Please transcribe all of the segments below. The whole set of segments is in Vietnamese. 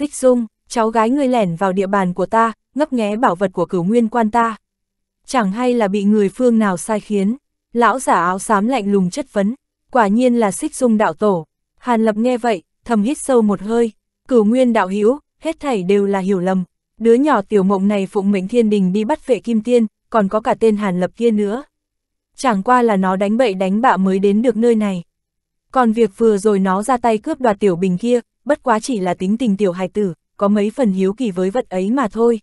Xích Dung, cháu gái ngươi lẻn vào địa bàn của ta, ngấp nghé bảo vật của cửu nguyên quan ta. Chẳng hay là bị người phương nào sai khiến, lão giả áo xám lạnh lùng chất vấn, quả nhiên là Xích Dung đạo tổ. Hàn Lập nghe vậy, thầm hít sâu một hơi, cửu nguyên đạo hữu hết thảy đều là hiểu lầm. Đứa nhỏ tiểu mộng này phụng mệnh thiên đình đi bắt vệ kim tiên, còn có cả tên Hàn Lập kia nữa. Chẳng qua là nó đánh bậy đánh bạ mới đến được nơi này. Còn việc vừa rồi nó ra tay cướp đoạt tiểu bình kia, bất quá chỉ là tính tình tiểu hài tử, có mấy phần hiếu kỳ với vật ấy mà thôi.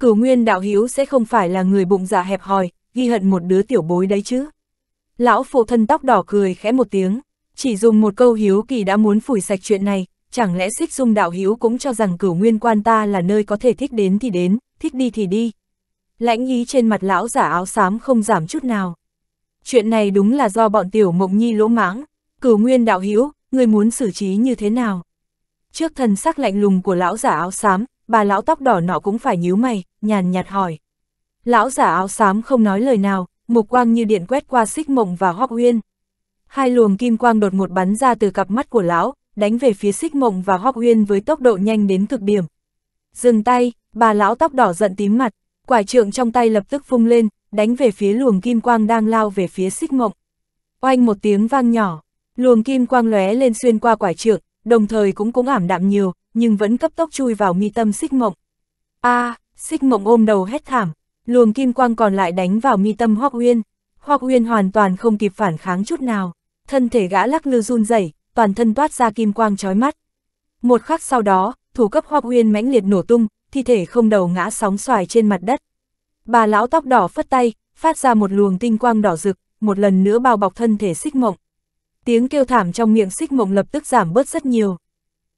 Cửu nguyên đạo hiếu sẽ không phải là người bụng dạ hẹp hòi, ghi hận một đứa tiểu bối đấy chứ. Lão phụ thân tóc đỏ cười khẽ một tiếng, chỉ dùng một câu hiếu kỳ đã muốn phủi sạch chuyện này, chẳng lẽ xích dung đạo hiếu cũng cho rằng cửu nguyên quan ta là nơi có thể thích đến thì đến, thích đi thì đi. Lãnh ý trên mặt lão giả áo xám không giảm chút nào. Chuyện này đúng là do bọn tiểu mộng nhi lỗ mãng, cửu nguyên đạo hiếu, người muốn xử trí như thế nào? Trước thân sắc lạnh lùng của lão giả áo xám, bà lão tóc đỏ nọ cũng phải nhíu mày, nhàn nhạt hỏi. Lão giả áo xám không nói lời nào, mục quang như điện quét qua xích mộng và hoác uyên. Hai luồng kim quang đột ngột bắn ra từ cặp mắt của lão, đánh về phía xích mộng và hoác uyên với tốc độ nhanh đến cực điểm. Dừng tay, bà lão tóc đỏ giận tím mặt, quả trượng trong tay lập tức phung lên, đánh về phía luồng kim quang đang lao về phía xích mộng. Oanh một tiếng vang nhỏ, luồng kim quang lóe lên xuyên qua quả trượng, đồng thời cũng cũng ảm đạm nhiều, nhưng vẫn cấp tốc chui vào mi tâm xích mộng. a à, xích mộng ôm đầu hét thảm, luồng kim quang còn lại đánh vào mi tâm Hoác Uyên. Hoác Uyên hoàn toàn không kịp phản kháng chút nào, thân thể gã lắc lư run rẩy, toàn thân toát ra kim quang chói mắt. Một khắc sau đó, thủ cấp Hoác Uyên mãnh liệt nổ tung, thi thể không đầu ngã sóng xoài trên mặt đất. Bà lão tóc đỏ phất tay, phát ra một luồng tinh quang đỏ rực, một lần nữa bao bọc thân thể xích mộng. Tiếng kêu thảm trong miệng xích mộng lập tức giảm bớt rất nhiều.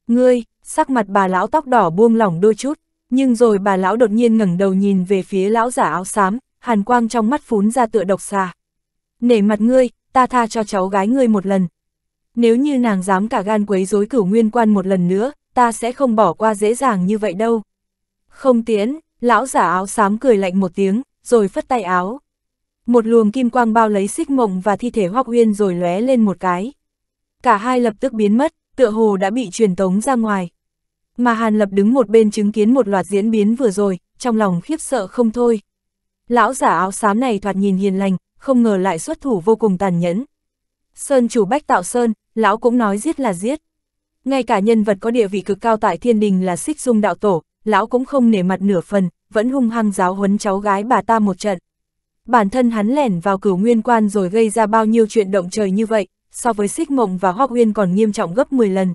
Ngươi, sắc mặt bà lão tóc đỏ buông lỏng đôi chút, nhưng rồi bà lão đột nhiên ngẩng đầu nhìn về phía lão giả áo xám, hàn quang trong mắt phún ra tựa độc xà. Nể mặt ngươi, ta tha cho cháu gái ngươi một lần. Nếu như nàng dám cả gan quấy rối cửu nguyên quan một lần nữa, ta sẽ không bỏ qua dễ dàng như vậy đâu. Không tiến, lão giả áo xám cười lạnh một tiếng, rồi phất tay áo, một luồng kim quang bao lấy xích mộng và thi thể Hoắc Uyên rồi lóe lên một cái. Cả hai lập tức biến mất, tựa hồ đã bị truyền tống ra ngoài. Mà Hàn Lập đứng một bên chứng kiến một loạt diễn biến vừa rồi, trong lòng khiếp sợ không thôi. Lão giả áo xám này thoạt nhìn hiền lành, không ngờ lại xuất thủ vô cùng tàn nhẫn. Sơn chủ bách tạo Sơn, lão cũng nói giết là giết. Ngay cả nhân vật có địa vị cực cao tại thiên đình là xích dung đạo tổ, lão cũng không nể mặt nửa phần, vẫn hung hăng giáo huấn cháu gái bà ta một trận. Bản thân hắn lẻn vào cửu nguyên quan rồi gây ra bao nhiêu chuyện động trời như vậy, so với xích mộng và Hoác Uyên còn nghiêm trọng gấp 10 lần.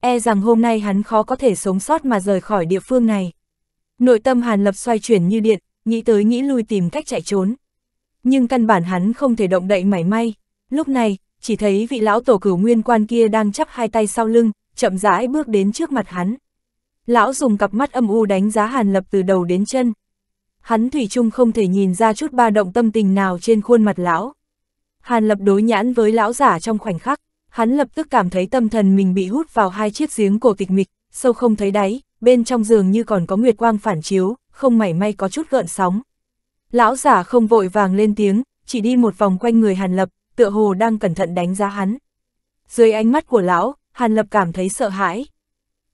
E rằng hôm nay hắn khó có thể sống sót mà rời khỏi địa phương này. Nội tâm Hàn Lập xoay chuyển như điện, nghĩ tới nghĩ lui tìm cách chạy trốn. Nhưng căn bản hắn không thể động đậy mảy may. Lúc này, chỉ thấy vị lão tổ cửu nguyên quan kia đang chắp hai tay sau lưng, chậm rãi bước đến trước mặt hắn. Lão dùng cặp mắt âm u đánh giá Hàn Lập từ đầu đến chân hắn Thủy chung không thể nhìn ra chút ba động tâm tình nào trên khuôn mặt lão. Hàn lập đối nhãn với lão giả trong khoảnh khắc, hắn lập tức cảm thấy tâm thần mình bị hút vào hai chiếc giếng cổ tịch mịch, sâu không thấy đáy, bên trong giường như còn có nguyệt quang phản chiếu, không mảy may có chút gợn sóng. Lão giả không vội vàng lên tiếng, chỉ đi một vòng quanh người Hàn Lập, tựa hồ đang cẩn thận đánh giá hắn. Dưới ánh mắt của lão, Hàn Lập cảm thấy sợ hãi.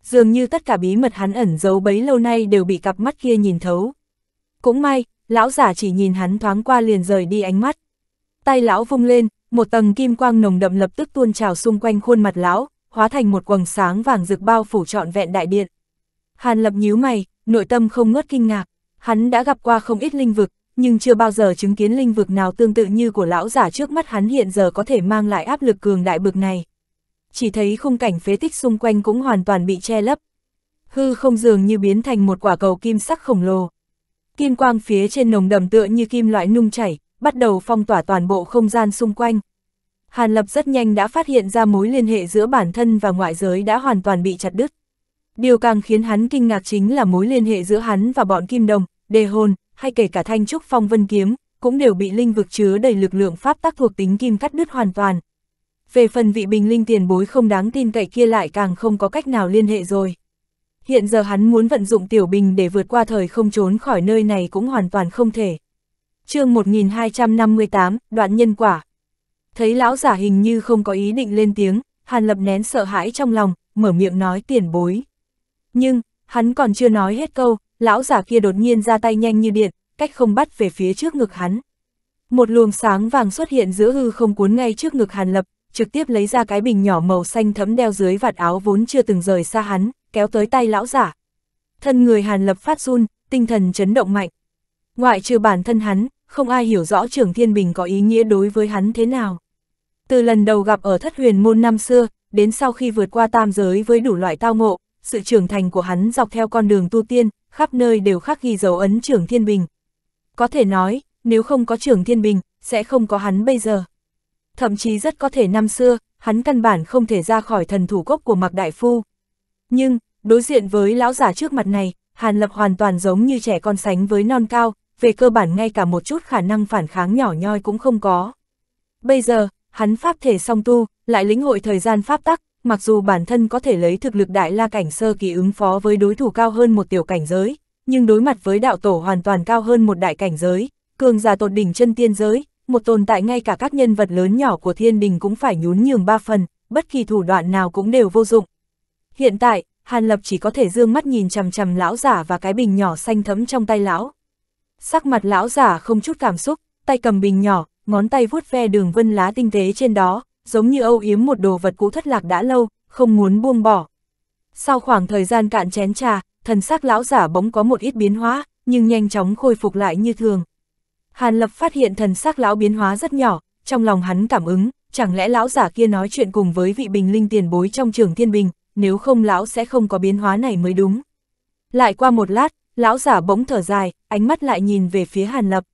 Dường như tất cả bí mật hắn ẩn giấu bấy lâu nay đều bị cặp mắt kia nhìn thấu. Cũng may, lão giả chỉ nhìn hắn thoáng qua liền rời đi ánh mắt. Tay lão vung lên, một tầng kim quang nồng đậm lập tức tuôn trào xung quanh khuôn mặt lão, hóa thành một quầng sáng vàng rực bao phủ trọn vẹn đại điện. Hàn lập nhíu mày, nội tâm không ngớt kinh ngạc, hắn đã gặp qua không ít linh vực, nhưng chưa bao giờ chứng kiến linh vực nào tương tự như của lão giả trước mắt hắn hiện giờ có thể mang lại áp lực cường đại bực này. Chỉ thấy khung cảnh phế tích xung quanh cũng hoàn toàn bị che lấp. Hư không dường như biến thành một quả cầu kim sắc khổng lồ, Kim quang phía trên nồng đầm tựa như kim loại nung chảy, bắt đầu phong tỏa toàn bộ không gian xung quanh. Hàn Lập rất nhanh đã phát hiện ra mối liên hệ giữa bản thân và ngoại giới đã hoàn toàn bị chặt đứt. Điều càng khiến hắn kinh ngạc chính là mối liên hệ giữa hắn và bọn Kim Đồng, Đề Hồn, hay kể cả Thanh Trúc Phong Vân Kiếm, cũng đều bị linh vực chứa đầy lực lượng pháp tắc thuộc tính kim cắt đứt hoàn toàn. Về phần vị bình linh tiền bối không đáng tin cậy kia lại càng không có cách nào liên hệ rồi hiện giờ hắn muốn vận dụng Tiểu Bình để vượt qua thời không trốn khỏi nơi này cũng hoàn toàn không thể. chương 1258, đoạn nhân quả. Thấy lão giả hình như không có ý định lên tiếng, Hàn Lập nén sợ hãi trong lòng, mở miệng nói tiền bối. Nhưng, hắn còn chưa nói hết câu, lão giả kia đột nhiên ra tay nhanh như điện, cách không bắt về phía trước ngực hắn. Một luồng sáng vàng xuất hiện giữa hư không cuốn ngay trước ngực Hàn Lập, trực tiếp lấy ra cái bình nhỏ màu xanh thẫm đeo dưới vạt áo vốn chưa từng rời xa hắn, kéo tới tay lão giả. Thân người Hàn Lập phát run, tinh thần chấn động mạnh. Ngoại trừ bản thân hắn, không ai hiểu rõ trưởng Thiên Bình có ý nghĩa đối với hắn thế nào. Từ lần đầu gặp ở thất huyền môn năm xưa, đến sau khi vượt qua tam giới với đủ loại tao ngộ, sự trưởng thành của hắn dọc theo con đường tu tiên, khắp nơi đều khắc ghi dấu ấn trưởng Thiên Bình. Có thể nói, nếu không có trưởng Thiên Bình, sẽ không có hắn bây giờ. Thậm chí rất có thể năm xưa, hắn căn bản không thể ra khỏi thần thủ cốc của Mạc Đại Phu. Nhưng, đối diện với lão giả trước mặt này, Hàn Lập hoàn toàn giống như trẻ con sánh với non cao, về cơ bản ngay cả một chút khả năng phản kháng nhỏ nhoi cũng không có. Bây giờ, hắn pháp thể song tu, lại lĩnh hội thời gian pháp tắc, mặc dù bản thân có thể lấy thực lực đại la cảnh sơ kỳ ứng phó với đối thủ cao hơn một tiểu cảnh giới, nhưng đối mặt với đạo tổ hoàn toàn cao hơn một đại cảnh giới, cường giả tột đỉnh chân tiên giới, một tồn tại ngay cả các nhân vật lớn nhỏ của thiên đình cũng phải nhún nhường ba phần, bất kỳ thủ đoạn nào cũng đều vô dụng, Hiện tại, Hàn Lập chỉ có thể dương mắt nhìn chằm chằm lão giả và cái bình nhỏ xanh thấm trong tay lão. Sắc mặt lão giả không chút cảm xúc, tay cầm bình nhỏ, ngón tay vuốt ve đường vân lá tinh tế trên đó, giống như âu yếm một đồ vật cũ thất lạc đã lâu, không muốn buông bỏ. Sau khoảng thời gian cạn chén trà, thần sắc lão giả bỗng có một ít biến hóa, nhưng nhanh chóng khôi phục lại như thường. Hàn Lập phát hiện thần sắc lão biến hóa rất nhỏ, trong lòng hắn cảm ứng, chẳng lẽ lão giả kia nói chuyện cùng với vị bình linh tiền bối trong trường thiên bình, nếu không lão sẽ không có biến hóa này mới đúng. Lại qua một lát, lão giả bỗng thở dài, ánh mắt lại nhìn về phía Hàn Lập.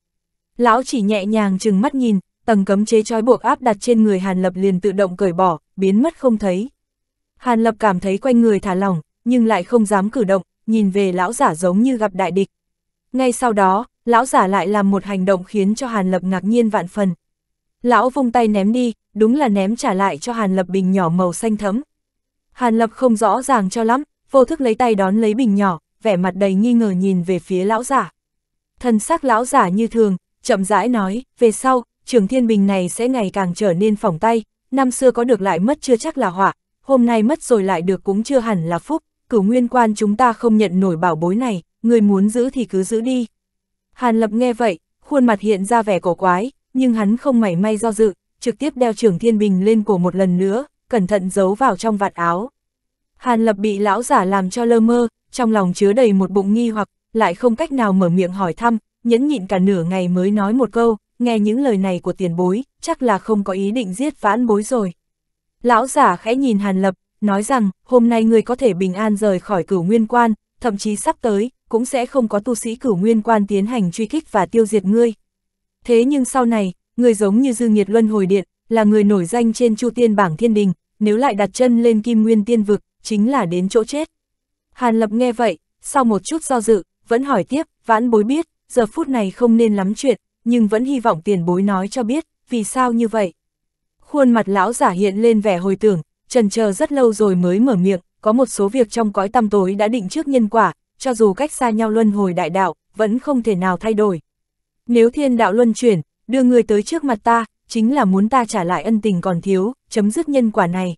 Lão chỉ nhẹ nhàng chừng mắt nhìn, tầng cấm chế trói buộc áp đặt trên người Hàn Lập liền tự động cởi bỏ, biến mất không thấy. Hàn Lập cảm thấy quanh người thả lỏng, nhưng lại không dám cử động, nhìn về lão giả giống như gặp đại địch. Ngay sau đó, lão giả lại làm một hành động khiến cho Hàn Lập ngạc nhiên vạn phần. Lão vung tay ném đi, đúng là ném trả lại cho Hàn Lập bình nhỏ màu xanh thấm, Hàn Lập không rõ ràng cho lắm, vô thức lấy tay đón lấy bình nhỏ, vẻ mặt đầy nghi ngờ nhìn về phía lão giả. Thần sắc lão giả như thường, chậm rãi nói, về sau, trường thiên bình này sẽ ngày càng trở nên phỏng tay, năm xưa có được lại mất chưa chắc là họa, hôm nay mất rồi lại được cũng chưa hẳn là phúc, cửu nguyên quan chúng ta không nhận nổi bảo bối này, người muốn giữ thì cứ giữ đi. Hàn Lập nghe vậy, khuôn mặt hiện ra vẻ cổ quái, nhưng hắn không mảy may do dự, trực tiếp đeo trường thiên bình lên cổ một lần nữa, cẩn thận giấu vào trong vạt áo. Hàn Lập bị lão giả làm cho lơ mơ, trong lòng chứa đầy một bụng nghi hoặc, lại không cách nào mở miệng hỏi thăm, nhẫn nhịn cả nửa ngày mới nói một câu, nghe những lời này của tiền bối, chắc là không có ý định giết vãn bối rồi. Lão giả khẽ nhìn Hàn Lập, nói rằng, hôm nay người có thể bình an rời khỏi cửu nguyên quan, thậm chí sắp tới, cũng sẽ không có tu sĩ cửu nguyên quan tiến hành truy kích và tiêu diệt ngươi. Thế nhưng sau này, người giống như dư nghiệt luân hồi điện, là người nổi danh trên Chu Tiên bảng thiên đình, nếu lại đặt chân lên Kim Nguyên Tiên vực, chính là đến chỗ chết. Hàn Lập nghe vậy, sau một chút do dự, vẫn hỏi tiếp, vãn bối biết, giờ phút này không nên lắm chuyện, nhưng vẫn hy vọng tiền bối nói cho biết, vì sao như vậy. Khuôn mặt lão giả hiện lên vẻ hồi tưởng, trần chờ rất lâu rồi mới mở miệng, có một số việc trong cõi tăm tối đã định trước nhân quả, cho dù cách xa nhau luân hồi đại đạo, vẫn không thể nào thay đổi. Nếu thiên đạo luân chuyển, đưa người tới trước mặt ta, chính là muốn ta trả lại ân tình còn thiếu, chấm dứt nhân quả này.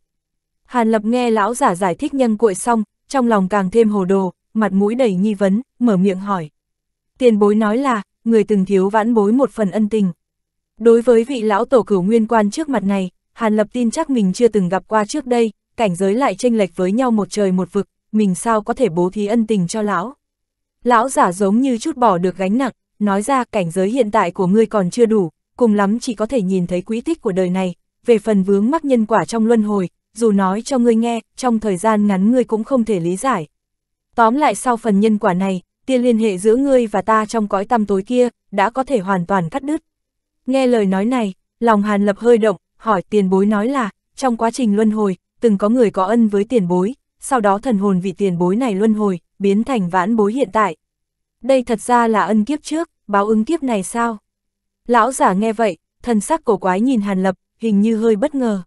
Hàn Lập nghe lão giả giải thích nhân cuội xong, trong lòng càng thêm hồ đồ, mặt mũi đầy nghi vấn, mở miệng hỏi. Tiền bối nói là, người từng thiếu vãn bối một phần ân tình. Đối với vị lão tổ cửu nguyên quan trước mặt này, Hàn Lập tin chắc mình chưa từng gặp qua trước đây, cảnh giới lại tranh lệch với nhau một trời một vực, mình sao có thể bố thí ân tình cho lão. Lão giả giống như chút bỏ được gánh nặng, nói ra cảnh giới hiện tại của ngươi còn chưa đủ, cùng lắm chỉ có thể nhìn thấy quý tích của đời này, về phần vướng mắc nhân quả trong luân hồi, dù nói cho ngươi nghe, trong thời gian ngắn ngươi cũng không thể lý giải. Tóm lại sau phần nhân quả này, tia liên hệ giữa ngươi và ta trong cõi tăm tối kia, đã có thể hoàn toàn cắt đứt. Nghe lời nói này, lòng Hàn Lập hơi động, hỏi tiền bối nói là, trong quá trình luân hồi, từng có người có ân với tiền bối, sau đó thần hồn vị tiền bối này luân hồi, biến thành vãn bối hiện tại. Đây thật ra là ân kiếp trước, báo ứng kiếp này sao? Lão giả nghe vậy, thần sắc cổ quái nhìn Hàn Lập, hình như hơi bất ngờ.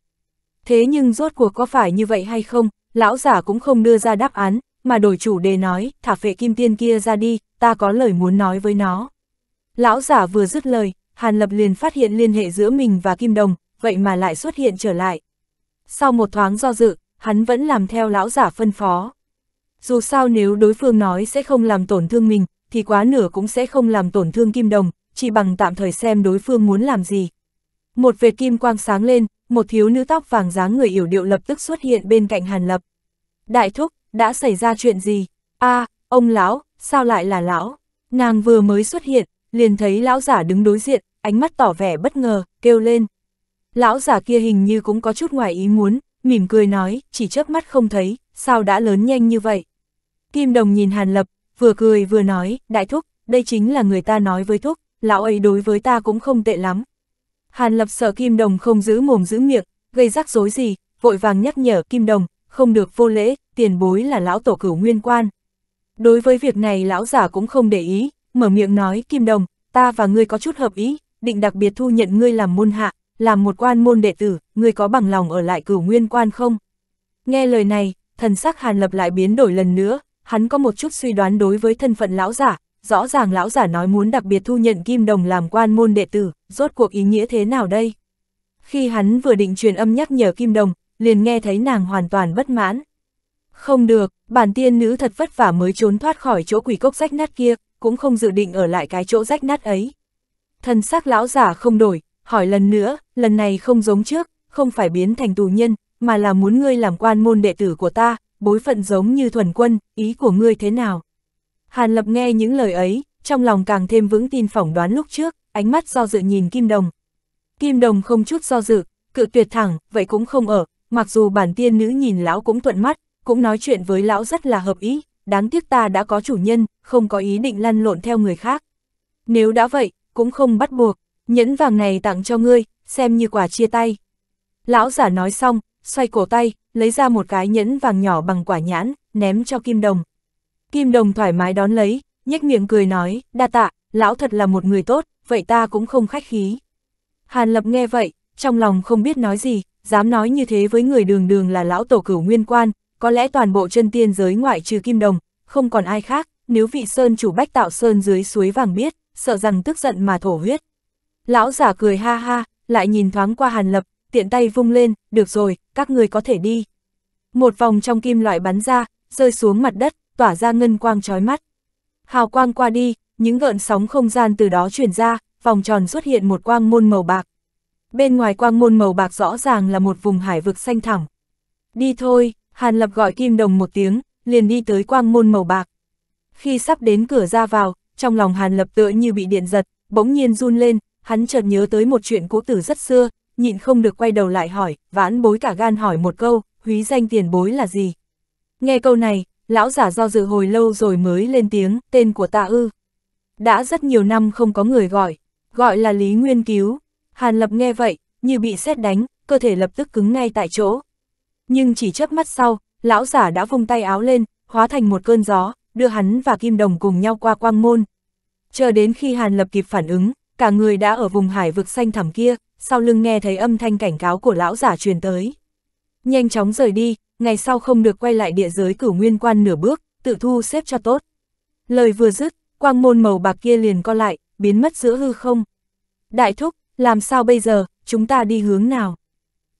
Thế nhưng rốt cuộc có phải như vậy hay không, lão giả cũng không đưa ra đáp án, mà đổi chủ đề nói, thả phệ kim tiên kia ra đi, ta có lời muốn nói với nó. Lão giả vừa dứt lời, Hàn Lập liền phát hiện liên hệ giữa mình và Kim Đồng, vậy mà lại xuất hiện trở lại. Sau một thoáng do dự, hắn vẫn làm theo lão giả phân phó. Dù sao nếu đối phương nói sẽ không làm tổn thương mình, thì quá nửa cũng sẽ không làm tổn thương Kim Đồng, chỉ bằng tạm thời xem đối phương muốn làm gì. Một vệt kim quang sáng lên, một thiếu nữ tóc vàng dáng người yểu điệu lập tức xuất hiện bên cạnh Hàn Lập. Đại thúc, đã xảy ra chuyện gì? a à, ông lão, sao lại là lão? Nàng vừa mới xuất hiện, liền thấy lão giả đứng đối diện, ánh mắt tỏ vẻ bất ngờ, kêu lên. Lão giả kia hình như cũng có chút ngoài ý muốn, mỉm cười nói, chỉ chớp mắt không thấy, sao đã lớn nhanh như vậy? Kim Đồng nhìn Hàn Lập, vừa cười vừa nói, đại thúc, đây chính là người ta nói với thúc, lão ấy đối với ta cũng không tệ lắm. Hàn lập sợ Kim Đồng không giữ mồm giữ miệng, gây rắc rối gì, vội vàng nhắc nhở Kim Đồng, không được vô lễ, tiền bối là lão tổ cửu nguyên quan. Đối với việc này lão giả cũng không để ý, mở miệng nói Kim Đồng, ta và ngươi có chút hợp ý, định đặc biệt thu nhận ngươi làm môn hạ, làm một quan môn đệ tử, ngươi có bằng lòng ở lại cửu nguyên quan không? Nghe lời này, thần sắc Hàn Lập lại biến đổi lần nữa, hắn có một chút suy đoán đối với thân phận lão giả, rõ ràng lão giả nói muốn đặc biệt thu nhận kim đồng làm quan môn đệ tử, rốt cuộc ý nghĩa thế nào đây? Khi hắn vừa định truyền âm nhắc nhở kim đồng, liền nghe thấy nàng hoàn toàn bất mãn. Không được, bản tiên nữ thật vất vả mới trốn thoát khỏi chỗ quỷ cốc rách nát kia, cũng không dự định ở lại cái chỗ rách nát ấy. thân xác lão giả không đổi, hỏi lần nữa, lần này không giống trước, không phải biến thành tù nhân, mà là muốn ngươi làm quan môn đệ tử của ta, bối phận giống như thuần quân, ý của ngươi thế nào? Hàn Lập nghe những lời ấy, trong lòng càng thêm vững tin phỏng đoán lúc trước, ánh mắt do dự nhìn Kim Đồng. Kim Đồng không chút do dự, cự tuyệt thẳng, vậy cũng không ở, mặc dù bản tiên nữ nhìn lão cũng thuận mắt, cũng nói chuyện với lão rất là hợp ý, đáng tiếc ta đã có chủ nhân, không có ý định lăn lộn theo người khác. Nếu đã vậy, cũng không bắt buộc, nhẫn vàng này tặng cho ngươi, xem như quả chia tay. Lão giả nói xong, xoay cổ tay, lấy ra một cái nhẫn vàng nhỏ bằng quả nhãn, ném cho Kim Đồng. Kim Đồng thoải mái đón lấy, nhếch miệng cười nói, đa tạ, lão thật là một người tốt, vậy ta cũng không khách khí. Hàn Lập nghe vậy, trong lòng không biết nói gì, dám nói như thế với người đường đường là lão tổ cửu nguyên quan, có lẽ toàn bộ chân tiên giới ngoại trừ Kim Đồng, không còn ai khác, nếu vị sơn chủ bách tạo sơn dưới suối vàng biết, sợ rằng tức giận mà thổ huyết. Lão giả cười ha ha, lại nhìn thoáng qua Hàn Lập, tiện tay vung lên, được rồi, các người có thể đi. Một vòng trong kim loại bắn ra, rơi xuống mặt đất, tỏa ra ngân quang trói mắt. Hào quang qua đi, những gợn sóng không gian từ đó chuyển ra, vòng tròn xuất hiện một quang môn màu bạc. Bên ngoài quang môn màu bạc rõ ràng là một vùng hải vực xanh thẳm. Đi thôi, Hàn Lập gọi Kim Đồng một tiếng, liền đi tới quang môn màu bạc. Khi sắp đến cửa ra vào, trong lòng Hàn Lập tựa như bị điện giật, bỗng nhiên run lên, hắn chợt nhớ tới một chuyện cũ từ rất xưa, nhịn không được quay đầu lại hỏi, vãn bối cả gan hỏi một câu, húy danh tiền bối là gì? Nghe câu này, lão giả do dự hồi lâu rồi mới lên tiếng, tên của ta ư. Đã rất nhiều năm không có người gọi, gọi là Lý Nguyên Cứu. Hàn Lập nghe vậy, như bị sét đánh, cơ thể lập tức cứng ngay tại chỗ. Nhưng chỉ chớp mắt sau, lão giả đã vung tay áo lên, hóa thành một cơn gió, đưa hắn và Kim Đồng cùng nhau qua quang môn. Chờ đến khi Hàn Lập kịp phản ứng, cả người đã ở vùng hải vực xanh thẳm kia, sau lưng nghe thấy âm thanh cảnh cáo của lão giả truyền tới. Nhanh chóng rời đi, ngày sau không được quay lại địa giới cửu nguyên quan nửa bước, tự thu xếp cho tốt. Lời vừa dứt, quang môn màu bạc kia liền co lại, biến mất giữa hư không. Đại thúc, làm sao bây giờ, chúng ta đi hướng nào?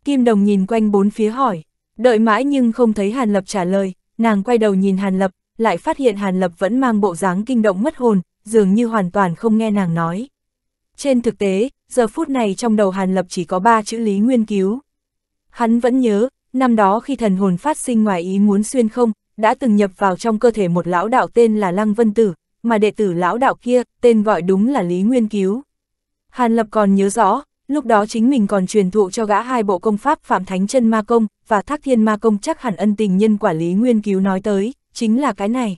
Kim Đồng nhìn quanh bốn phía hỏi, đợi mãi nhưng không thấy Hàn Lập trả lời, nàng quay đầu nhìn Hàn Lập, lại phát hiện Hàn Lập vẫn mang bộ dáng kinh động mất hồn, dường như hoàn toàn không nghe nàng nói. Trên thực tế, giờ phút này trong đầu Hàn Lập chỉ có ba chữ Lý Nguyên Cứu. Hắn vẫn nhớ, năm đó khi thần hồn phát sinh ngoài ý muốn xuyên không, đã từng nhập vào trong cơ thể một lão đạo tên là Lăng Vân Tử, mà đệ tử lão đạo kia, tên gọi đúng là Lý Nguyên Cứu. Hàn Lập còn nhớ rõ, lúc đó chính mình còn truyền thụ cho gã hai bộ công pháp Phạm Thánh Chân Ma Công và Thác Thiên Ma Công chắc hẳn ân tình nhân quả Lý Nguyên Cứu nói tới, chính là cái này.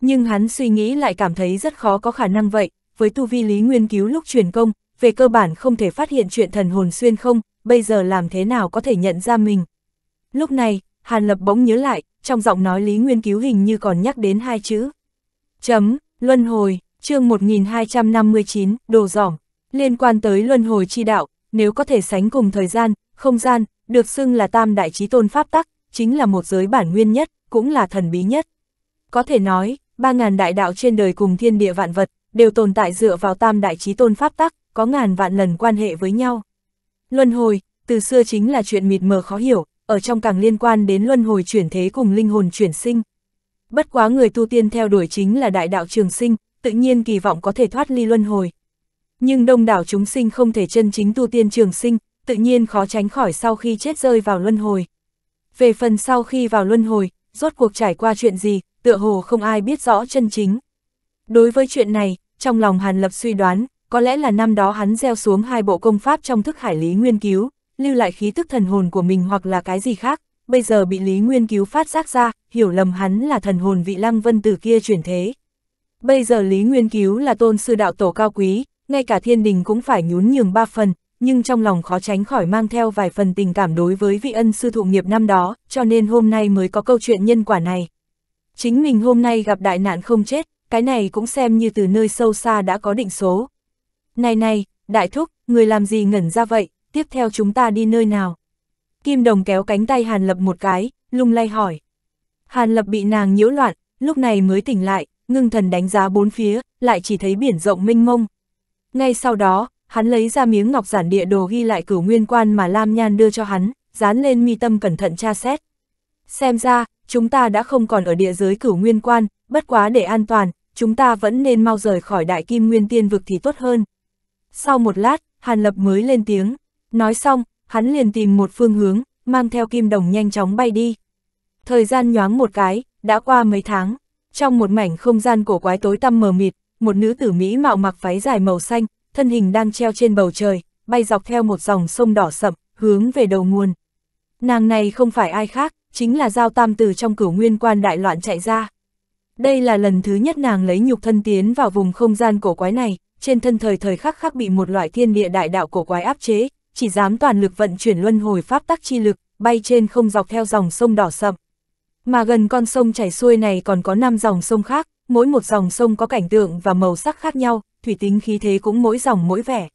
Nhưng hắn suy nghĩ lại cảm thấy rất khó có khả năng vậy, với tu vi Lý Nguyên Cứu lúc truyền công, về cơ bản không thể phát hiện chuyện thần hồn xuyên không, bây giờ làm thế nào có thể nhận ra mình, Lúc này, Hàn Lập bỗng nhớ lại, trong giọng nói Lý Nguyên Cứu hình như còn nhắc đến hai chữ. Chấm, Luân Hồi, chương 1259, đồ giỏm Liên quan tới Luân Hồi chi đạo, nếu có thể sánh cùng thời gian, không gian, được xưng là tam đại trí tôn pháp tắc, chính là một giới bản nguyên nhất, cũng là thần bí nhất. Có thể nói, ba ngàn đại đạo trên đời cùng thiên địa vạn vật, đều tồn tại dựa vào tam đại trí tôn pháp tắc, có ngàn vạn lần quan hệ với nhau. Luân hồi, từ xưa chính là chuyện mịt mờ khó hiểu, ở trong càng liên quan đến luân hồi chuyển thế cùng linh hồn chuyển sinh. Bất quá người tu tiên theo đuổi chính là đại đạo trường sinh, tự nhiên kỳ vọng có thể thoát ly luân hồi. Nhưng đông đảo chúng sinh không thể chân chính tu tiên trường sinh, tự nhiên khó tránh khỏi sau khi chết rơi vào luân hồi. Về phần sau khi vào luân hồi, rốt cuộc trải qua chuyện gì, tựa hồ không ai biết rõ chân chính. Đối với chuyện này, trong lòng Hàn Lập suy đoán, có lẽ là năm đó hắn gieo xuống hai bộ công pháp trong thức hải lý nguyên cứu, lưu lại khí tức thần hồn của mình hoặc là cái gì khác, bây giờ bị Lý Nguyên cứu phát giác ra, hiểu lầm hắn là thần hồn vị lăng vân Từ kia chuyển thế. Bây giờ Lý Nguyên cứu là tôn sư đạo tổ cao quý, ngay cả thiên đình cũng phải nhún nhường ba phần, nhưng trong lòng khó tránh khỏi mang theo vài phần tình cảm đối với vị ân sư thụ nghiệp năm đó, cho nên hôm nay mới có câu chuyện nhân quả này. Chính mình hôm nay gặp đại nạn không chết, cái này cũng xem như từ nơi sâu xa đã có định số. Này này, đại thúc, người làm gì ngẩn ra vậy, tiếp theo chúng ta đi nơi nào? Kim Đồng kéo cánh tay Hàn Lập một cái, lung lay hỏi. Hàn Lập bị nàng nhiễu loạn, lúc này mới tỉnh lại, ngưng thần đánh giá bốn phía, lại chỉ thấy biển rộng mênh mông. Ngay sau đó, hắn lấy ra miếng ngọc giản địa đồ ghi lại cửu nguyên quan mà Lam Nhan đưa cho hắn, dán lên mi tâm cẩn thận tra xét. Xem ra, chúng ta đã không còn ở địa giới cửu nguyên quan, bất quá để an toàn, chúng ta vẫn nên mau rời khỏi đại kim nguyên tiên vực thì tốt hơn. Sau một lát, Hàn Lập mới lên tiếng. Nói xong, hắn liền tìm một phương hướng, mang theo kim đồng nhanh chóng bay đi. Thời gian nhoáng một cái, đã qua mấy tháng, trong một mảnh không gian cổ quái tối tăm mờ mịt, một nữ tử Mỹ mạo mặc váy dài màu xanh, thân hình đang treo trên bầu trời, bay dọc theo một dòng sông đỏ sậm, hướng về đầu nguồn. Nàng này không phải ai khác, chính là Giao Tam từ trong cửu nguyên quan đại loạn chạy ra. Đây là lần thứ nhất nàng lấy nhục thân tiến vào vùng không gian cổ quái này, trên thân thời thời khắc khắc bị một loại thiên địa đại đạo cổ quái áp chế, chỉ dám toàn lực vận chuyển luân hồi pháp tắc chi lực, bay trên không dọc theo dòng sông đỏ sậm. Mà gần con sông chảy xuôi này còn có 5 dòng sông khác, mỗi một dòng sông có cảnh tượng và màu sắc khác nhau, thủy tính khí thế cũng mỗi dòng mỗi vẻ.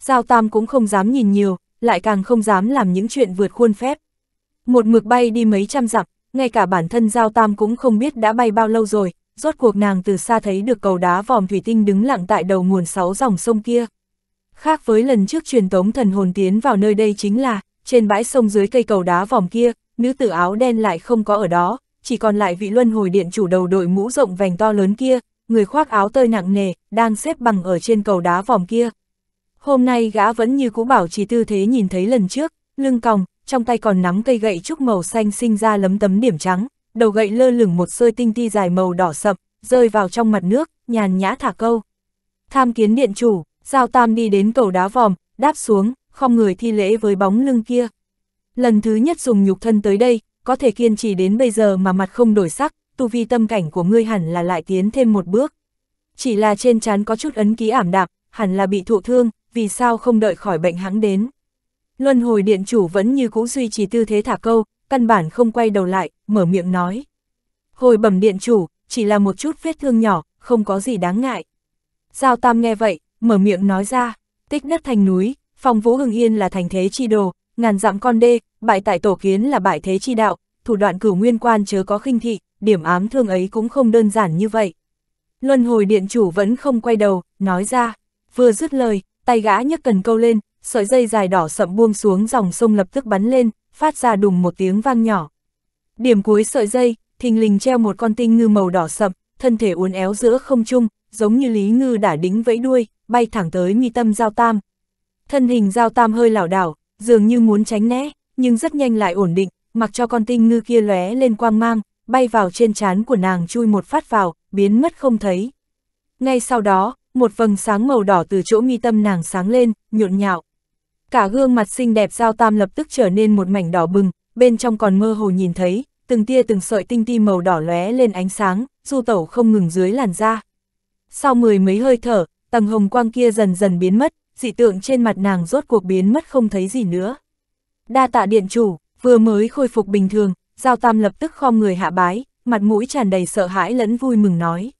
Giao Tam cũng không dám nhìn nhiều, lại càng không dám làm những chuyện vượt khuôn phép. Một mực bay đi mấy trăm dặm, ngay cả bản thân Giao Tam cũng không biết đã bay bao lâu rồi, rốt cuộc nàng từ xa thấy được cầu đá vòm thủy tinh đứng lặng tại đầu nguồn sáu dòng sông kia. Khác với lần trước truyền tống thần hồn tiến vào nơi đây chính là, trên bãi sông dưới cây cầu đá vòng kia, nữ tử áo đen lại không có ở đó, chỉ còn lại vị luân hồi điện chủ đầu đội mũ rộng vành to lớn kia, người khoác áo tơi nặng nề, đang xếp bằng ở trên cầu đá vòng kia. Hôm nay gã vẫn như cũ bảo trì tư thế nhìn thấy lần trước, lưng còng, trong tay còn nắm cây gậy trúc màu xanh sinh ra lấm tấm điểm trắng, đầu gậy lơ lửng một sơi tinh ti dài màu đỏ sậm, rơi vào trong mặt nước, nhàn nhã thả câu. Tham kiến điện chủ, Giao Tam đi đến cầu đá vòm, đáp xuống, không người thi lễ với bóng lưng kia. Lần thứ nhất dùng nhục thân tới đây, có thể kiên trì đến bây giờ mà mặt không đổi sắc, tu vi tâm cảnh của ngươi hẳn là lại tiến thêm một bước. Chỉ là trên trán có chút ấn ký ảm đạm, hẳn là bị thụ thương, vì sao không đợi khỏi bệnh hãng đến. Luân hồi điện chủ vẫn như cũ duy trì tư thế thả câu, căn bản không quay đầu lại, mở miệng nói. Hồi bẩm điện chủ, chỉ là một chút vết thương nhỏ, không có gì đáng ngại. Giao Tam nghe vậy, mở miệng nói ra, tích đất thành núi, phong vũ hưng yên là thành thế chi đồ, ngàn dặm con đê, bại tại tổ kiến là bại thế chi đạo, thủ đoạn cửu nguyên quan chớ có khinh thị, điểm ám thương ấy cũng không đơn giản như vậy. Luân hồi điện chủ vẫn không quay đầu, nói ra, vừa dứt lời, tay gã nhấc cần câu lên, sợi dây dài đỏ sậm buông xuống dòng sông lập tức bắn lên, phát ra đùng một tiếng vang nhỏ. Điểm cuối sợi dây, thình lình treo một con tinh ngư màu đỏ sậm, thân thể uốn éo giữa không trung, giống như Lý Ngư đã đính vẫy đuôi, bay thẳng tới mi tâm Giao Tam. Thân hình Giao Tam hơi lảo đảo, dường như muốn tránh né, nhưng rất nhanh lại ổn định, mặc cho con tinh ngư kia lóe lên quang mang, bay vào trên trán của nàng chui một phát vào, biến mất không thấy. Ngay sau đó, một vầng sáng màu đỏ từ chỗ mi tâm nàng sáng lên, nhộn nhạo. Cả gương mặt xinh đẹp Giao Tam lập tức trở nên một mảnh đỏ bừng, bên trong còn mơ hồ nhìn thấy, từng tia từng sợi tinh ti màu đỏ lóe lên ánh sáng, du tẩu không ngừng dưới làn da. Sau mười mấy hơi thở, tầng hồng quang kia dần dần biến mất, dị tượng trên mặt nàng rốt cuộc biến mất không thấy gì nữa. Đa tạ điện chủ, vừa mới khôi phục bình thường, Giao Tam lập tức khom người hạ bái, mặt mũi tràn đầy sợ hãi lẫn vui mừng nói.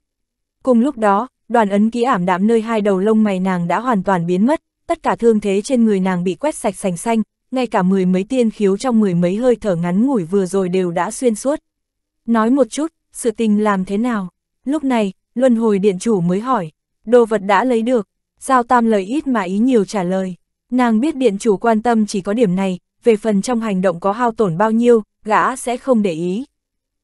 Cùng lúc đó, đoàn ấn ký ảm đạm nơi hai đầu lông mày nàng đã hoàn toàn biến mất, tất cả thương thế trên người nàng bị quét sạch sành xanh, ngay cả mười mấy tiên khiếu trong mười mấy hơi thở ngắn ngủi vừa rồi đều đã xuyên suốt. Nói một chút, sự tình làm thế nào? Lúc này, Luân hồi điện chủ mới hỏi, đồ vật đã lấy được, Giao Tam lời ít mà ý nhiều trả lời. Nàng biết điện chủ quan tâm chỉ có điểm này, về phần trong hành động có hao tổn bao nhiêu, gã sẽ không để ý.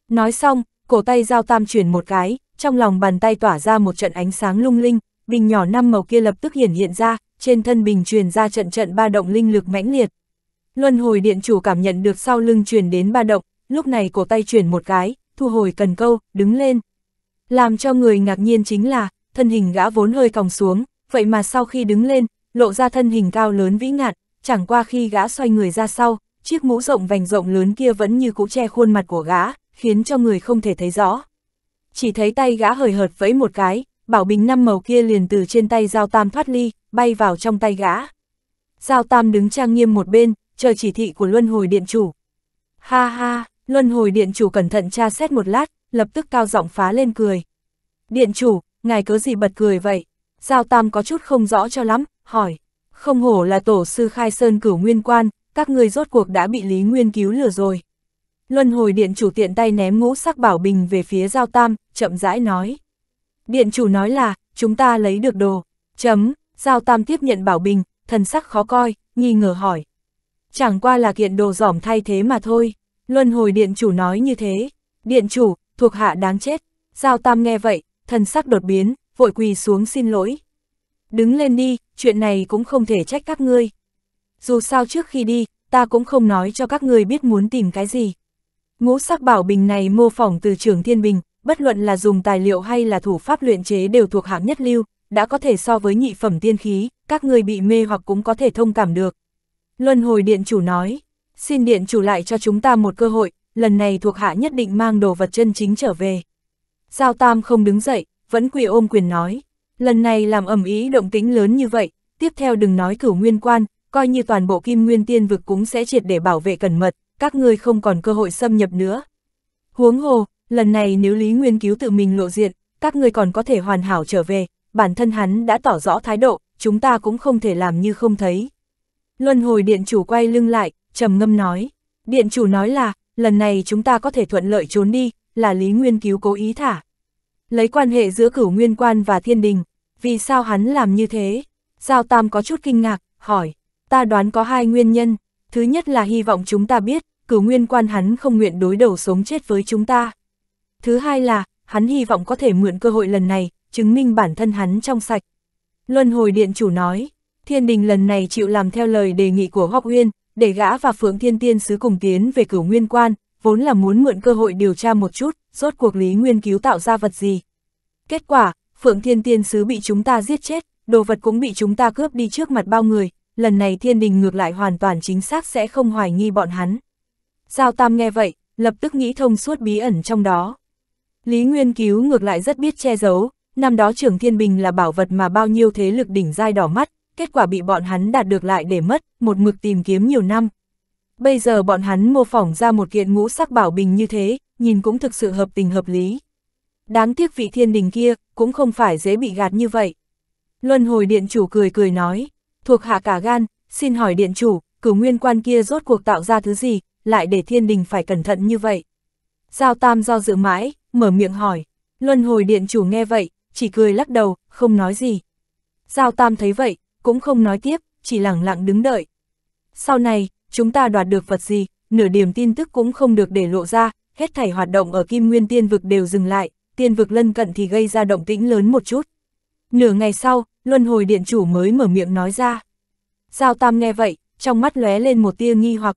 Nói xong, cổ tay Giao Tam chuyển một cái, trong lòng bàn tay tỏa ra một trận ánh sáng lung linh, bình nhỏ năm màu kia lập tức hiển hiện ra, trên thân bình truyền ra trận trận ba động linh lực mãnh liệt. Luân hồi điện chủ cảm nhận được sau lưng truyền đến ba động, lúc này cổ tay chuyển một cái, thu hồi cần câu, đứng lên, làm cho người ngạc nhiên chính là, thân hình gã vốn hơi còng xuống, vậy mà sau khi đứng lên, lộ ra thân hình cao lớn vĩ ngạn, chẳng qua khi gã xoay người ra sau, chiếc mũ rộng vành rộng lớn kia vẫn như cũ che khuôn mặt của gã, khiến cho người không thể thấy rõ. Chỉ thấy tay gã hời hợt vẫy một cái, bảo bình năm màu kia liền từ trên tay Giao Tam thoát ly, bay vào trong tay gã. Giao Tam đứng trang nghiêm một bên, chờ chỉ thị của Luân Hồi Điện Chủ. Ha ha, Luân Hồi Điện Chủ cẩn thận tra xét một lát, lập tức cao giọng phá lên cười. Điện chủ, ngài cớ gì bật cười vậy? Giao Tam có chút không rõ cho lắm, hỏi. Không hổ là tổ sư khai sơn cửu nguyên quan, các người rốt cuộc đã bị Lý Nguyên cứu lừa rồi. Luân hồi điện chủ tiện tay ném ngũ sắc bảo bình về phía Giao Tam, chậm rãi nói. Điện chủ nói là, chúng ta lấy được đồ. Chấm, Giao Tam tiếp nhận bảo bình, thần sắc khó coi, nghi ngờ hỏi. Chẳng qua là kiện đồ giỏm thay thế mà thôi. Luân hồi điện chủ nói như thế. Điện chủ, thuộc hạ đáng chết. Giao Tam nghe vậy, thần sắc đột biến, vội quỳ xuống xin lỗi. Đứng lên đi, chuyện này cũng không thể trách các ngươi. Dù sao trước khi đi, ta cũng không nói cho các ngươi biết muốn tìm cái gì. Ngũ sắc bảo bình này mô phỏng từ trường thiên bình, bất luận là dùng tài liệu hay là thủ pháp luyện chế đều thuộc hạng nhất lưu, đã có thể so với nhị phẩm tiên khí, các ngươi bị mê hoặc cũng có thể thông cảm được. Luân hồi điện chủ nói, xin điện chủ lại cho chúng ta một cơ hội, lần này thuộc hạ nhất định mang đồ vật chân chính trở về. Giao Tam không đứng dậy, vẫn quỳ ôm quyền nói, lần này làm ẩm ý động tĩnh lớn như vậy, tiếp theo đừng nói cửu nguyên quan, coi như toàn bộ kim nguyên tiên vực cũng sẽ triệt để bảo vệ cẩn mật, các ngươi không còn cơ hội xâm nhập nữa. Huống hồ, lần này nếu Lý Nguyên cứu tự mình lộ diện, các ngươi còn có thể hoàn hảo trở về, bản thân hắn đã tỏ rõ thái độ, chúng ta cũng không thể làm như không thấy. Luân hồi điện chủ quay lưng lại, trầm ngâm nói, điện chủ nói là, lần này chúng ta có thể thuận lợi trốn đi, là Lý Nguyên Cứu cố ý thả. Lấy quan hệ giữa cửu nguyên quan và thiên đình, vì sao hắn làm như thế? Giao Tam có chút kinh ngạc, hỏi, ta đoán có hai nguyên nhân, thứ nhất là hy vọng chúng ta biết, cửu nguyên quan hắn không nguyện đối đầu sống chết với chúng ta. Thứ hai là, hắn hy vọng có thể mượn cơ hội lần này, chứng minh bản thân hắn trong sạch. Luân hồi điện chủ nói, thiên đình lần này chịu làm theo lời đề nghị của Hoác Uyên, để gã và Phượng Thiên Tiên sứ cùng tiến về cửu nguyên quan, vốn là muốn mượn cơ hội điều tra một chút, rốt cuộc Lý Nguyên cứu tạo ra vật gì. Kết quả, Phượng Thiên Tiên sứ bị chúng ta giết chết, đồ vật cũng bị chúng ta cướp đi trước mặt bao người, lần này thiên đình ngược lại hoàn toàn chính xác sẽ không hoài nghi bọn hắn. Giao Tam nghe vậy, lập tức nghĩ thông suốt bí ẩn trong đó. Lý Nguyên cứu ngược lại rất biết che giấu, năm đó trưởng thiên bình là bảo vật mà bao nhiêu thế lực đỉnh dai đỏ mắt, kết quả bị bọn hắn đạt được lại để mất, một mực tìm kiếm nhiều năm. Bây giờ bọn hắn mô phỏng ra một kiện ngũ sắc bảo bình như thế, nhìn cũng thực sự hợp tình hợp lý. Đáng tiếc vị thiên đình kia, cũng không phải dễ bị gạt như vậy. Luân hồi điện chủ cười cười nói, thuộc hạ cả gan, xin hỏi điện chủ, cửu nguyên quan kia rốt cuộc tạo ra thứ gì, lại để thiên đình phải cẩn thận như vậy. Giao tam do dự mãi, mở miệng hỏi, luân hồi điện chủ nghe vậy, chỉ cười lắc đầu, không nói gì. Giao tam thấy vậy, cũng không nói tiếp, chỉ lẳng lặng đứng đợi. Sau này, chúng ta đoạt được vật gì, nửa điểm tin tức cũng không được để lộ ra, hết thảy hoạt động ở Kim Nguyên Tiên Vực đều dừng lại, Tiên Vực lân cận thì gây ra động tĩnh lớn một chút. Nửa ngày sau, Luân Hồi Điện Chủ mới mở miệng nói ra. Giao Tam nghe vậy, trong mắt lóe lên một tia nghi hoặc.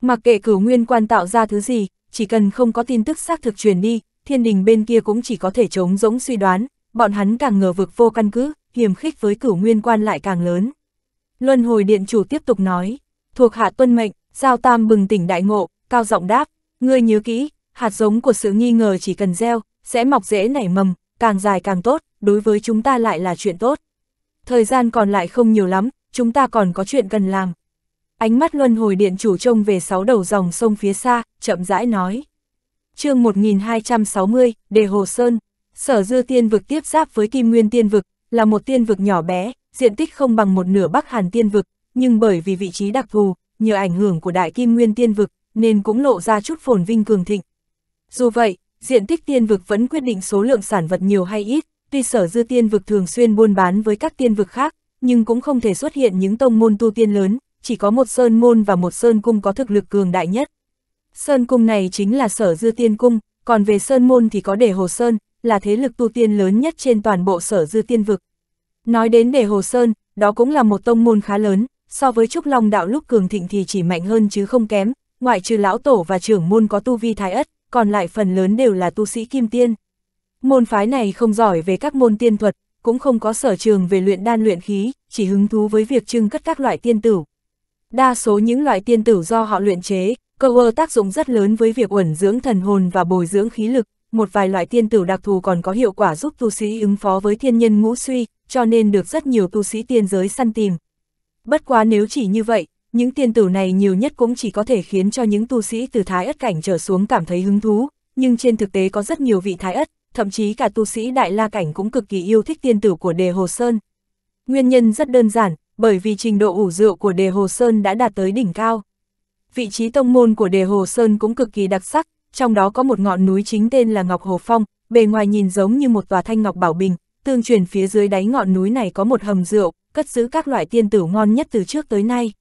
Mặc kệ cửu nguyên quan tạo ra thứ gì, chỉ cần không có tin tức xác thực truyền đi, thiên đình bên kia cũng chỉ có thể chống giống suy đoán, bọn hắn càng ngờ vực vô căn cứ, hiềm khích với cửu nguyên quan lại càng lớn. Luân hồi điện chủ tiếp tục nói, thuộc hạ tuân mệnh, giao tam bừng tỉnh đại ngộ, cao giọng đáp, ngươi nhớ kỹ, hạt giống của sự nghi ngờ chỉ cần gieo, sẽ mọc dễ nảy mầm, càng dài càng tốt, đối với chúng ta lại là chuyện tốt. Thời gian còn lại không nhiều lắm, chúng ta còn có chuyện cần làm. Ánh mắt luân hồi điện chủ trông về sáu đầu dòng sông phía xa, chậm rãi nói. chương 1260, Đề Hồ Sơn, Sở Dư Tiên Vực tiếp giáp với Kim Nguyên Tiên Vực, là một tiên vực nhỏ bé, diện tích không bằng một nửa Bắc Hàn tiên vực, nhưng bởi vì vị trí đặc thù, nhờ ảnh hưởng của Đại Kim Nguyên tiên vực, nên cũng lộ ra chút phồn vinh cường thịnh. Dù vậy, diện tích tiên vực vẫn quyết định số lượng sản vật nhiều hay ít, tuy sở dư tiên vực thường xuyên buôn bán với các tiên vực khác, nhưng cũng không thể xuất hiện những tông môn tu tiên lớn, chỉ có một sơn môn và một sơn cung có thực lực cường đại nhất. Sơn cung này chính là sở dư tiên cung, còn về sơn môn thì có để hồ sơn, là thế lực tu tiên lớn nhất trên toàn bộ sở dư tiên vực. Nói đến đề Hồ Sơn, đó cũng là một tông môn khá lớn, so với Trúc Long đạo lúc cường thịnh thì chỉ mạnh hơn chứ không kém, ngoại trừ lão tổ và trưởng môn có tu vi thái ất, còn lại phần lớn đều là tu sĩ kim tiên. Môn phái này không giỏi về các môn tiên thuật, cũng không có sở trường về luyện đan luyện khí, chỉ hứng thú với việc trưng cất các loại tiên tử. Đa số những loại tiên tử do họ luyện chế, cơ hơ tác dụng rất lớn với việc uẩn dưỡng thần hồn và bồi dưỡng khí lực, một vài loại tiên tử đặc thù còn có hiệu quả giúp tu sĩ ứng phó với thiên nhân ngũ suy, cho nên được rất nhiều tu sĩ tiên giới săn tìm. Bất quá nếu chỉ như vậy, những tiên tử này nhiều nhất cũng chỉ có thể khiến cho những tu sĩ từ thái ất cảnh trở xuống cảm thấy hứng thú, nhưng trên thực tế có rất nhiều vị thái ất, thậm chí cả tu sĩ đại la cảnh cũng cực kỳ yêu thích tiên tử của Đề Hồ Sơn. Nguyên nhân rất đơn giản, bởi vì trình độ ủ rượu của Đề Hồ Sơn đã đạt tới đỉnh cao. Vị trí tông môn của Đề Hồ Sơn cũng cực kỳ đặc sắc, trong đó có một ngọn núi chính tên là Ngọc Hồ Phong, bề ngoài nhìn giống như một tòa thanh ngọc bảo bình, tương truyền phía dưới đáy ngọn núi này có một hầm rượu, cất giữ các loại tiên tử ngon nhất từ trước tới nay.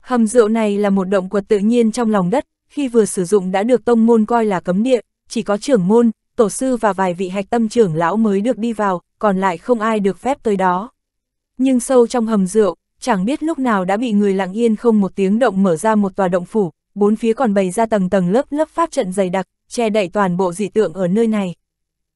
Hầm rượu này là một động quật tự nhiên trong lòng đất, khi vừa sử dụng đã được tông môn coi là cấm địa, chỉ có trưởng môn, tổ sư và vài vị hạch tâm trưởng lão mới được đi vào, còn lại không ai được phép tới đó. Nhưng sâu trong hầm rượu, chẳng biết lúc nào đã bị người lặng yên không một tiếng động mở ra một tòa động phủ, bốn phía còn bày ra tầng tầng lớp lớp pháp trận dày đặc, che đậy toàn bộ dị tượng ở nơi này.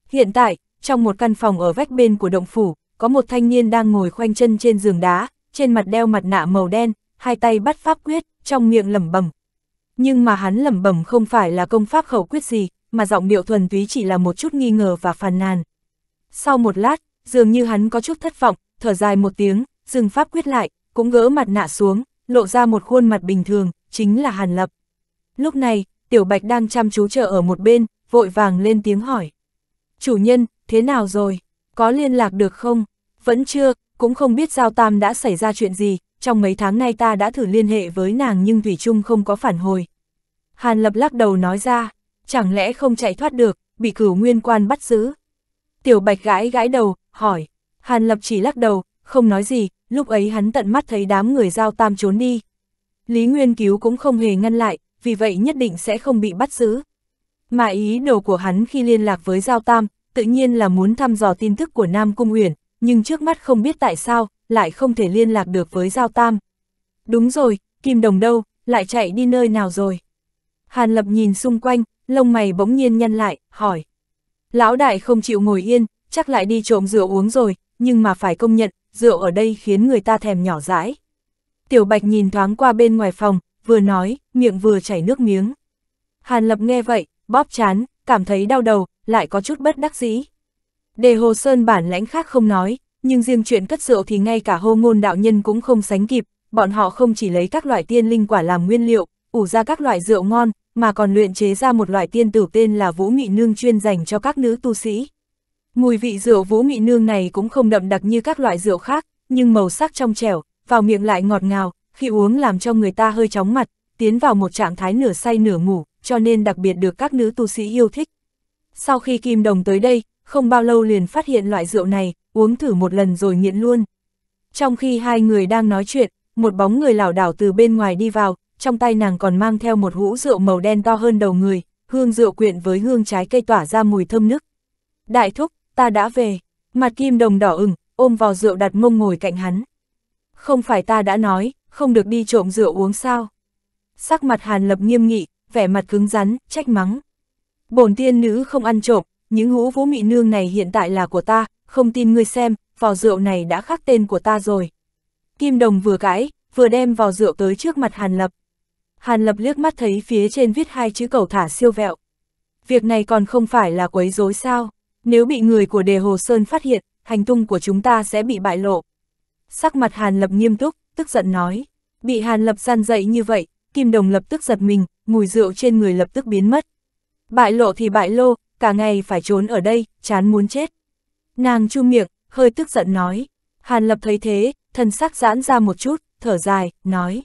Hiện tại, trong một căn phòng ở vách bên của động phủ, có một thanh niên đang ngồi khoanh chân trên giường đá, trên mặt đeo mặt nạ màu đen, hai tay bắt pháp quyết, trong miệng lẩm bẩm. Nhưng mà hắn lẩm bẩm không phải là công pháp khẩu quyết gì, mà giọng điệu thuần túy chỉ là một chút nghi ngờ và phàn nàn. Sau một lát, dường như hắn có chút thất vọng, thở dài một tiếng, dừng pháp quyết lại, cũng gỡ mặt nạ xuống, lộ ra một khuôn mặt bình thường, chính là Hàn Lập. Lúc này, Tiểu Bạch đang chăm chú chờ ở một bên, vội vàng lên tiếng hỏi. Chủ nhân, thế nào rồi? Có liên lạc được không? Vẫn chưa, cũng không biết Giao Tam đã xảy ra chuyện gì, trong mấy tháng nay ta đã thử liên hệ với nàng nhưng Thủy Trung không có phản hồi. Hàn Lập lắc đầu nói ra, chẳng lẽ không chạy thoát được, bị cửu nguyên quan bắt giữ. Tiểu Bạch gãi gãi đầu, hỏi. Hàn Lập chỉ lắc đầu, không nói gì, lúc ấy hắn tận mắt thấy đám người Giao Tam trốn đi. Lý Nguyên Cứu cũng không hề ngăn lại, vì vậy nhất định sẽ không bị bắt giữ. Mà ý đồ của hắn khi liên lạc với Giao Tam, tự nhiên là muốn thăm dò tin tức của Nam Cung Uyển, nhưng trước mắt không biết tại sao, lại không thể liên lạc được với Giao Tam. Đúng rồi, Kim Đồng đâu, lại chạy đi nơi nào rồi? Hàn Lập nhìn xung quanh, lông mày bỗng nhiên nhăn lại, hỏi. Lão đại không chịu ngồi yên, chắc lại đi trộm rượu uống rồi, nhưng mà phải công nhận, rượu ở đây khiến người ta thèm nhỏ dãi. Tiểu Bạch nhìn thoáng qua bên ngoài phòng, vừa nói, miệng vừa chảy nước miếng. Hàn Lập nghe vậy, bóp chán, cảm thấy đau đầu, lại có chút bất đắc dĩ. Đề Hồ Sơn bản lãnh khác không nói, nhưng riêng chuyện cất rượu thì ngay cả hô ngôn đạo nhân cũng không sánh kịp, bọn họ không chỉ lấy các loại tiên linh quả làm nguyên liệu, ủ ra các loại rượu ngon, mà còn luyện chế ra một loại tiên tử tên là Vũ Nghị Nương chuyên dành cho các nữ tu sĩ. Mùi vị rượu Vũ Nghị Nương này cũng không đậm đặc như các loại rượu khác, nhưng màu sắc trong trẻo, vào miệng lại ngọt ngào, khi uống làm cho người ta hơi chóng mặt, tiến vào một trạng thái nửa say nửa ngủ, cho nên đặc biệt được các nữ tu sĩ yêu thích. Sau khi Kim Đồng tới đây, không bao lâu liền phát hiện loại rượu này, uống thử một lần rồi nghiện luôn. Trong khi hai người đang nói chuyện, một bóng người lảo đảo từ bên ngoài đi vào, trong tay nàng còn mang theo một hũ rượu màu đen to hơn đầu người, hương rượu quyện với hương trái cây tỏa ra mùi thơm nức. Đại thúc, ta đã về. Mặt Kim Đồng đỏ ửng, ôm vào rượu đặt mông ngồi cạnh hắn không phải ta đã nói, không được đi trộm rượu uống sao. Sắc mặt Hàn Lập nghiêm nghị, vẻ mặt cứng rắn, trách mắng. Bổn tiên nữ không ăn trộm, những hũ vũ mị nương này hiện tại là của ta, không tin ngươi xem, vò rượu này đã khắc tên của ta rồi. Kim Đồng vừa cãi, vừa đem vò rượu tới trước mặt Hàn Lập. Hàn Lập liếc mắt thấy phía trên viết hai chữ cầu thả siêu vẹo. Việc này còn không phải là quấy rối sao, nếu bị người của đề Hồ Sơn phát hiện, hành tung của chúng ta sẽ bị bại lộ sắc mặt Hàn Lập nghiêm túc, tức giận nói. Bị Hàn Lập gian dậy như vậy, Kim Đồng lập tức giật mình, mùi rượu trên người lập tức biến mất. Bại lộ thì bại lô, cả ngày phải trốn ở đây, chán muốn chết. Nàng chu miệng, hơi tức giận nói. Hàn Lập thấy thế, thân sắc giãn ra một chút, thở dài, nói.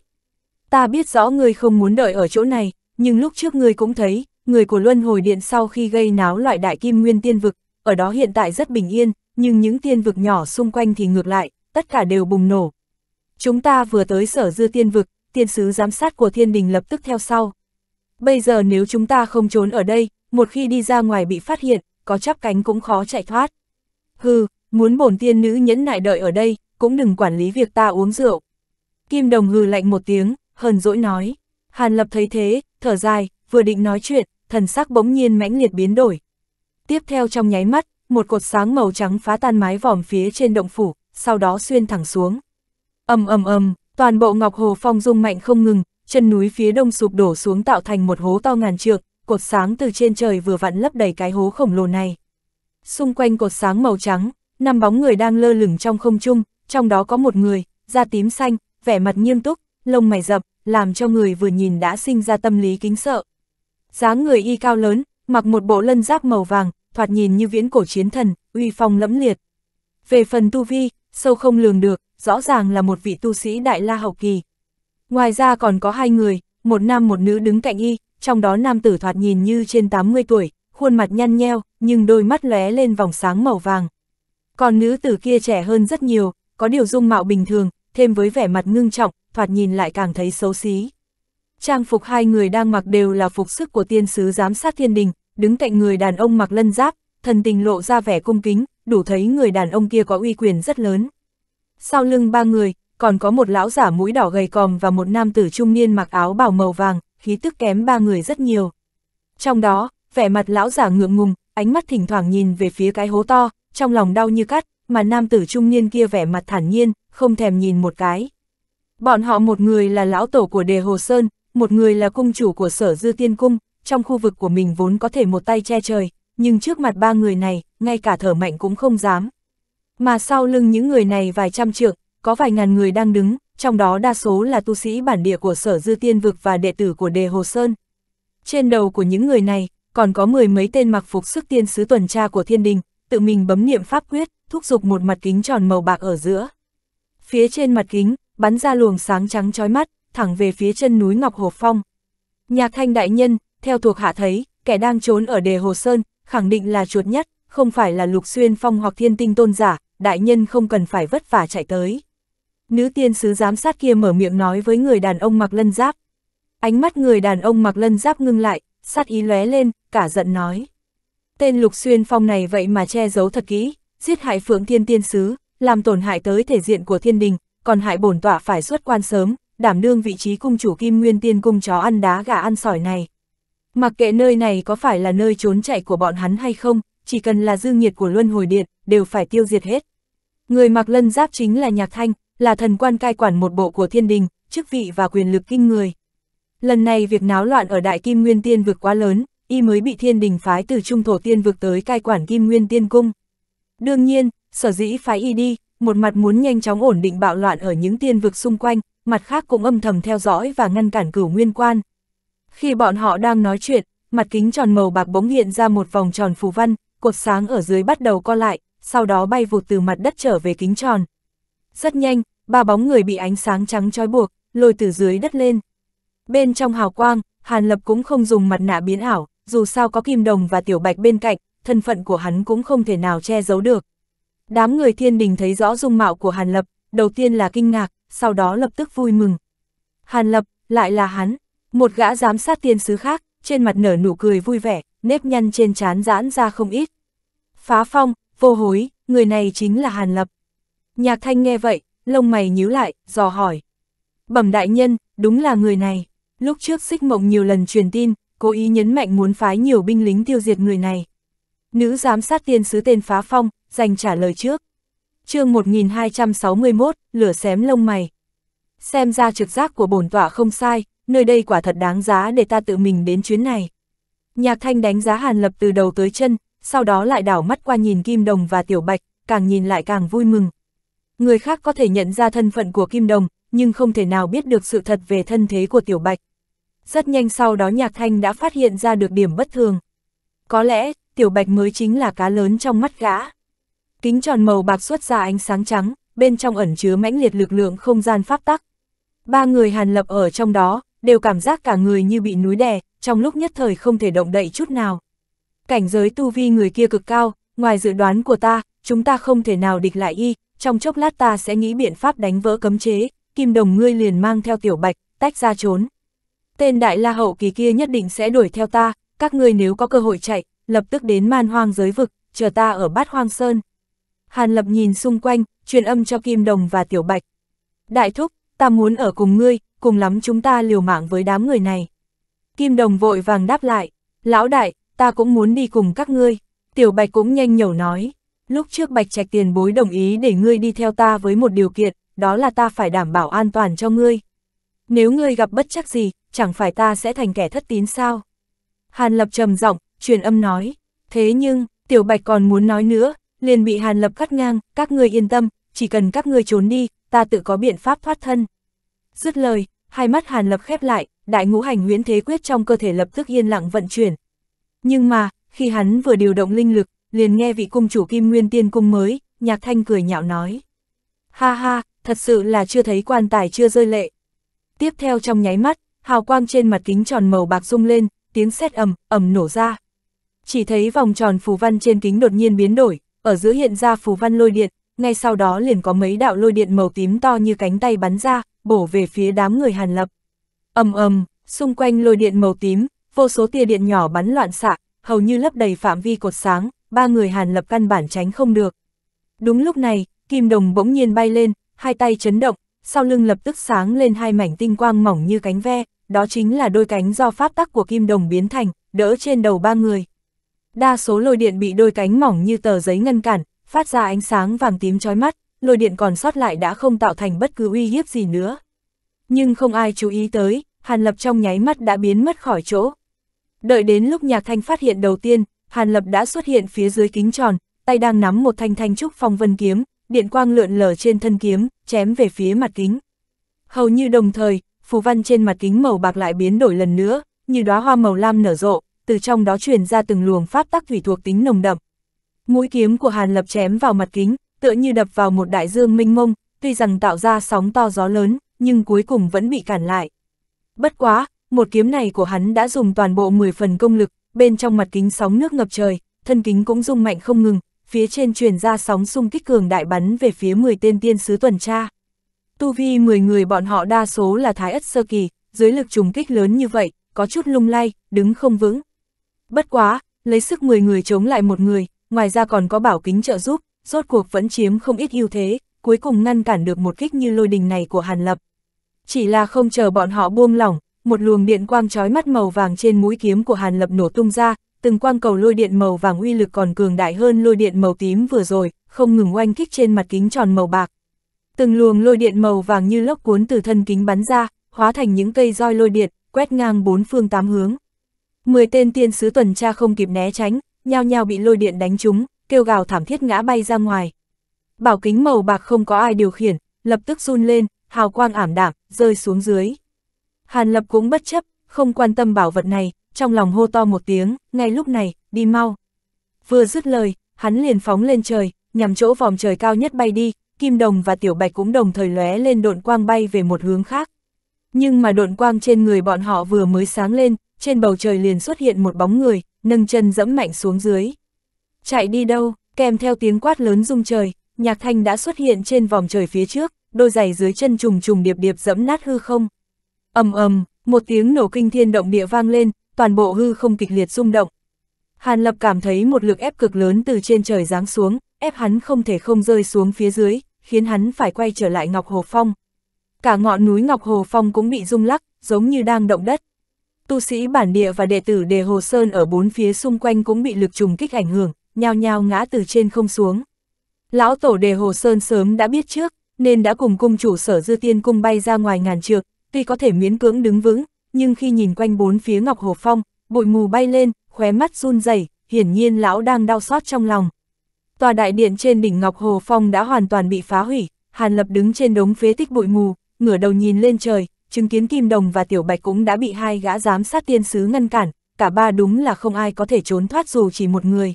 Ta biết rõ người không muốn đợi ở chỗ này, nhưng lúc trước người cũng thấy, người của Luân Hồi Điện sau khi gây náo loại đại kim nguyên tiên vực, ở đó hiện tại rất bình yên, nhưng những tiên vực nhỏ xung quanh thì ngược lại, tất cả đều bùng nổ. Chúng ta vừa tới sở dư tiên vực, tiên sứ giám sát của thiên đình lập tức theo sau. Bây giờ nếu chúng ta không trốn ở đây, một khi đi ra ngoài bị phát hiện, có chắp cánh cũng khó chạy thoát. Hừ, muốn bổn tiên nữ nhẫn nại đợi ở đây, cũng đừng quản lý việc ta uống rượu. Kim Đồng hừ lạnh một tiếng, hờn dỗi nói. Hàn Lập thấy thế, thở dài, vừa định nói chuyện, thần sắc bỗng nhiên mãnh liệt biến đổi. Tiếp theo trong nháy mắt, một cột sáng màu trắng phá tan mái vòm phía trên động phủ, sau đó xuyên thẳng xuống. ầm ầm ầm, toàn bộ Ngọc Hồ Phong rung mạnh không ngừng, chân núi phía đông sụp đổ xuống tạo thành một hố to ngàn trượng, cột sáng từ trên trời vừa vặn lấp đầy cái hố khổng lồ này. Xung quanh cột sáng màu trắng, năm bóng người đang lơ lửng trong không trung, trong đó có một người, da tím xanh, vẻ mặt nghiêm túc, lông mày rậm, làm cho người vừa nhìn đã sinh ra tâm lý kính sợ. Dáng người y cao lớn, mặc một bộ lân giáp màu vàng, thoạt nhìn như viễn cổ chiến thần, uy phong lẫm liệt. Về phần tu vi, sâu không lường được, rõ ràng là một vị tu sĩ đại la hậu kỳ. Ngoài ra còn có hai người, một nam một nữ đứng cạnh y, trong đó nam tử thoạt nhìn như trên 80 tuổi, khuôn mặt nhăn nheo, nhưng đôi mắt lóe lên vòng sáng màu vàng. Còn nữ tử kia trẻ hơn rất nhiều, có điều dung mạo bình thường, thêm với vẻ mặt ngưng trọng, thoạt nhìn lại càng thấy xấu xí. Trang phục hai người đang mặc đều là phục sức của tiên sứ giám sát thiên đình, đứng cạnh người đàn ông mặc lân giáp, thần tình lộ ra vẻ cung kính, đủ thấy người đàn ông kia có uy quyền rất lớn. Sau lưng ba người, còn có một lão giả mũi đỏ gầy còm và một nam tử trung niên mặc áo bào màu vàng, khí tức kém ba người rất nhiều. Trong đó, vẻ mặt lão giả ngượng ngùng, ánh mắt thỉnh thoảng nhìn về phía cái hố to, trong lòng đau như cắt, mà nam tử trung niên kia vẻ mặt thản nhiên, không thèm nhìn một cái. Bọn họ một người là lão tổ của đề Hồ Sơn, một người là cung chủ của sở dư tiên cung, trong khu vực của mình vốn có thể một tay che trời, nhưng trước mặt ba người này, ngay cả thở mạnh cũng không dám. Mà sau lưng những người này vài trăm trượng, có vài ngàn người đang đứng, trong đó đa số là tu sĩ bản địa của sở dư tiên vực và đệ tử của đề Hồ Sơn. Trên đầu của những người này, còn có mười mấy tên mặc phục sức tiên sứ tuần tra của thiên đình, tự mình bấm niệm pháp quyết, thúc giục một mặt kính tròn màu bạc ở giữa. Phía trên mặt kính, bắn ra luồng sáng trắng chói mắt, thẳng về phía chân núi Ngọc Hồ Phong. Nhạc thanh đại nhân, theo thuộc hạ thấy, kẻ đang trốn ở đề Hồ Sơn, khẳng định là chuột nhắt, không phải là lục xuyên phong hoặc thiên tinh tôn giả, đại nhân không cần phải vất vả chạy tới. Nữ tiên sứ giám sát kia mở miệng nói với người đàn ông mặc lân giáp. Ánh mắt người đàn ông mặc lân giáp ngưng lại, sát ý lóe lên, cả giận nói. Tên lục xuyên phong này vậy mà che giấu thật kỹ, giết hại phượng thiên tiên sứ, làm tổn hại tới thể diện của thiên đình, còn hại bổn tọa phải xuất quan sớm, đảm đương vị trí cung chủ kim nguyên tiên cung chó ăn đá gà ăn sỏi này. Mặc kệ nơi này có phải là nơi trốn chạy của bọn hắn hay không, chỉ cần là dư nghiệt của Luân Hồi Điện, đều phải tiêu diệt hết. Người mặc lân giáp chính là Nhạc Thanh, là thần quan cai quản một bộ của thiên đình, chức vị và quyền lực kinh người. Lần này việc náo loạn ở Đại Kim Nguyên Tiên vực quá lớn, y mới bị thiên đình phái từ trung thổ tiên vực tới cai quản Kim Nguyên Tiên Cung. Đương nhiên, sở dĩ phái y đi, một mặt muốn nhanh chóng ổn định bạo loạn ở những tiên vực xung quanh, mặt khác cũng âm thầm theo dõi và ngăn cản cửu nguyên quan, khi bọn họ đang nói chuyện, mặt kính tròn màu bạc bỗng hiện ra một vòng tròn phù văn, cột sáng ở dưới bắt đầu co lại, sau đó bay vụt từ mặt đất trở về kính tròn. Rất nhanh, ba bóng người bị ánh sáng trắng trói buộc, lôi từ dưới đất lên. Bên trong hào quang, Hàn Lập cũng không dùng mặt nạ biến ảo, dù sao có Kim Đồng và Tiểu Bạch bên cạnh, thân phận của hắn cũng không thể nào che giấu được. Đám người thiên đình thấy rõ dung mạo của Hàn Lập, đầu tiên là kinh ngạc, sau đó lập tức vui mừng. Hàn Lập, lại là hắn, một gã giám sát tiên sứ khác, trên mặt nở nụ cười vui vẻ, nếp nhăn trên trán giãn ra không ít. Phá phong, vô hối, người này chính là Hàn Lập. Nhạc thanh nghe vậy, lông mày nhíu lại, dò hỏi. Bẩm đại nhân, đúng là người này. Lúc trước xích mộng nhiều lần truyền tin, cố ý nhấn mạnh muốn phái nhiều binh lính tiêu diệt người này. Nữ giám sát tiên sứ tên Phá Phong, dành trả lời trước. chương 1261, lửa xém lông mày. Xem ra trực giác của bổn tọa không sai, nơi đây quả thật đáng giá để ta tự mình đến chuyến này. Nhạc thanh đánh giá Hàn Lập từ đầu tới chân, sau đó lại đảo mắt qua nhìn Kim Đồng và Tiểu Bạch, càng nhìn lại càng vui mừng. Người khác có thể nhận ra thân phận của Kim Đồng, nhưng không thể nào biết được sự thật về thân thế của Tiểu Bạch. Rất nhanh sau đó Nhạc Thanh đã phát hiện ra được điểm bất thường. Có lẽ, Tiểu Bạch mới chính là cá lớn trong mắt gã. Kính tròn màu bạc xuất ra ánh sáng trắng, bên trong ẩn chứa mãnh liệt lực lượng không gian pháp tắc. Ba người hàn lập ở trong đó, đều cảm giác cả người như bị núi đè, trong lúc nhất thời không thể động đậy chút nào. Cảnh giới tu vi người kia cực cao, ngoài dự đoán của ta, chúng ta không thể nào địch lại y, trong chốc lát ta sẽ nghĩ biện pháp đánh vỡ cấm chế, kim đồng ngươi liền mang theo tiểu bạch, tách ra trốn. Tên đại la hậu kỳ kia nhất định sẽ đuổi theo ta, các ngươi nếu có cơ hội chạy, lập tức đến man hoang giới vực, chờ ta ở bát hoang sơn. Hàn lập nhìn xung quanh, truyền âm cho kim đồng và tiểu bạch. Đại thúc, ta muốn ở cùng ngươi, cùng lắm chúng ta liều mạng với đám người này. Kim Đồng vội vàng đáp lại, lão đại, ta cũng muốn đi cùng các ngươi. Tiểu Bạch cũng nhanh nhẩu nói, lúc trước Bạch Trạch tiền bối đồng ý để ngươi đi theo ta với một điều kiện, đó là ta phải đảm bảo an toàn cho ngươi. Nếu ngươi gặp bất chắc gì, chẳng phải ta sẽ thành kẻ thất tín sao? Hàn Lập trầm giọng, truyền âm nói, thế nhưng, Tiểu Bạch còn muốn nói nữa, liền bị Hàn Lập cắt ngang, các ngươi yên tâm, chỉ cần các ngươi trốn đi, ta tự có biện pháp thoát thân. Dứt lời, hai mắt Hàn Lập khép lại, đại ngũ hành huyễn thế quyết trong cơ thể lập tức yên lặng vận chuyển. Nhưng mà, khi hắn vừa điều động linh lực, liền nghe vị cung chủ Kim Nguyên Tiên cung mới, Nhạc Thanh cười nhạo nói: "Ha ha, thật sự là chưa thấy quan tài chưa rơi lệ." Tiếp theo trong nháy mắt, hào quang trên mặt kính tròn màu bạc rung lên, tiếng sét ầm ầm nổ ra. Chỉ thấy vòng tròn phù văn trên kính đột nhiên biến đổi, ở giữa hiện ra phù văn lôi điện, ngay sau đó liền có mấy đạo lôi điện màu tím to như cánh tay bắn ra, bổ về phía đám người Hàn Lập. ầm ầm, xung quanh lôi điện màu tím, vô số tia điện nhỏ bắn loạn xạ, hầu như lấp đầy phạm vi cột sáng, ba người Hàn Lập căn bản tránh không được. Đúng lúc này, Kim Đồng bỗng nhiên bay lên, hai tay chấn động, sau lưng lập tức sáng lên hai mảnh tinh quang mỏng như cánh ve, đó chính là đôi cánh do pháp tắc của Kim Đồng biến thành, đỡ trên đầu ba người. Đa số lôi điện bị đôi cánh mỏng như tờ giấy ngăn cản, phát ra ánh sáng vàng tím chói mắt, lôi điện còn sót lại đã không tạo thành bất cứ uy hiếp gì nữa. Nhưng không ai chú ý tới, Hàn Lập trong nháy mắt đã biến mất khỏi chỗ. Đợi đến lúc Nhạc Thanh phát hiện đầu tiên, Hàn Lập đã xuất hiện phía dưới kính tròn, tay đang nắm một thanh thanh trúc phong vân kiếm, điện quang lượn lờ trên thân kiếm, chém về phía mặt kính. Hầu như đồng thời, phù văn trên mặt kính màu bạc lại biến đổi lần nữa, như đóa hoa màu lam nở rộ, từ trong đó truyền ra từng luồng pháp tắc thủy thuộc tính nồng đậm. Mũi kiếm của Hàn Lập chém vào mặt kính, tựa như đập vào một đại dương minh mông, tuy rằng tạo ra sóng to gió lớn, nhưng cuối cùng vẫn bị cản lại. Bất quá, một kiếm này của hắn đã dùng toàn bộ 10 phần công lực, bên trong mặt kính sóng nước ngập trời, thân kính cũng rung mạnh không ngừng, phía trên truyền ra sóng xung kích cường đại bắn về phía 10 tên tiên sứ tuần tra. Tu vi 10 người bọn họ đa số là thái ất sơ kỳ, dưới lực trùng kích lớn như vậy, có chút lung lay, đứng không vững. Bất quá, lấy sức 10 người chống lại một người, ngoài ra còn có bảo kính trợ giúp, rốt cuộc vẫn chiếm không ít ưu thế, cuối cùng ngăn cản được một kích như lôi đình này của Hàn Lập. Chỉ là không chờ bọn họ buông lỏng, một luồng điện quang trói mắt màu vàng trên mũi kiếm của Hàn Lập nổ tung ra, từng quang cầu lôi điện màu vàng uy lực còn cường đại hơn lôi điện màu tím vừa rồi, không ngừng oanh kích trên mặt kính tròn màu bạc. Từng luồng lôi điện màu vàng như lốc cuốn từ thân kính bắn ra, hóa thành những cây roi lôi điện, quét ngang bốn phương tám hướng. Mười tên tiên sứ tuần tra không kịp né tránh, nhao nhao bị lôi điện đánh trúng, kêu gào thảm thiết ngã bay ra ngoài. Bảo kính màu bạc không có ai điều khiển, lập tức run lên, hào quang ảm đạm, rơi xuống dưới. Hàn Lập cũng bất chấp, không quan tâm bảo vật này, trong lòng hô to một tiếng, ngay lúc này, đi mau. Vừa dứt lời, hắn liền phóng lên trời, nhằm chỗ vòm trời cao nhất bay đi, Kim Đồng và Tiểu Bạch cũng đồng thời lóe lên độn quang bay về một hướng khác. Nhưng mà độn quang trên người bọn họ vừa mới sáng lên, trên bầu trời liền xuất hiện một bóng người, nâng chân dẫm mạnh xuống dưới chạy đi đâu, kèm theo tiếng quát lớn rung trời, nhạc thanh đã xuất hiện trên vòng trời phía trước, đôi giày dưới chân trùng trùng điệp điệp dẫm nát hư không. ầm ầm, một tiếng nổ kinh thiên động địa vang lên, toàn bộ hư không kịch liệt rung động. Hàn Lập cảm thấy một lực ép cực lớn từ trên trời giáng xuống, ép hắn không thể không rơi xuống phía dưới, khiến hắn phải quay trở lại Ngọc Hồ Phong. Cả ngọn núi Ngọc Hồ Phong cũng bị rung lắc, giống như đang động đất. Tu sĩ bản địa và đệ tử Đề Hồ Sơn ở bốn phía xung quanh cũng bị lực trùng kích ảnh hưởng, nhao nhao ngã từ trên không xuống. Lão tổ đề Hồ Sơn sớm đã biết trước, nên đã cùng cung chủ sở dư tiên cung bay ra ngoài ngàn trượng, tuy có thể miễn cưỡng đứng vững, nhưng khi nhìn quanh bốn phía Ngọc Hồ Phong, bụi mù bay lên, khóe mắt run rẩy, hiển nhiên lão đang đau xót trong lòng. Tòa đại điện trên đỉnh Ngọc Hồ Phong đã hoàn toàn bị phá hủy, Hàn Lập đứng trên đống phế tích bụi mù, ngửa đầu nhìn lên trời, chứng kiến Kim Đồng và Tiểu Bạch cũng đã bị hai gã giám sát tiên sứ ngăn cản, cả ba đúng là không ai có thể trốn thoát dù chỉ một người.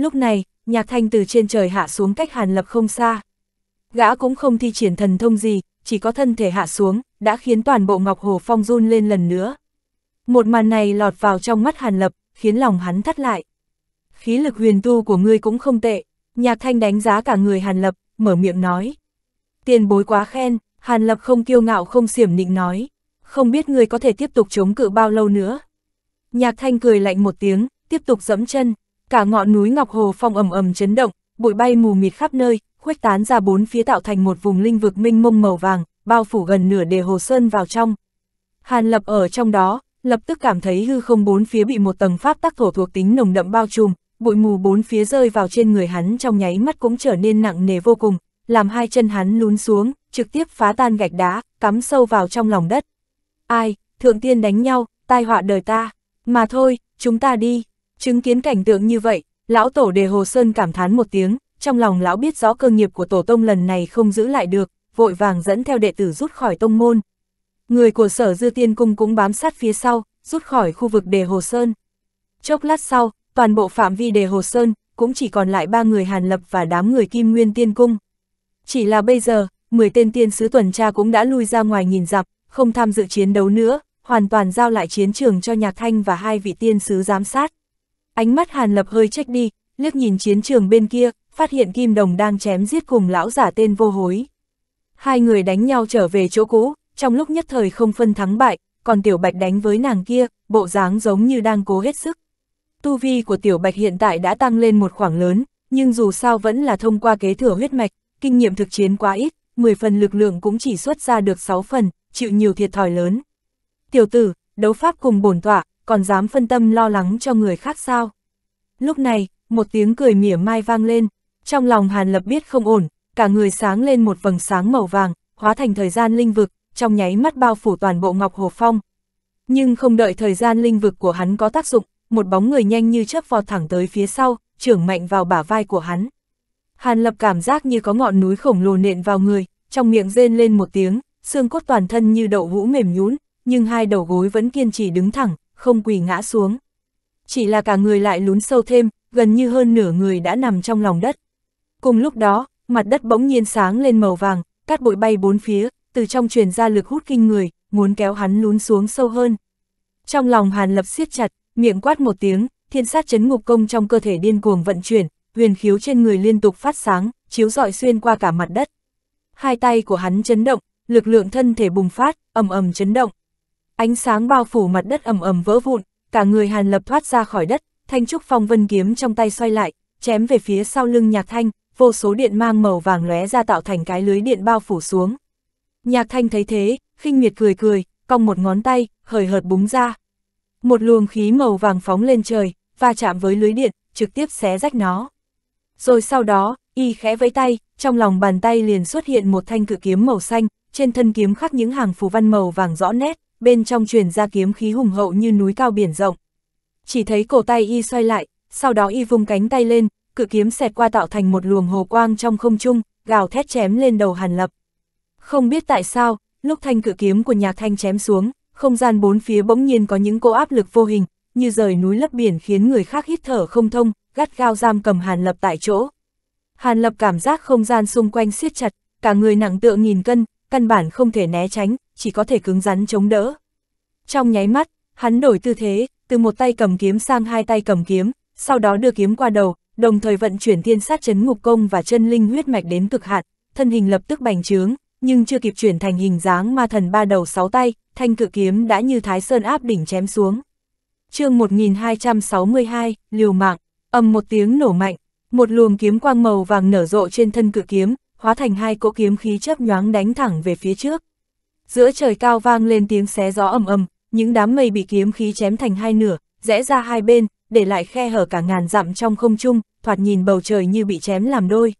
Lúc này, nhạc thanh từ trên trời hạ xuống cách Hàn Lập không xa. Gã cũng không thi triển thần thông gì, chỉ có thân thể hạ xuống, đã khiến toàn bộ Ngọc Hồ Phong run lên lần nữa. Một màn này lọt vào trong mắt Hàn Lập, khiến lòng hắn thắt lại. Khí lực huyền tu của ngươi cũng không tệ, nhạc thanh đánh giá cả người Hàn Lập, mở miệng nói. Tiền bối quá khen, Hàn Lập không kiêu ngạo không xiểm nịnh nói, không biết ngươi có thể tiếp tục chống cự bao lâu nữa. Nhạc thanh cười lạnh một tiếng, tiếp tục dẫm chân, cả ngọn núi Ngọc Hồ Phong ầm ầm chấn động, bụi bay mù mịt khắp nơi, khuếch tán ra bốn phía tạo thành một vùng linh vực minh mông màu vàng, bao phủ gần nửa đề hồ sơn vào trong. Hàn Lập ở trong đó, lập tức cảm thấy hư không bốn phía bị một tầng pháp tắc thổ thuộc tính nồng đậm bao trùm, bụi mù bốn phía rơi vào trên người hắn trong nháy mắt cũng trở nên nặng nề vô cùng, làm hai chân hắn lún xuống, trực tiếp phá tan gạch đá, cắm sâu vào trong lòng đất. Ai, thượng tiên đánh nhau, tai họa đời ta, mà thôi, chúng ta đi, Chứng kiến cảnh tượng như vậy, lão tổ đề Hồ Sơn cảm thán một tiếng, trong lòng lão biết rõ cơ nghiệp của tổ tông lần này không giữ lại được, vội vàng dẫn theo đệ tử rút khỏi tông môn. Người của sở dư tiên cung cũng bám sát phía sau, rút khỏi khu vực đề Hồ Sơn. Chốc lát sau, toàn bộ phạm vi đề Hồ Sơn cũng chỉ còn lại ba người Hàn Lập và đám người Kim Nguyên tiên cung. Chỉ là bây giờ, 10 tên tiên sứ tuần tra cũng đã lui ra ngoài nhìn dặm, không tham dự chiến đấu nữa, hoàn toàn giao lại chiến trường cho Nhạc Thanh và hai vị tiên sứ giám sát. Ánh mắt Hàn Lập hơi trách đi, liếc nhìn chiến trường bên kia, phát hiện Kim Đồng đang chém giết cùng lão giả tên vô hối. Hai người đánh nhau trở về chỗ cũ, trong lúc nhất thời không phân thắng bại, còn Tiểu Bạch đánh với nàng kia, bộ dáng giống như đang cố hết sức. Tu vi của Tiểu Bạch hiện tại đã tăng lên một khoảng lớn, nhưng dù sao vẫn là thông qua kế thừa huyết mạch, kinh nghiệm thực chiến quá ít, 10 phần lực lượng cũng chỉ xuất ra được 6 phần, chịu nhiều thiệt thòi lớn. Tiểu tử, đấu pháp cùng bổn tọa, còn dám phân tâm lo lắng cho người khác sao. Lúc này, một tiếng cười mỉa mai vang lên, trong lòng Hàn Lập biết không ổn, cả người sáng lên một vầng sáng màu vàng, hóa thành thời gian linh vực, trong nháy mắt bao phủ toàn bộ Ngọc Hồ Phong. Nhưng không đợi thời gian linh vực của hắn có tác dụng, một bóng người nhanh như chớp vọt thẳng tới phía sau, trưởng mạnh vào bả vai của hắn. Hàn Lập cảm giác như có ngọn núi khổng lồ nện vào người, trong miệng rên lên một tiếng, xương cốt toàn thân như đậu hũ mềm nhũn, nhưng hai đầu gối vẫn kiên trì đứng thẳng, không quỳ ngã xuống. Chỉ là cả người lại lún sâu thêm, gần như hơn nửa người đã nằm trong lòng đất. Cùng lúc đó, mặt đất bỗng nhiên sáng lên màu vàng, cát bụi bay bốn phía, từ trong truyền ra lực hút kinh người, muốn kéo hắn lún xuống sâu hơn. Trong lòng Hàn Lập siết chặt, miệng quát một tiếng, thiên sát chấn ngục công trong cơ thể điên cuồng vận chuyển, huyền khiếu trên người liên tục phát sáng, chiếu rọi xuyên qua cả mặt đất. Hai tay của hắn chấn động, lực lượng thân thể bùng phát, ầm ầm chấn động, Ánh sáng bao phủ mặt đất ầm ầm vỡ vụn, cả người Hàn Lập thoát ra khỏi đất, thanh trúc phong vân kiếm trong tay xoay lại, chém về phía sau lưng Nhạc Thanh, vô số điện mang màu vàng lóe ra tạo thành cái lưới điện bao phủ xuống. Nhạc Thanh thấy thế, khinh miệt cười cười, cong một ngón tay, hời hợt búng ra. Một luồng khí màu vàng phóng lên trời, va chạm với lưới điện, trực tiếp xé rách nó. Rồi sau đó, y khẽ vẫy tay, trong lòng bàn tay liền xuất hiện một thanh cự kiếm màu xanh, trên thân kiếm khắc những hàng phù văn màu vàng rõ nét, bên trong truyền ra kiếm khí hùng hậu như núi cao biển rộng. Chỉ thấy cổ tay y xoay lại, sau đó y vung cánh tay lên, cự kiếm xẹt qua tạo thành một luồng hồ quang trong không trung, gào thét chém lên đầu Hàn Lập. Không biết tại sao, lúc thanh cự kiếm của Nhạc Thanh chém xuống, không gian bốn phía bỗng nhiên có những cô áp lực vô hình, như rời núi lấp biển khiến người khác hít thở không thông, gắt gao giam cầm Hàn Lập tại chỗ. Hàn Lập cảm giác không gian xung quanh siết chặt, cả người nặng tựa nghìn cân, căn bản không thể né tránh, chỉ có thể cứng rắn chống đỡ. Trong nháy mắt, hắn đổi tư thế, từ một tay cầm kiếm sang hai tay cầm kiếm, sau đó đưa kiếm qua đầu, đồng thời vận chuyển thiên sát chấn ngục công và chân linh huyết mạch đến cực hạn, thân hình lập tức bành trướng, nhưng chưa kịp chuyển thành hình dáng ma thần ba đầu sáu tay, thanh cự kiếm đã như thái sơn áp đỉnh chém xuống. chương 1262, liều mạng, ầm một tiếng nổ mạnh, một luồng kiếm quang màu vàng nở rộ trên thân cự kiếm, hóa thành hai cỗ kiếm khí chớp nhoáng đánh thẳng về phía trước, giữa trời cao vang lên tiếng xé gió ầm ầm, những đám mây bị kiếm khí chém thành hai nửa, rẽ ra hai bên, để lại khe hở cả ngàn dặm trong không trung, thoạt nhìn bầu trời như bị chém làm đôi.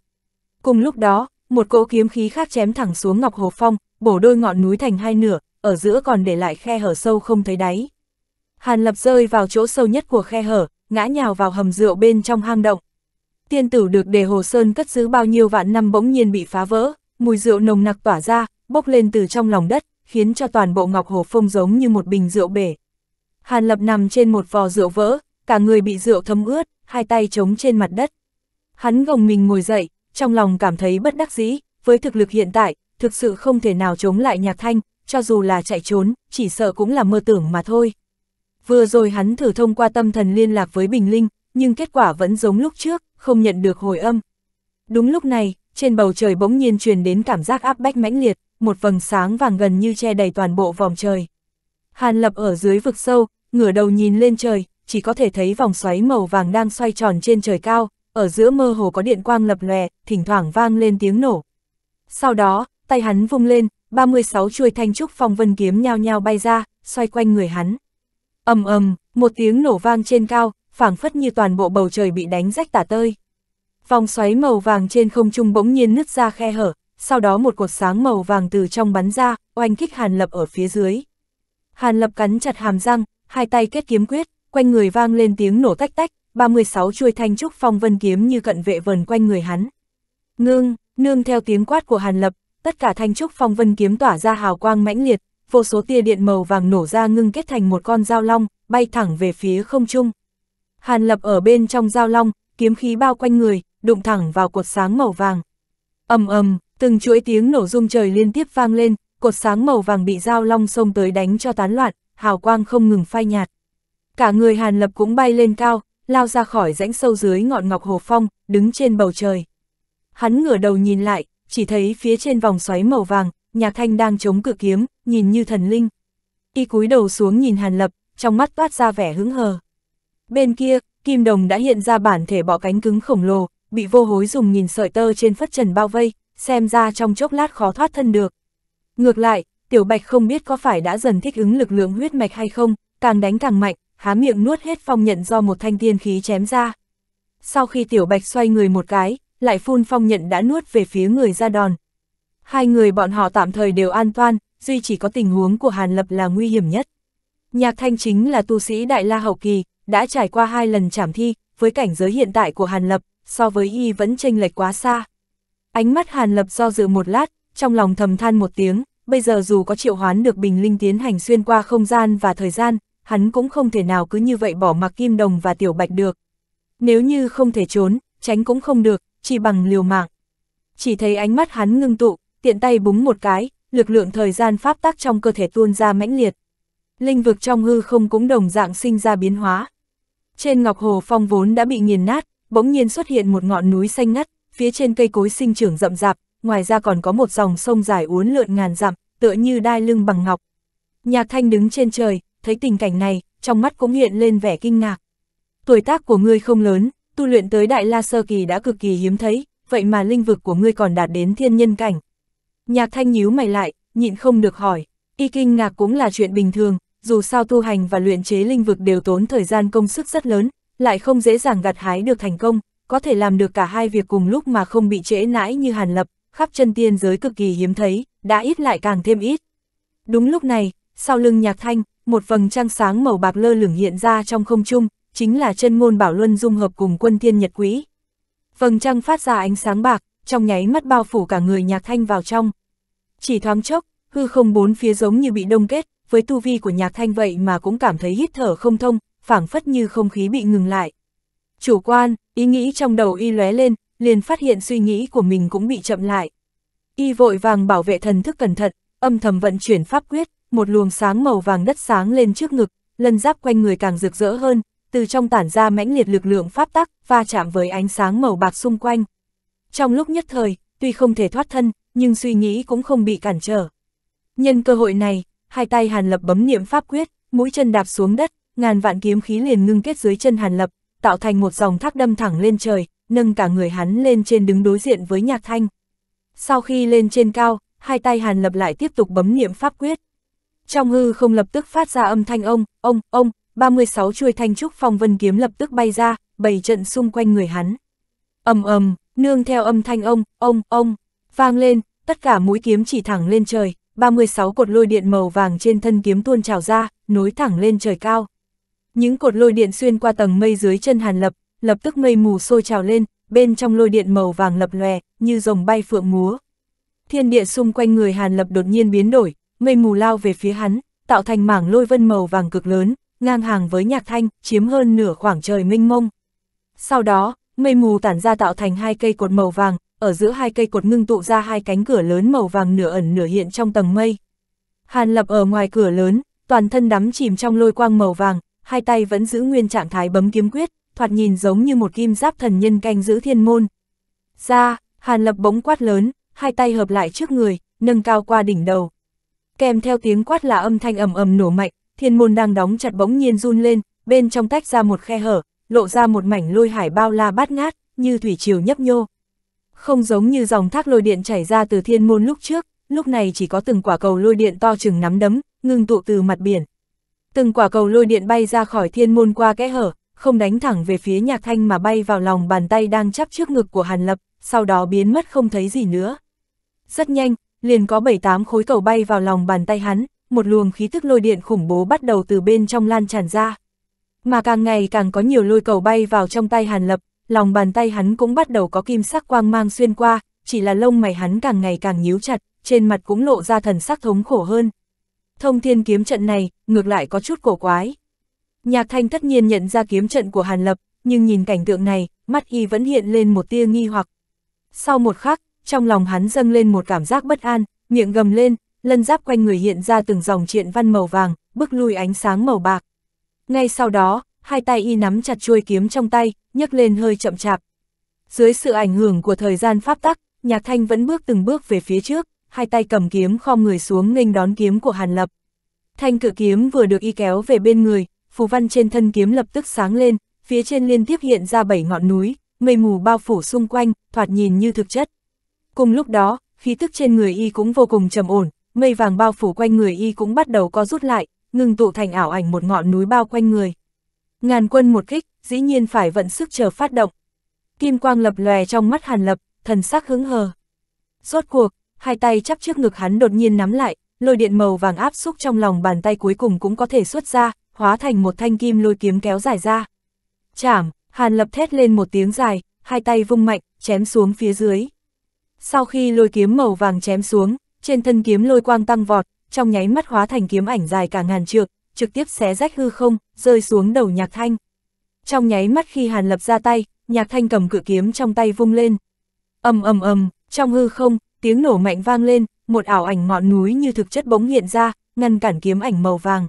Cùng lúc đó, một cỗ kiếm khí khác chém thẳng xuống Ngọc Hồ Phong, bổ đôi ngọn núi thành hai nửa, ở giữa còn để lại khe hở sâu không thấy đáy. Hàn Lập rơi vào chỗ sâu nhất của khe hở, ngã nhào vào hầm rượu bên trong hang động. Tiên tử được đề hồ sơn cất giữ bao nhiêu vạn năm bỗng nhiên bị phá vỡ, mùi rượu nồng nặc tỏa ra, bốc lên từ trong lòng đất, khiến cho toàn bộ Ngọc Hồ Phong giống như một bình rượu bể. Hàn Lập nằm trên một vò rượu vỡ, cả người bị rượu thấm ướt, hai tay trống trên mặt đất. Hắn gồng mình ngồi dậy, trong lòng cảm thấy bất đắc dĩ, với thực lực hiện tại, thực sự không thể nào chống lại nhạc thanh, cho dù là chạy trốn, chỉ sợ cũng là mơ tưởng mà thôi. Vừa rồi hắn thử thông qua tâm thần liên lạc với Bình Linh, nhưng kết quả vẫn giống lúc trước, không nhận được hồi âm. Đúng lúc này, trên bầu trời bỗng nhiên truyền đến cảm giác áp bách mãnh liệt một vầng sáng vàng gần như che đầy toàn bộ vòng trời. Hàn Lập ở dưới vực sâu, ngửa đầu nhìn lên trời, chỉ có thể thấy vòng xoáy màu vàng đang xoay tròn trên trời cao, ở giữa mơ hồ có điện quang lập lòe, thỉnh thoảng vang lên tiếng nổ. Sau đó, tay hắn vung lên, 36 chuôi thanh trúc phong vân kiếm nhao nhao bay ra, xoay quanh người hắn. ầm ầm, một tiếng nổ vang trên cao, phảng phất như toàn bộ bầu trời bị đánh rách tả tơi. Vòng xoáy màu vàng trên không trung bỗng nhiên nứt ra khe hở, sau đó một cột sáng màu vàng từ trong bắn ra, oanh kích Hàn Lập ở phía dưới. Hàn Lập cắn chặt hàm răng, hai tay kết kiếm quyết, quanh người vang lên tiếng nổ tách tách, 36 chuôi thanh trúc phong vân kiếm như cận vệ vần quanh người hắn. Ngưng, nương theo tiếng quát của Hàn Lập, tất cả thanh trúc phong vân kiếm tỏa ra hào quang mãnh liệt, vô số tia điện màu vàng nổ ra ngưng kết thành một con dao long, bay thẳng về phía không trung. Hàn Lập ở bên trong dao long, kiếm khí bao quanh người, đụng thẳng vào cột sáng màu vàng. Ầm ầm, Từng chuỗi tiếng nổ rung trời liên tiếp vang lên, cột sáng màu vàng bị dao long xông tới đánh cho tán loạn, hào quang không ngừng phai nhạt. Cả người Hàn Lập cũng bay lên cao, lao ra khỏi rãnh sâu dưới ngọn ngọc hồ phong, đứng trên bầu trời. Hắn ngửa đầu nhìn lại, chỉ thấy phía trên vòng xoáy màu vàng, Nhạc Thanh đang chống cự kiếm, nhìn như thần linh. Y cúi đầu xuống nhìn Hàn Lập, trong mắt toát ra vẻ hứng hờ. Bên kia, Kim Đồng đã hiện ra bản thể bọ cánh cứng khổng lồ, bị vô hối dùng nhìn sợi tơ trên phất trần bao vây, xem ra trong chốc lát khó thoát thân được. Ngược lại, Tiểu Bạch không biết có phải đã dần thích ứng lực lượng huyết mạch hay không, càng đánh càng mạnh, há miệng nuốt hết phong nhận do một thanh tiên khí chém ra. Sau khi Tiểu Bạch xoay người một cái, lại phun phong nhận đã nuốt về phía người ra đòn. Hai người bọn họ tạm thời đều an toàn, duy chỉ có tình huống của Hàn Lập là nguy hiểm nhất. Nhạc Thanh chính là tu sĩ Đại La Hậu Kỳ, đã trải qua hai lần trảm thi, với cảnh giới hiện tại của Hàn Lập, so với y vẫn chênh lệch quá xa. Ánh mắt Hàn Lập do dự một lát, trong lòng thầm than một tiếng, bây giờ dù có triệu hoán được bình linh tiến hành xuyên qua không gian và thời gian, hắn cũng không thể nào cứ như vậy bỏ mặc kim đồng và tiểu bạch được. Nếu như không thể trốn, tránh cũng không được, chỉ bằng liều mạng. Chỉ thấy ánh mắt hắn ngưng tụ, tiện tay búng một cái, lực lượng thời gian pháp tắc trong cơ thể tuôn ra mãnh liệt. Linh vực trong hư không cũng đồng dạng sinh ra biến hóa. Trên ngọc hồ phong vốn đã bị nghiền nát, bỗng nhiên xuất hiện một ngọn núi xanh ngắt phía trên cây cối sinh trưởng rậm rạp, ngoài ra còn có một dòng sông dài uốn lượn ngàn dặm, tựa như đai lưng bằng ngọc. Nhạc Thanh đứng trên trời, thấy tình cảnh này, trong mắt cũng hiện lên vẻ kinh ngạc. Tuổi tác của ngươi không lớn, tu luyện tới Đại La Sơ Kỳ đã cực kỳ hiếm thấy, vậy mà linh vực của ngươi còn đạt đến thiên nhân cảnh. Nhạc Thanh nhíu mày lại, nhịn không được hỏi, y kinh ngạc cũng là chuyện bình thường, dù sao tu hành và luyện chế linh vực đều tốn thời gian công sức rất lớn, lại không dễ dàng gặt hái được thành công, có thể làm được cả hai việc cùng lúc mà không bị trễ nãi như Hàn Lập, khắp chân tiên giới cực kỳ hiếm thấy, đã ít lại càng thêm ít. Đúng lúc này, sau lưng nhạc thanh, một vầng trăng sáng màu bạc lơ lửng hiện ra trong không trung, chính là chân ngôn bảo luân dung hợp cùng quân thiên nhật quý. Vầng trăng phát ra ánh sáng bạc, trong nháy mắt bao phủ cả người nhạc thanh vào trong. Chỉ thoáng chốc, hư không bốn phía giống như bị đông kết, với tu vi của nhạc thanh vậy mà cũng cảm thấy hít thở không thông, phảng phất như không khí bị ngừng lại chủ quan, ý nghĩ trong đầu y lóe lên, liền phát hiện suy nghĩ của mình cũng bị chậm lại. Y vội vàng bảo vệ thần thức cẩn thận, âm thầm vận chuyển pháp quyết, một luồng sáng màu vàng đất sáng lên trước ngực, lân giáp quanh người càng rực rỡ hơn, từ trong tản ra mãnh liệt lực lượng pháp tắc, va chạm với ánh sáng màu bạc xung quanh. Trong lúc nhất thời, tuy không thể thoát thân, nhưng suy nghĩ cũng không bị cản trở. Nhân cơ hội này, hai tay Hàn Lập bấm niệm pháp quyết, mũi chân đạp xuống đất, ngàn vạn kiếm khí liền ngưng kết dưới chân Hàn Lập, tạo thành một dòng thác đâm thẳng lên trời, nâng cả người hắn lên trên đứng đối diện với nhạc thanh. Sau khi lên trên cao, hai tay hàn lập lại tiếp tục bấm niệm pháp quyết. Trong hư không lập tức phát ra âm thanh ông, ông, ông, 36 chuôi thanh trúc phong vân kiếm lập tức bay ra, bày trận xung quanh người hắn. ầm ầm, nương theo âm thanh ông, ông, ông, vang lên, tất cả mũi kiếm chỉ thẳng lên trời, 36 cột lôi điện màu vàng trên thân kiếm tuôn trào ra, nối thẳng lên trời cao. Những cột lôi điện xuyên qua tầng mây dưới chân Hàn Lập, lập tức mây mù sôi trào lên, bên trong lôi điện màu vàng lập lòe, như rồng bay phượng múa. Thiên địa xung quanh người Hàn Lập đột nhiên biến đổi, mây mù lao về phía hắn, tạo thành mảng lôi vân màu vàng cực lớn, ngang hàng với nhạc thanh, chiếm hơn nửa khoảng trời mênh mông. Sau đó, mây mù tản ra tạo thành hai cây cột màu vàng, ở giữa hai cây cột ngưng tụ ra hai cánh cửa lớn màu vàng nửa ẩn nửa hiện trong tầng mây. Hàn Lập ở ngoài cửa lớn, toàn thân đắm chìm trong lôi quang màu vàng, hai tay vẫn giữ nguyên trạng thái bấm kiếm quyết, thoạt nhìn giống như một kim giáp thần nhân canh giữ thiên môn. Ra, Hàn Lập bỗng quát lớn, hai tay hợp lại trước người, nâng cao qua đỉnh đầu. Kèm theo tiếng quát là âm thanh ầm ầm nổ mạnh, thiên môn đang đóng chặt bỗng nhiên run lên, bên trong tách ra một khe hở, lộ ra một mảnh lôi hải bao la bát ngát, như thủy triều nhấp nhô. Không giống như dòng thác lôi điện chảy ra từ thiên môn lúc trước, lúc này chỉ có từng quả cầu lôi điện to chừng nắm đấm, ngưng tụ từ mặt biển, Từng quả cầu lôi điện bay ra khỏi thiên môn qua kẽ hở, không đánh thẳng về phía nhạc thanh mà bay vào lòng bàn tay đang chắp trước ngực của Hàn Lập, sau đó biến mất không thấy gì nữa. Rất nhanh, liền có 7-8 khối cầu bay vào lòng bàn tay hắn, một luồng khí thức lôi điện khủng bố bắt đầu từ bên trong lan tràn ra. Mà càng ngày càng có nhiều lôi cầu bay vào trong tay Hàn Lập, lòng bàn tay hắn cũng bắt đầu có kim sắc quang mang xuyên qua, chỉ là lông mày hắn càng ngày càng nhíu chặt, trên mặt cũng lộ ra thần sắc thống khổ hơn. Thông thiên kiếm trận này, ngược lại có chút cổ quái. Nhạc thanh tất nhiên nhận ra kiếm trận của Hàn Lập, nhưng nhìn cảnh tượng này, mắt y vẫn hiện lên một tia nghi hoặc. Sau một khắc, trong lòng hắn dâng lên một cảm giác bất an, miệng gầm lên, lân giáp quanh người hiện ra từng dòng triện văn màu vàng, bức lui ánh sáng màu bạc. Ngay sau đó, hai tay y nắm chặt chuôi kiếm trong tay, nhấc lên hơi chậm chạp. Dưới sự ảnh hưởng của thời gian pháp tắc, Nhạc Thanh vẫn bước từng bước về phía trước hai tay cầm kiếm khom người xuống nghênh đón kiếm của Hàn Lập. Thanh cự kiếm vừa được y kéo về bên người, phù văn trên thân kiếm lập tức sáng lên, phía trên liên tiếp hiện ra bảy ngọn núi, mây mù bao phủ xung quanh, thoạt nhìn như thực chất. Cùng lúc đó, khí tức trên người y cũng vô cùng trầm ổn, mây vàng bao phủ quanh người y cũng bắt đầu có rút lại, ngừng tụ thành ảo ảnh một ngọn núi bao quanh người. Ngàn quân một kích, dĩ nhiên phải vận sức chờ phát động. Kim quang lập lòe trong mắt Hàn Lập, thần sắc hứng hờ. Rốt cuộc, hai tay chắp trước ngực hắn đột nhiên nắm lại, lôi điện màu vàng áp xúc trong lòng bàn tay cuối cùng cũng có thể xuất ra, hóa thành một thanh kim lôi kiếm kéo dài ra. Chảm, Hàn Lập thét lên một tiếng dài, hai tay vung mạnh, chém xuống phía dưới. Sau khi lôi kiếm màu vàng chém xuống, trên thân kiếm lôi quang tăng vọt, trong nháy mắt hóa thành kiếm ảnh dài cả ngàn trượng, trực tiếp xé rách hư không, rơi xuống đầu Nhạc Thanh. Trong nháy mắt khi Hàn Lập ra tay, Nhạc Thanh cầm cự kiếm trong tay vung lên. Ầm ầm ầm, trong hư không, tiếng nổ mạnh vang lên, một ảo ảnh ngọn núi như thực chất bỗng hiện ra, ngăn cản kiếm ảnh màu vàng.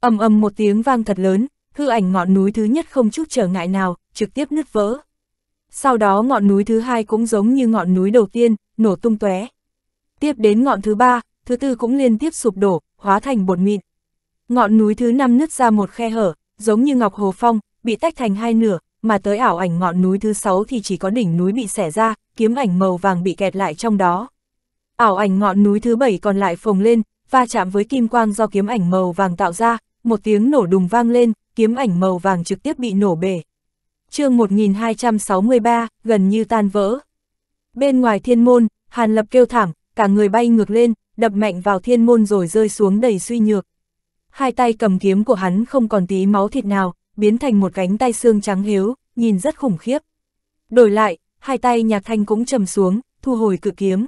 ầm ầm một tiếng vang thật lớn, hư ảnh ngọn núi thứ nhất không chút trở ngại nào, trực tiếp nứt vỡ. Sau đó ngọn núi thứ hai cũng giống như ngọn núi đầu tiên, nổ tung tóe. Tiếp đến ngọn thứ ba, thứ tư cũng liên tiếp sụp đổ, hóa thành bột mịn. Ngọn núi thứ năm nứt ra một khe hở, giống như ngọc hồ phong, bị tách thành hai nửa, mà tới ảo ảnh ngọn núi thứ sáu thì chỉ có đỉnh núi bị xẻ ra, kiếm ảnh màu vàng bị kẹt lại trong đó. Ảo ảnh ngọn núi thứ bảy còn lại phồng lên, va chạm với kim quang do kiếm ảnh màu vàng tạo ra, một tiếng nổ đùng vang lên, kiếm ảnh màu vàng trực tiếp bị nổ bể. chương 1263, gần như tan vỡ. Bên ngoài thiên môn, Hàn Lập kêu thảm, cả người bay ngược lên, đập mạnh vào thiên môn rồi rơi xuống đầy suy nhược. Hai tay cầm kiếm của hắn không còn tí máu thịt nào, biến thành một gánh tay xương trắng hiếu, nhìn rất khủng khiếp. Đổi lại, hai tay nhạc thanh cũng trầm xuống, thu hồi cự kiếm.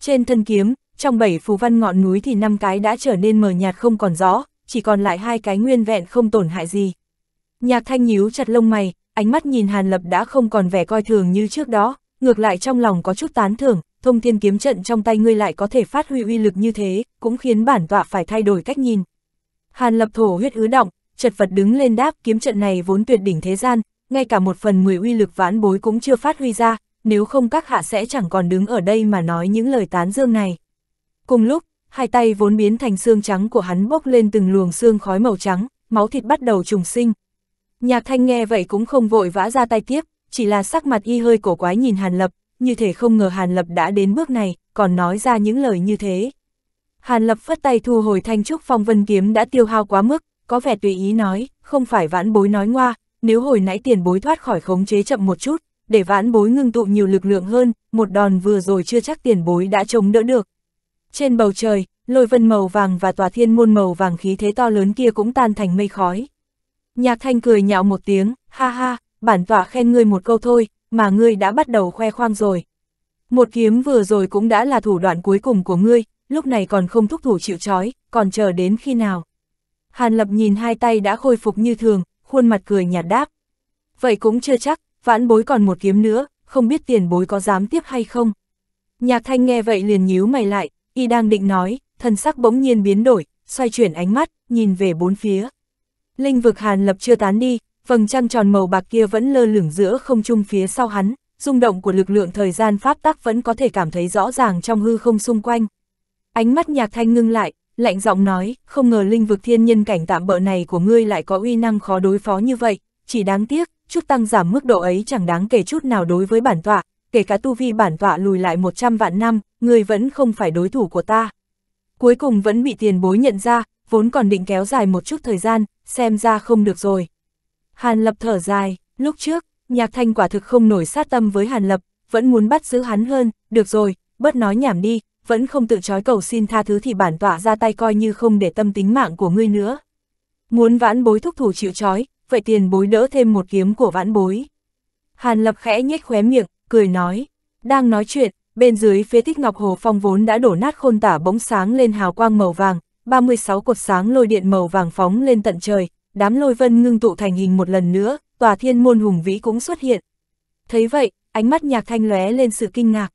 Trên thân kiếm, trong bảy phù văn ngọn núi thì năm cái đã trở nên mờ nhạt không còn rõ, chỉ còn lại hai cái nguyên vẹn không tổn hại gì. Nhạc thanh nhíu chặt lông mày, ánh mắt nhìn Hàn Lập đã không còn vẻ coi thường như trước đó, ngược lại trong lòng có chút tán thưởng, thông thiên kiếm trận trong tay ngươi lại có thể phát huy uy lực như thế, cũng khiến bản tọa phải thay đổi cách nhìn. Hàn Lập thổ huyết ứ động, chật vật đứng lên đáp kiếm trận này vốn tuyệt đỉnh thế gian, ngay cả một phần mười uy lực vãn bối cũng chưa phát huy ra, nếu không các hạ sẽ chẳng còn đứng ở đây mà nói những lời tán dương này. Cùng lúc, hai tay vốn biến thành xương trắng của hắn bốc lên từng luồng xương khói màu trắng, máu thịt bắt đầu trùng sinh. Nhạc thanh nghe vậy cũng không vội vã ra tay tiếp, chỉ là sắc mặt y hơi cổ quái nhìn Hàn Lập, như thể không ngờ Hàn Lập đã đến bước này, còn nói ra những lời như thế. Hàn Lập phất tay thu hồi thanh trúc phong vân kiếm đã tiêu hao quá mức, có vẻ tùy ý nói, không phải vãn bối nói ngoa, nếu hồi nãy tiền bối thoát khỏi khống chế chậm một chút, để vãn bối ngưng tụ nhiều lực lượng hơn, một đòn vừa rồi chưa chắc tiền bối đã chống đỡ được. Trên bầu trời, lôi vân màu vàng và tòa thiên môn màu vàng khí thế to lớn kia cũng tan thành mây khói. Nhạc thanh cười nhạo một tiếng, ha ha, bản tọa khen ngươi một câu thôi, mà ngươi đã bắt đầu khoe khoang rồi. Một kiếm vừa rồi cũng đã là thủ đoạn cuối cùng của ngươi, lúc này còn không thúc thủ chịu chói, còn chờ đến khi nào. Hàn Lập nhìn hai tay đã khôi phục như thường, khuôn mặt cười nhạt đáp. Vậy cũng chưa chắc, vãn bối còn một kiếm nữa, không biết tiền bối có dám tiếp hay không. Nhạc thanh nghe vậy liền nhíu mày lại, y đang định nói, thần sắc bỗng nhiên biến đổi, xoay chuyển ánh mắt, nhìn về bốn phía. Linh vực Hàn Lập chưa tán đi, vầng trăng tròn màu bạc kia vẫn lơ lửng giữa không trung phía sau hắn, rung động của lực lượng thời gian pháp tắc vẫn có thể cảm thấy rõ ràng trong hư không xung quanh. Ánh mắt nhạc thanh ngưng lại, lạnh giọng nói, không ngờ linh vực thiên nhân cảnh tạm bỡ này của ngươi lại có uy năng khó đối phó như vậy, chỉ đáng tiếc, chút tăng giảm mức độ ấy chẳng đáng kể chút nào đối với bản tọa, kể cả tu vi bản tọa lùi lại 100 vạn năm, ngươi vẫn không phải đối thủ của ta. Cuối cùng vẫn bị tiền bối nhận ra, vốn còn định kéo dài một chút thời gian, xem ra không được rồi. Hàn Lập thở dài, lúc trước, Nhạc Thanh quả thực không nổi sát tâm với Hàn Lập, vẫn muốn bắt giữ hắn hơn, được rồi, bớt nói nhảm đi, vẫn không tự trói cầu xin tha thứ thì bản tọa ra tay coi như không để tâm tính mạng của ngươi nữa. Muốn vãn bối thúc thủ chịu trói, vậy tiền bối đỡ thêm một kiếm của vãn bối. Hàn lập khẽ nhếch khóe miệng, cười nói. Đang nói chuyện, bên dưới phía tích Ngọc Hồ Phong vốn đã đổ nát khôn tả bỗng sáng lên hào quang màu vàng, 36 cột sáng lôi điện màu vàng phóng lên tận trời, đám lôi vân ngưng tụ thành hình một lần nữa, tòa thiên môn hùng vĩ cũng xuất hiện. Thấy vậy, ánh mắt nhạc thanh lóe lên sự kinh ngạc.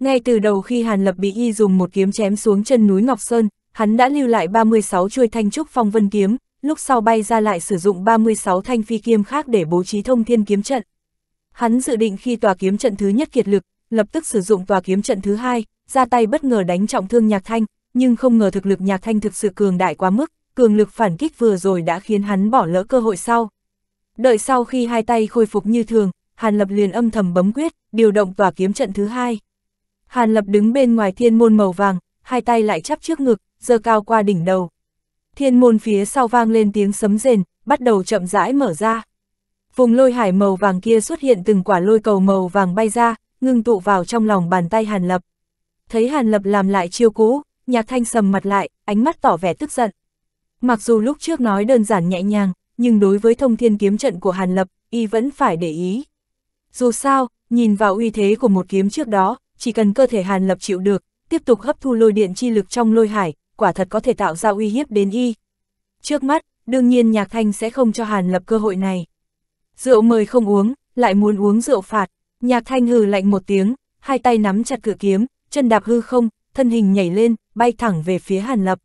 Ngay từ đầu khi Hàn Lập bị y dùng một kiếm chém xuống chân núi Ngọc Sơn, hắn đã lưu lại 36 chuôi thanh trúc phong vân kiếm, lúc sau bay ra lại sử dụng 36 thanh phi kiếm khác để bố trí thông thiên kiếm trận. Hắn dự định khi tòa kiếm trận thứ nhất kiệt lực, lập tức sử dụng tòa kiếm trận thứ hai, ra tay bất ngờ đánh trọng thương Nhạc Thanh, nhưng không ngờ thực lực Nhạc Thanh thực sự cường đại quá mức, cường lực phản kích vừa rồi đã khiến hắn bỏ lỡ cơ hội sau. Đợi sau khi hai tay khôi phục như thường, Hàn Lập liền âm thầm bấm quyết, điều động tòa kiếm trận thứ hai. Hàn Lập đứng bên ngoài thiên môn màu vàng, hai tay lại chắp trước ngực, giơ cao qua đỉnh đầu. Thiên môn phía sau vang lên tiếng sấm rền, bắt đầu chậm rãi mở ra. Vùng lôi hải màu vàng kia xuất hiện từng quả lôi cầu màu vàng bay ra, ngưng tụ vào trong lòng bàn tay Hàn Lập. Thấy Hàn Lập làm lại chiêu cũ, nhạc thanh sầm mặt lại, ánh mắt tỏ vẻ tức giận. Mặc dù lúc trước nói đơn giản nhẹ nhàng, nhưng đối với thông thiên kiếm trận của Hàn Lập, y vẫn phải để ý. Dù sao, nhìn vào uy thế của một kiếm trước đó, chỉ cần cơ thể Hàn Lập chịu được, tiếp tục hấp thu lôi điện chi lực trong lôi hải, quả thật có thể tạo ra uy hiếp đến y. Trước mắt, đương nhiên Nhạc Thanh sẽ không cho Hàn Lập cơ hội này. Rượu mời không uống, lại muốn uống rượu phạt, Nhạc Thanh hừ lạnh một tiếng, hai tay nắm chặt cửa kiếm, chân đạp hư không, thân hình nhảy lên, bay thẳng về phía Hàn Lập.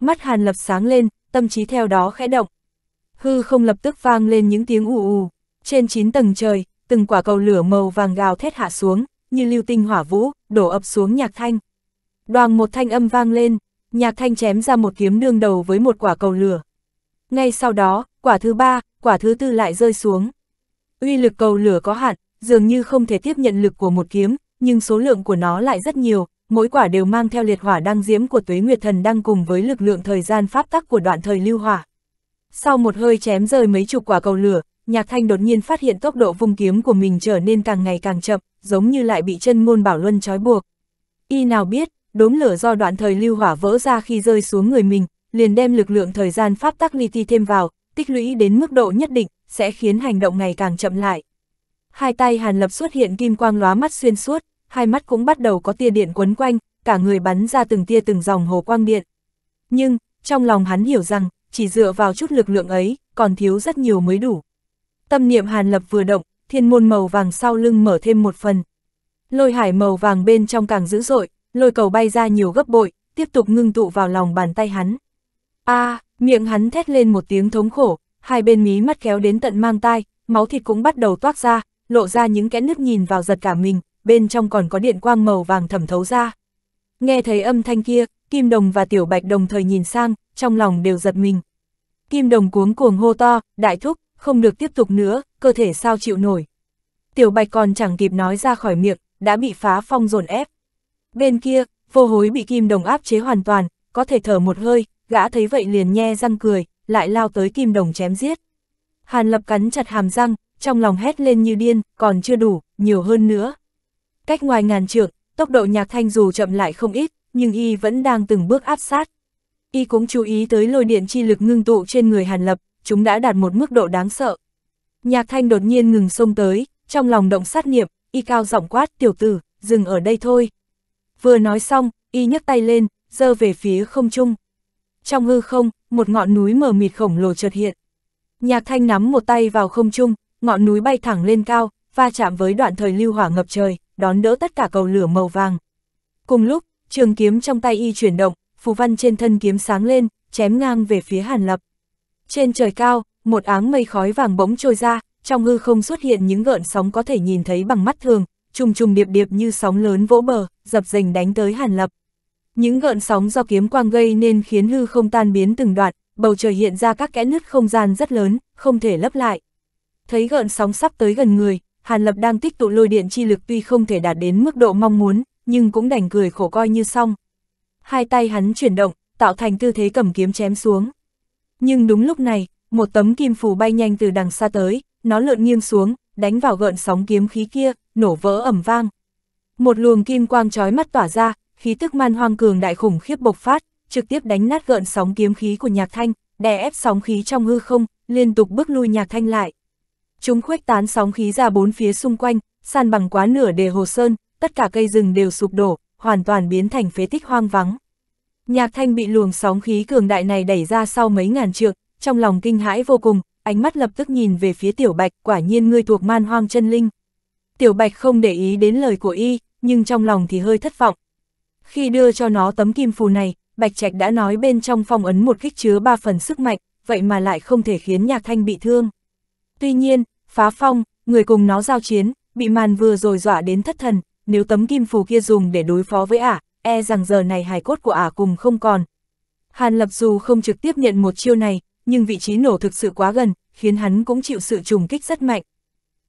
Mắt Hàn Lập sáng lên, tâm trí theo đó khẽ động. Hư không lập tức vang lên những tiếng ù ù, trên chín tầng trời, từng quả cầu lửa màu vàng gào thét hạ xuống, như lưu tinh hỏa vũ, đổ ập xuống nhạc thanh. Đoàn một thanh âm vang lên, nhạc thanh chém ra một kiếm đương đầu với một quả cầu lửa. Ngay sau đó, quả thứ ba, quả thứ tư lại rơi xuống. Uy lực cầu lửa có hạn, dường như không thể tiếp nhận lực của một kiếm, nhưng số lượng của nó lại rất nhiều, mỗi quả đều mang theo liệt hỏa đăng diễm của tuế nguyệt thần đang cùng với lực lượng thời gian pháp tắc của đoạn thời lưu hỏa. Sau một hơi chém rơi mấy chục quả cầu lửa, Nhạc Thanh đột nhiên phát hiện tốc độ vung kiếm của mình trở nên càng ngày càng chậm, giống như lại bị chân ngôn bảo luân trói buộc. Y nào biết, đốm lửa do đoạn thời lưu hỏa vỡ ra khi rơi xuống người mình, liền đem lực lượng thời gian pháp tắc ly ti thêm vào, tích lũy đến mức độ nhất định, sẽ khiến hành động ngày càng chậm lại. Hai tay Hàn Lập xuất hiện kim quang lóa mắt xuyên suốt, hai mắt cũng bắt đầu có tia điện quấn quanh, cả người bắn ra từng tia từng dòng hồ quang điện. Nhưng, trong lòng hắn hiểu rằng, chỉ dựa vào chút lực lượng ấy, còn thiếu rất nhiều mới đủ. Tâm niệm Hàn Lập vừa động, thiên môn màu vàng sau lưng mở thêm một phần. Lôi hải màu vàng bên trong càng dữ dội, lôi cầu bay ra nhiều gấp bội, tiếp tục ngưng tụ vào lòng bàn tay hắn. a à, miệng hắn thét lên một tiếng thống khổ, hai bên mí mắt kéo đến tận mang tai, máu thịt cũng bắt đầu toát ra, lộ ra những kẽ nứt nhìn vào giật cả mình, bên trong còn có điện quang màu vàng thẩm thấu ra. Nghe thấy âm thanh kia, Kim Đồng và Tiểu Bạch đồng thời nhìn sang, trong lòng đều giật mình. Kim Đồng cuống cuồng hô to, đại thúc, không được tiếp tục nữa, cơ thể sao chịu nổi. Tiểu bạch còn chẳng kịp nói ra khỏi miệng, đã bị phá phong dồn ép. Bên kia, vô hối bị kim đồng áp chế hoàn toàn, có thể thở một hơi, gã thấy vậy liền nhe răng cười, lại lao tới kim đồng chém giết. Hàn lập cắn chặt hàm răng, trong lòng hét lên như điên, còn chưa đủ, nhiều hơn nữa. Cách ngoài ngàn trượng, tốc độ nhạc thanh dù chậm lại không ít, nhưng y vẫn đang từng bước áp sát. Y cũng chú ý tới lôi điện chi lực ngưng tụ trên người Hàn Lập, chúng đã đạt một mức độ đáng sợ. Nhạc thanh đột nhiên ngừng xông tới, trong lòng động sát niệm, y cao giọng quát tiểu tử, dừng ở đây thôi. Vừa nói xong, y nhấc tay lên, giơ về phía không trung. Trong hư không, một ngọn núi mờ mịt khổng lồ chợt hiện. Nhạc thanh nắm một tay vào không trung, ngọn núi bay thẳng lên cao, va chạm với đoạn thời lưu hỏa ngập trời, đón đỡ tất cả cầu lửa màu vàng. Cùng lúc, trường kiếm trong tay y chuyển động, phù văn trên thân kiếm sáng lên, chém ngang về phía Hàn Lập. Trên trời cao, một áng mây khói vàng bỗng trôi ra, trong hư không xuất hiện những gợn sóng có thể nhìn thấy bằng mắt thường, trùng trùng điệp điệp như sóng lớn vỗ bờ, dập dềnh đánh tới Hàn Lập. Những gợn sóng do kiếm quang gây nên khiến hư không tan biến từng đoạn, bầu trời hiện ra các kẽ nứt không gian rất lớn, không thể lấp lại. Thấy gợn sóng sắp tới gần người, Hàn Lập đang tích tụ lôi điện chi lực tuy không thể đạt đến mức độ mong muốn, nhưng cũng đành cười khổ coi như xong. Hai tay hắn chuyển động, tạo thành tư thế cầm kiếm chém xuống. Nhưng đúng lúc này, một tấm kim phù bay nhanh từ đằng xa tới, nó lượn nghiêng xuống, đánh vào gợn sóng kiếm khí kia, nổ vỡ ẩm vang. Một luồng kim quang trói mắt tỏa ra, khí tức man hoang cường đại khủng khiếp bộc phát, trực tiếp đánh nát gợn sóng kiếm khí của Nhạc Thanh, đè ép sóng khí trong hư không, liên tục bước lui Nhạc Thanh lại. Chúng khuếch tán sóng khí ra bốn phía xung quanh, san bằng quá nửa đề hồ sơn, tất cả cây rừng đều sụp đổ, hoàn toàn biến thành phế tích hoang vắng. Nhạc thanh bị luồng sóng khí cường đại này đẩy ra sau mấy ngàn trượng, trong lòng kinh hãi vô cùng, ánh mắt lập tức nhìn về phía tiểu bạch, quả nhiên ngươi thuộc man hoang chân linh. Tiểu bạch không để ý đến lời của y, nhưng trong lòng thì hơi thất vọng. Khi đưa cho nó tấm kim phù này, bạch trạch đã nói bên trong phong ấn một kích chứa ba phần sức mạnh, vậy mà lại không thể khiến nhạc thanh bị thương. Tuy nhiên, phá phong, người cùng nó giao chiến, bị màn vừa rồi dọa đến thất thần, nếu tấm kim phù kia dùng để đối phó với ả, e rằng giờ này hài cốt của ả cùng không còn. Hàn Lập dù không trực tiếp nhận một chiêu này, nhưng vị trí nổ thực sự quá gần, khiến hắn cũng chịu sự trùng kích rất mạnh.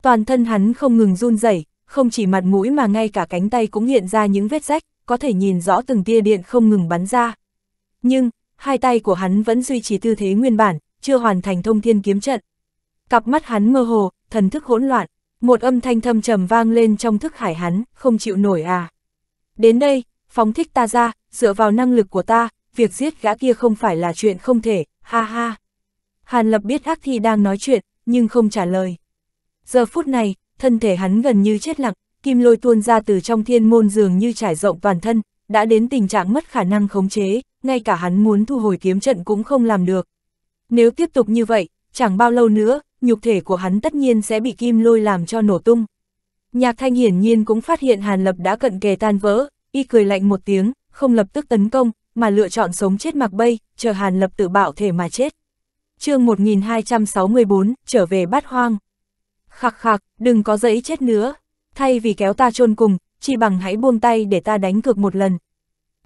Toàn thân hắn không ngừng run rẩy, không chỉ mặt mũi mà ngay cả cánh tay cũng hiện ra những vết rách, có thể nhìn rõ từng tia điện không ngừng bắn ra. Nhưng, hai tay của hắn vẫn duy trì tư thế nguyên bản, chưa hoàn thành thông thiên kiếm trận. Cặp mắt hắn mơ hồ, thần thức hỗn loạn, một âm thanh thâm trầm vang lên trong thức hải hắn, không chịu nổi à. Đến đây, phóng thích ta ra, dựa vào năng lực của ta, việc giết gã kia không phải là chuyện không thể, ha ha. Hàn Lập biết ác thi đang nói chuyện, nhưng không trả lời. Giờ phút này, thân thể hắn gần như chết lặng, kim lôi tuôn ra từ trong thiên môn dường như trải rộng toàn thân, đã đến tình trạng mất khả năng khống chế, ngay cả hắn muốn thu hồi kiếm trận cũng không làm được. Nếu tiếp tục như vậy, chẳng bao lâu nữa, nhục thể của hắn tất nhiên sẽ bị kim lôi làm cho nổ tung. Nhạc thanh hiển nhiên cũng phát hiện Hàn Lập đã cận kề tan vỡ, y cười lạnh một tiếng, không lập tức tấn công, mà lựa chọn sống chết mặc bay, chờ Hàn Lập tự bạo thể mà chết. chương 1264, trở về bát hoang. Khạc khạc, đừng có dẫy chết nữa. Thay vì kéo ta chôn cùng, chỉ bằng hãy buông tay để ta đánh cược một lần.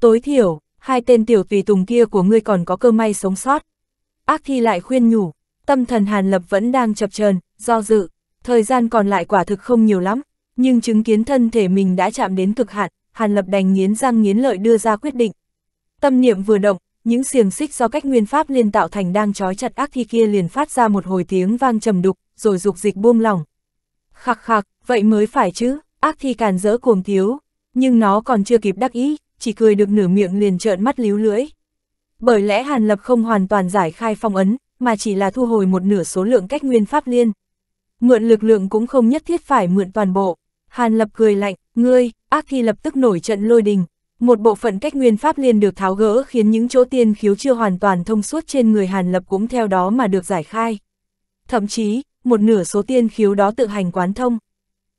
Tối thiểu, hai tên tiểu tùy tùng kia của ngươi còn có cơ may sống sót. Ác thi lại khuyên nhủ, tâm thần Hàn Lập vẫn đang chập chờn do dự, thời gian còn lại quả thực không nhiều lắm, nhưng chứng kiến thân thể mình đã chạm đến cực hạn, Hàn Lập đành nghiến răng nghiến lợi đưa ra quyết định. Tâm niệm vừa động, những xiềng xích do cách nguyên pháp liên tạo thành đang trói chặt ác thi kia liền phát ra một hồi tiếng vang trầm đục, rồi dục dịch buông lỏng. Khạc khạc, vậy mới phải chứ, ác thi càn rỡ cuồng thiếu, nhưng nó còn chưa kịp đắc ý, chỉ cười được nửa miệng liền trợn mắt líu lưỡi. Bởi lẽ Hàn Lập không hoàn toàn giải khai phong ấn, mà chỉ là thu hồi một nửa số lượng cách nguyên pháp liên. Mượn lực lượng cũng không nhất thiết phải mượn toàn bộ. Hàn Lập cười lạnh, Ngươi, ác thi lập tức nổi trận lôi đình, một bộ phận cách nguyên pháp liền được tháo gỡ khiến những chỗ tiên khiếu chưa hoàn toàn thông suốt trên người Hàn Lập cũng theo đó mà được giải khai. Thậm chí, một nửa số tiên khiếu đó tự hành quán thông.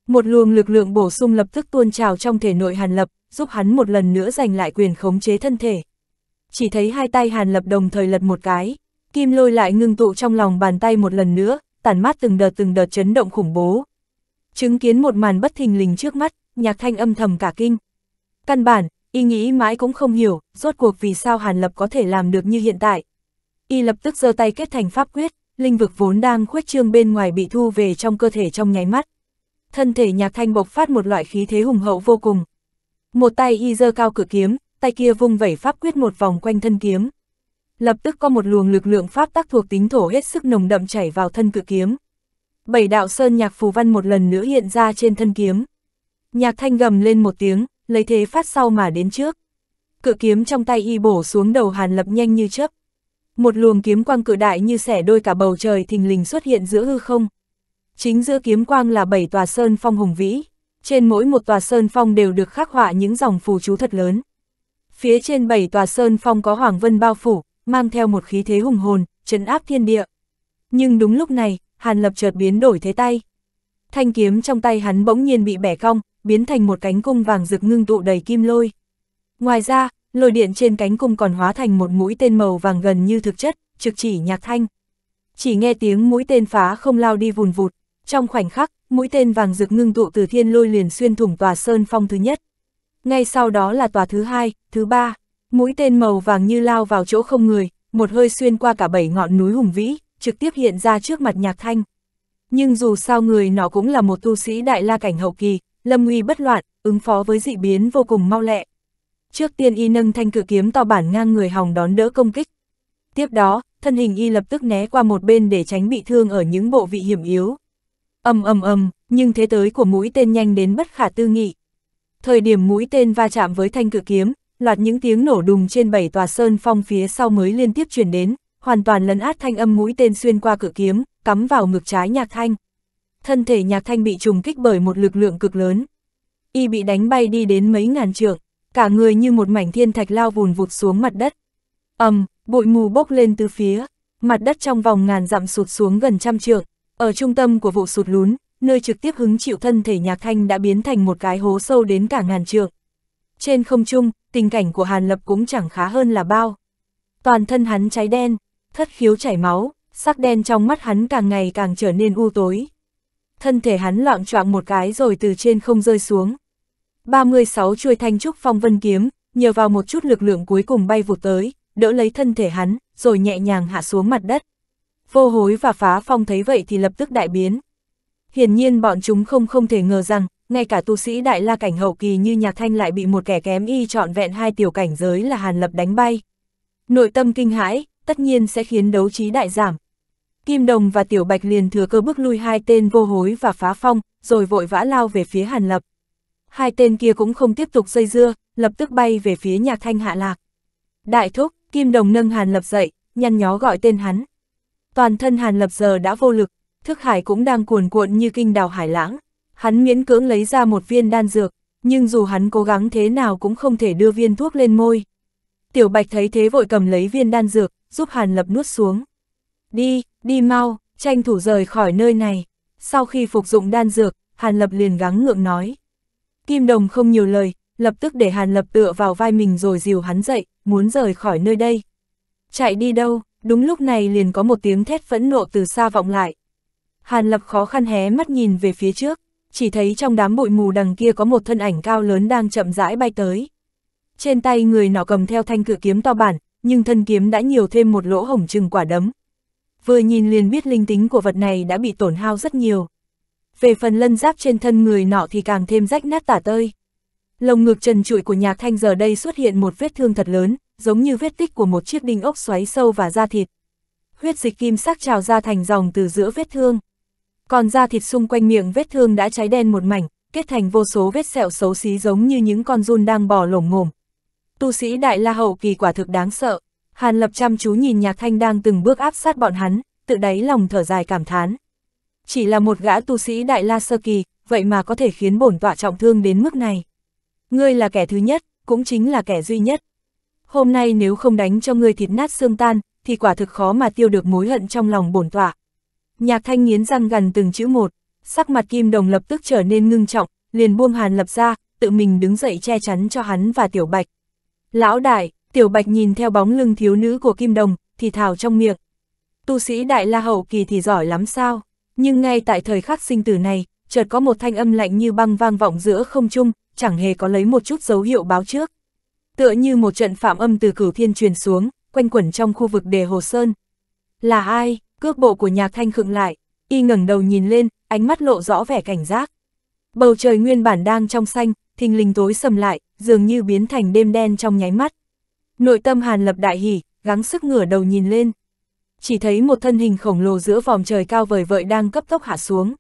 Một luồng lực lượng bổ sung lập tức tuôn trào trong thể nội Hàn Lập, giúp hắn một lần nữa giành lại quyền khống chế thân thể. Chỉ thấy hai tay Hàn Lập đồng thời lật một cái, kim lôi lại ngưng tụ trong lòng bàn tay một lần nữa, tản mát từng đợt từng đợt chấn động khủng bố. Chứng kiến một màn bất thình lình trước mắt, nhạc thanh âm thầm cả kinh. Căn bản, y nghĩ mãi cũng không hiểu, rốt cuộc vì sao Hàn Lập có thể làm được như hiện tại. Y lập tức giơ tay kết thành pháp quyết, linh vực vốn đang khuếch trương bên ngoài bị thu về trong cơ thể trong nháy mắt. Thân thể nhạc thanh bộc phát một loại khí thế hùng hậu vô cùng. Một tay y giơ cao cửa kiếm, tay kia vung vẩy pháp quyết một vòng quanh thân kiếm. Lập tức có một luồng lực lượng pháp tác thuộc tính thổ hết sức nồng đậm chảy vào thân cự kiếm. Bảy đạo sơn nhạc phù văn một lần nữa hiện ra trên thân kiếm. Nhạc thanh gầm lên một tiếng, lấy thế phát sau mà đến trước. Cự kiếm trong tay y bổ xuống đầu hàn lập nhanh như chớp. Một luồng kiếm quang cự đại như xẻ đôi cả bầu trời thình lình xuất hiện giữa hư không. Chính giữa kiếm quang là bảy tòa sơn phong hùng vĩ. Trên mỗi một tòa sơn phong đều được khắc họa những dòng phù chú thật lớn. Phía trên bảy tòa sơn phong có hoàng vân bao phủ, mang theo một khí thế hùng hồn, trấn áp thiên địa. Nhưng đúng lúc này, Hàn Lập chợt biến đổi thế tay. Thanh kiếm trong tay hắn bỗng nhiên bị bẻ cong, biến thành một cánh cung vàng rực ngưng tụ đầy kim lôi. Ngoài ra, lôi điện trên cánh cung còn hóa thành một mũi tên màu vàng gần như thực chất, trực chỉ nhạc thanh. Chỉ nghe tiếng mũi tên phá không lao đi vùn vụt, trong khoảnh khắc, mũi tên vàng rực ngưng tụ từ thiên lôi liền xuyên thủng tòa sơn phong thứ nhất. Ngay sau đó là tòa thứ hai, thứ ba, mũi tên màu vàng như lao vào chỗ không người, một hơi xuyên qua cả bảy ngọn núi hùng vĩ, trực tiếp hiện ra trước mặt nhạc thanh. Nhưng dù sao người nó cũng là một tu sĩ đại la cảnh hậu kỳ, Lâm Uy bất loạn, ứng phó với dị biến vô cùng mau lẹ. Trước tiên y nâng thanh cử kiếm to bản ngang người hòng đón đỡ công kích. Tiếp đó, thân hình y lập tức né qua một bên để tránh bị thương ở những bộ vị hiểm yếu. Ầm ầm ầm, nhưng thế tới của mũi tên nhanh đến bất khả tư nghị. Thời điểm mũi tên va chạm với thanh cử kiếm, loạt những tiếng nổ đùng trên bảy tòa sơn phong phía sau mới liên tiếp truyền đến, hoàn toàn lấn át thanh âm mũi tên xuyên qua cử kiếm, cắm vào ngực trái Nhạc Thanh thân thể nhạc thanh bị trùng kích bởi một lực lượng cực lớn. Y bị đánh bay đi đến mấy ngàn trượng, cả người như một mảnh thiên thạch lao vùn vụt xuống mặt đất. ầm, bụi mù bốc lên từ phía, mặt đất trong vòng ngàn dặm sụt xuống gần trăm trượng, ở trung tâm của vụ sụt lún, nơi trực tiếp hứng chịu thân thể nhạc thanh đã biến thành một cái hố sâu đến cả ngàn trượng. Trên không trung, tình cảnh của Hàn Lập cũng chẳng khá hơn là bao. Toàn thân hắn cháy đen, thất khiếu chảy máu, sắc đen trong mắt hắn càng ngày càng trở nên u tối thân thể hắn loạn choạng một cái rồi từ trên không rơi xuống. 36 chuôi thanh trúc phong vân kiếm, nhờ vào một chút lực lượng cuối cùng bay vụt tới, đỡ lấy thân thể hắn, rồi nhẹ nhàng hạ xuống mặt đất. Vô hối và phá phong thấy vậy thì lập tức đại biến. Hiển nhiên bọn chúng không không thể ngờ rằng, ngay cả tu sĩ đại la cảnh hậu kỳ như Nhạc Thanh lại bị một kẻ kém y trọn vẹn hai tiểu cảnh giới là Hàn Lập đánh bay. Nội tâm kinh hãi, tất nhiên sẽ khiến đấu trí đại giảm, Kim Đồng và Tiểu Bạch liền thừa cơ bước lui hai tên vô hối và phá phong, rồi vội vã lao về phía Hàn Lập. Hai tên kia cũng không tiếp tục dây dưa, lập tức bay về phía nhà thanh hạ lạc. Đại thúc, Kim Đồng nâng Hàn Lập dậy, nhăn nhó gọi tên hắn. Toàn thân Hàn Lập giờ đã vô lực, thức hải cũng đang cuồn cuộn như kinh đào hải lãng. Hắn miễn cưỡng lấy ra một viên đan dược, nhưng dù hắn cố gắng thế nào cũng không thể đưa viên thuốc lên môi. Tiểu Bạch thấy thế vội cầm lấy viên đan dược, giúp Hàn Lập nuốt xuống. Đi, đi mau, tranh thủ rời khỏi nơi này. Sau khi phục dụng đan dược, Hàn Lập liền gắng ngượng nói. Kim Đồng không nhiều lời, lập tức để Hàn Lập tựa vào vai mình rồi dìu hắn dậy, muốn rời khỏi nơi đây. Chạy đi đâu, đúng lúc này liền có một tiếng thét phẫn nộ từ xa vọng lại. Hàn Lập khó khăn hé mắt nhìn về phía trước, chỉ thấy trong đám bụi mù đằng kia có một thân ảnh cao lớn đang chậm rãi bay tới. Trên tay người nọ cầm theo thanh cự kiếm to bản, nhưng thân kiếm đã nhiều thêm một lỗ hổng chừng quả đấm, vừa nhìn liền biết linh tính của vật này đã bị tổn hao rất nhiều. Về phần lân giáp trên thân người nọ thì càng thêm rách nát tả tơi. Lồng ngực trần trụi của nhạc thanh giờ đây xuất hiện một vết thương thật lớn, giống như vết tích của một chiếc đinh ốc xoáy sâu và da thịt. Huyết dịch kim sắc trào ra thành dòng từ giữa vết thương. Còn da thịt xung quanh miệng vết thương đã cháy đen một mảnh, kết thành vô số vết sẹo xấu xí giống như những con run đang bò lổm ngổm. Tu sĩ Đại La Hậu kỳ quả thực đáng sợ. Hàn Lập chăm chú nhìn Nhạc Thanh đang từng bước áp sát bọn hắn, tự đáy lòng thở dài cảm thán. Chỉ là một gã tu sĩ Đại La Sơ Kỳ, vậy mà có thể khiến bổn tọa trọng thương đến mức này. Ngươi là kẻ thứ nhất, cũng chính là kẻ duy nhất. Hôm nay nếu không đánh cho ngươi thịt nát xương tan, thì quả thực khó mà tiêu được mối hận trong lòng bổn tọa. Nhạc Thanh nghiến răng gần từng chữ một, sắc mặt Kim Đồng lập tức trở nên ngưng trọng, liền buông Hàn Lập ra, tự mình đứng dậy che chắn cho hắn và Tiểu Bạch. Lão đại, Tiểu Bạch nhìn theo bóng lưng thiếu nữ của Kim Đồng, thì thào trong miệng. Tu sĩ Đại La Hậu Kỳ thì giỏi lắm sao? Nhưng ngay tại thời khắc sinh tử này, chợt có một thanh âm lạnh như băng vang vọng giữa không trung, chẳng hề có lấy một chút dấu hiệu báo trước. Tựa như một trận phạm âm từ cửu thiên truyền xuống, quanh quẩn trong khu vực đề hồ sơn. Là ai? Cước bộ của nhạc thanh khựng lại, y ngẩng đầu nhìn lên, ánh mắt lộ rõ vẻ cảnh giác. Bầu trời nguyên bản đang trong xanh, thình lình tối sầm lại, dường như biến thành đêm đen trong nháy mắt. Nội tâm Hàn Lập đại hỉ, gắng sức ngửa đầu nhìn lên. Chỉ thấy một thân hình khổng lồ giữa vòng trời cao vời vợi đang cấp tốc hạ xuống.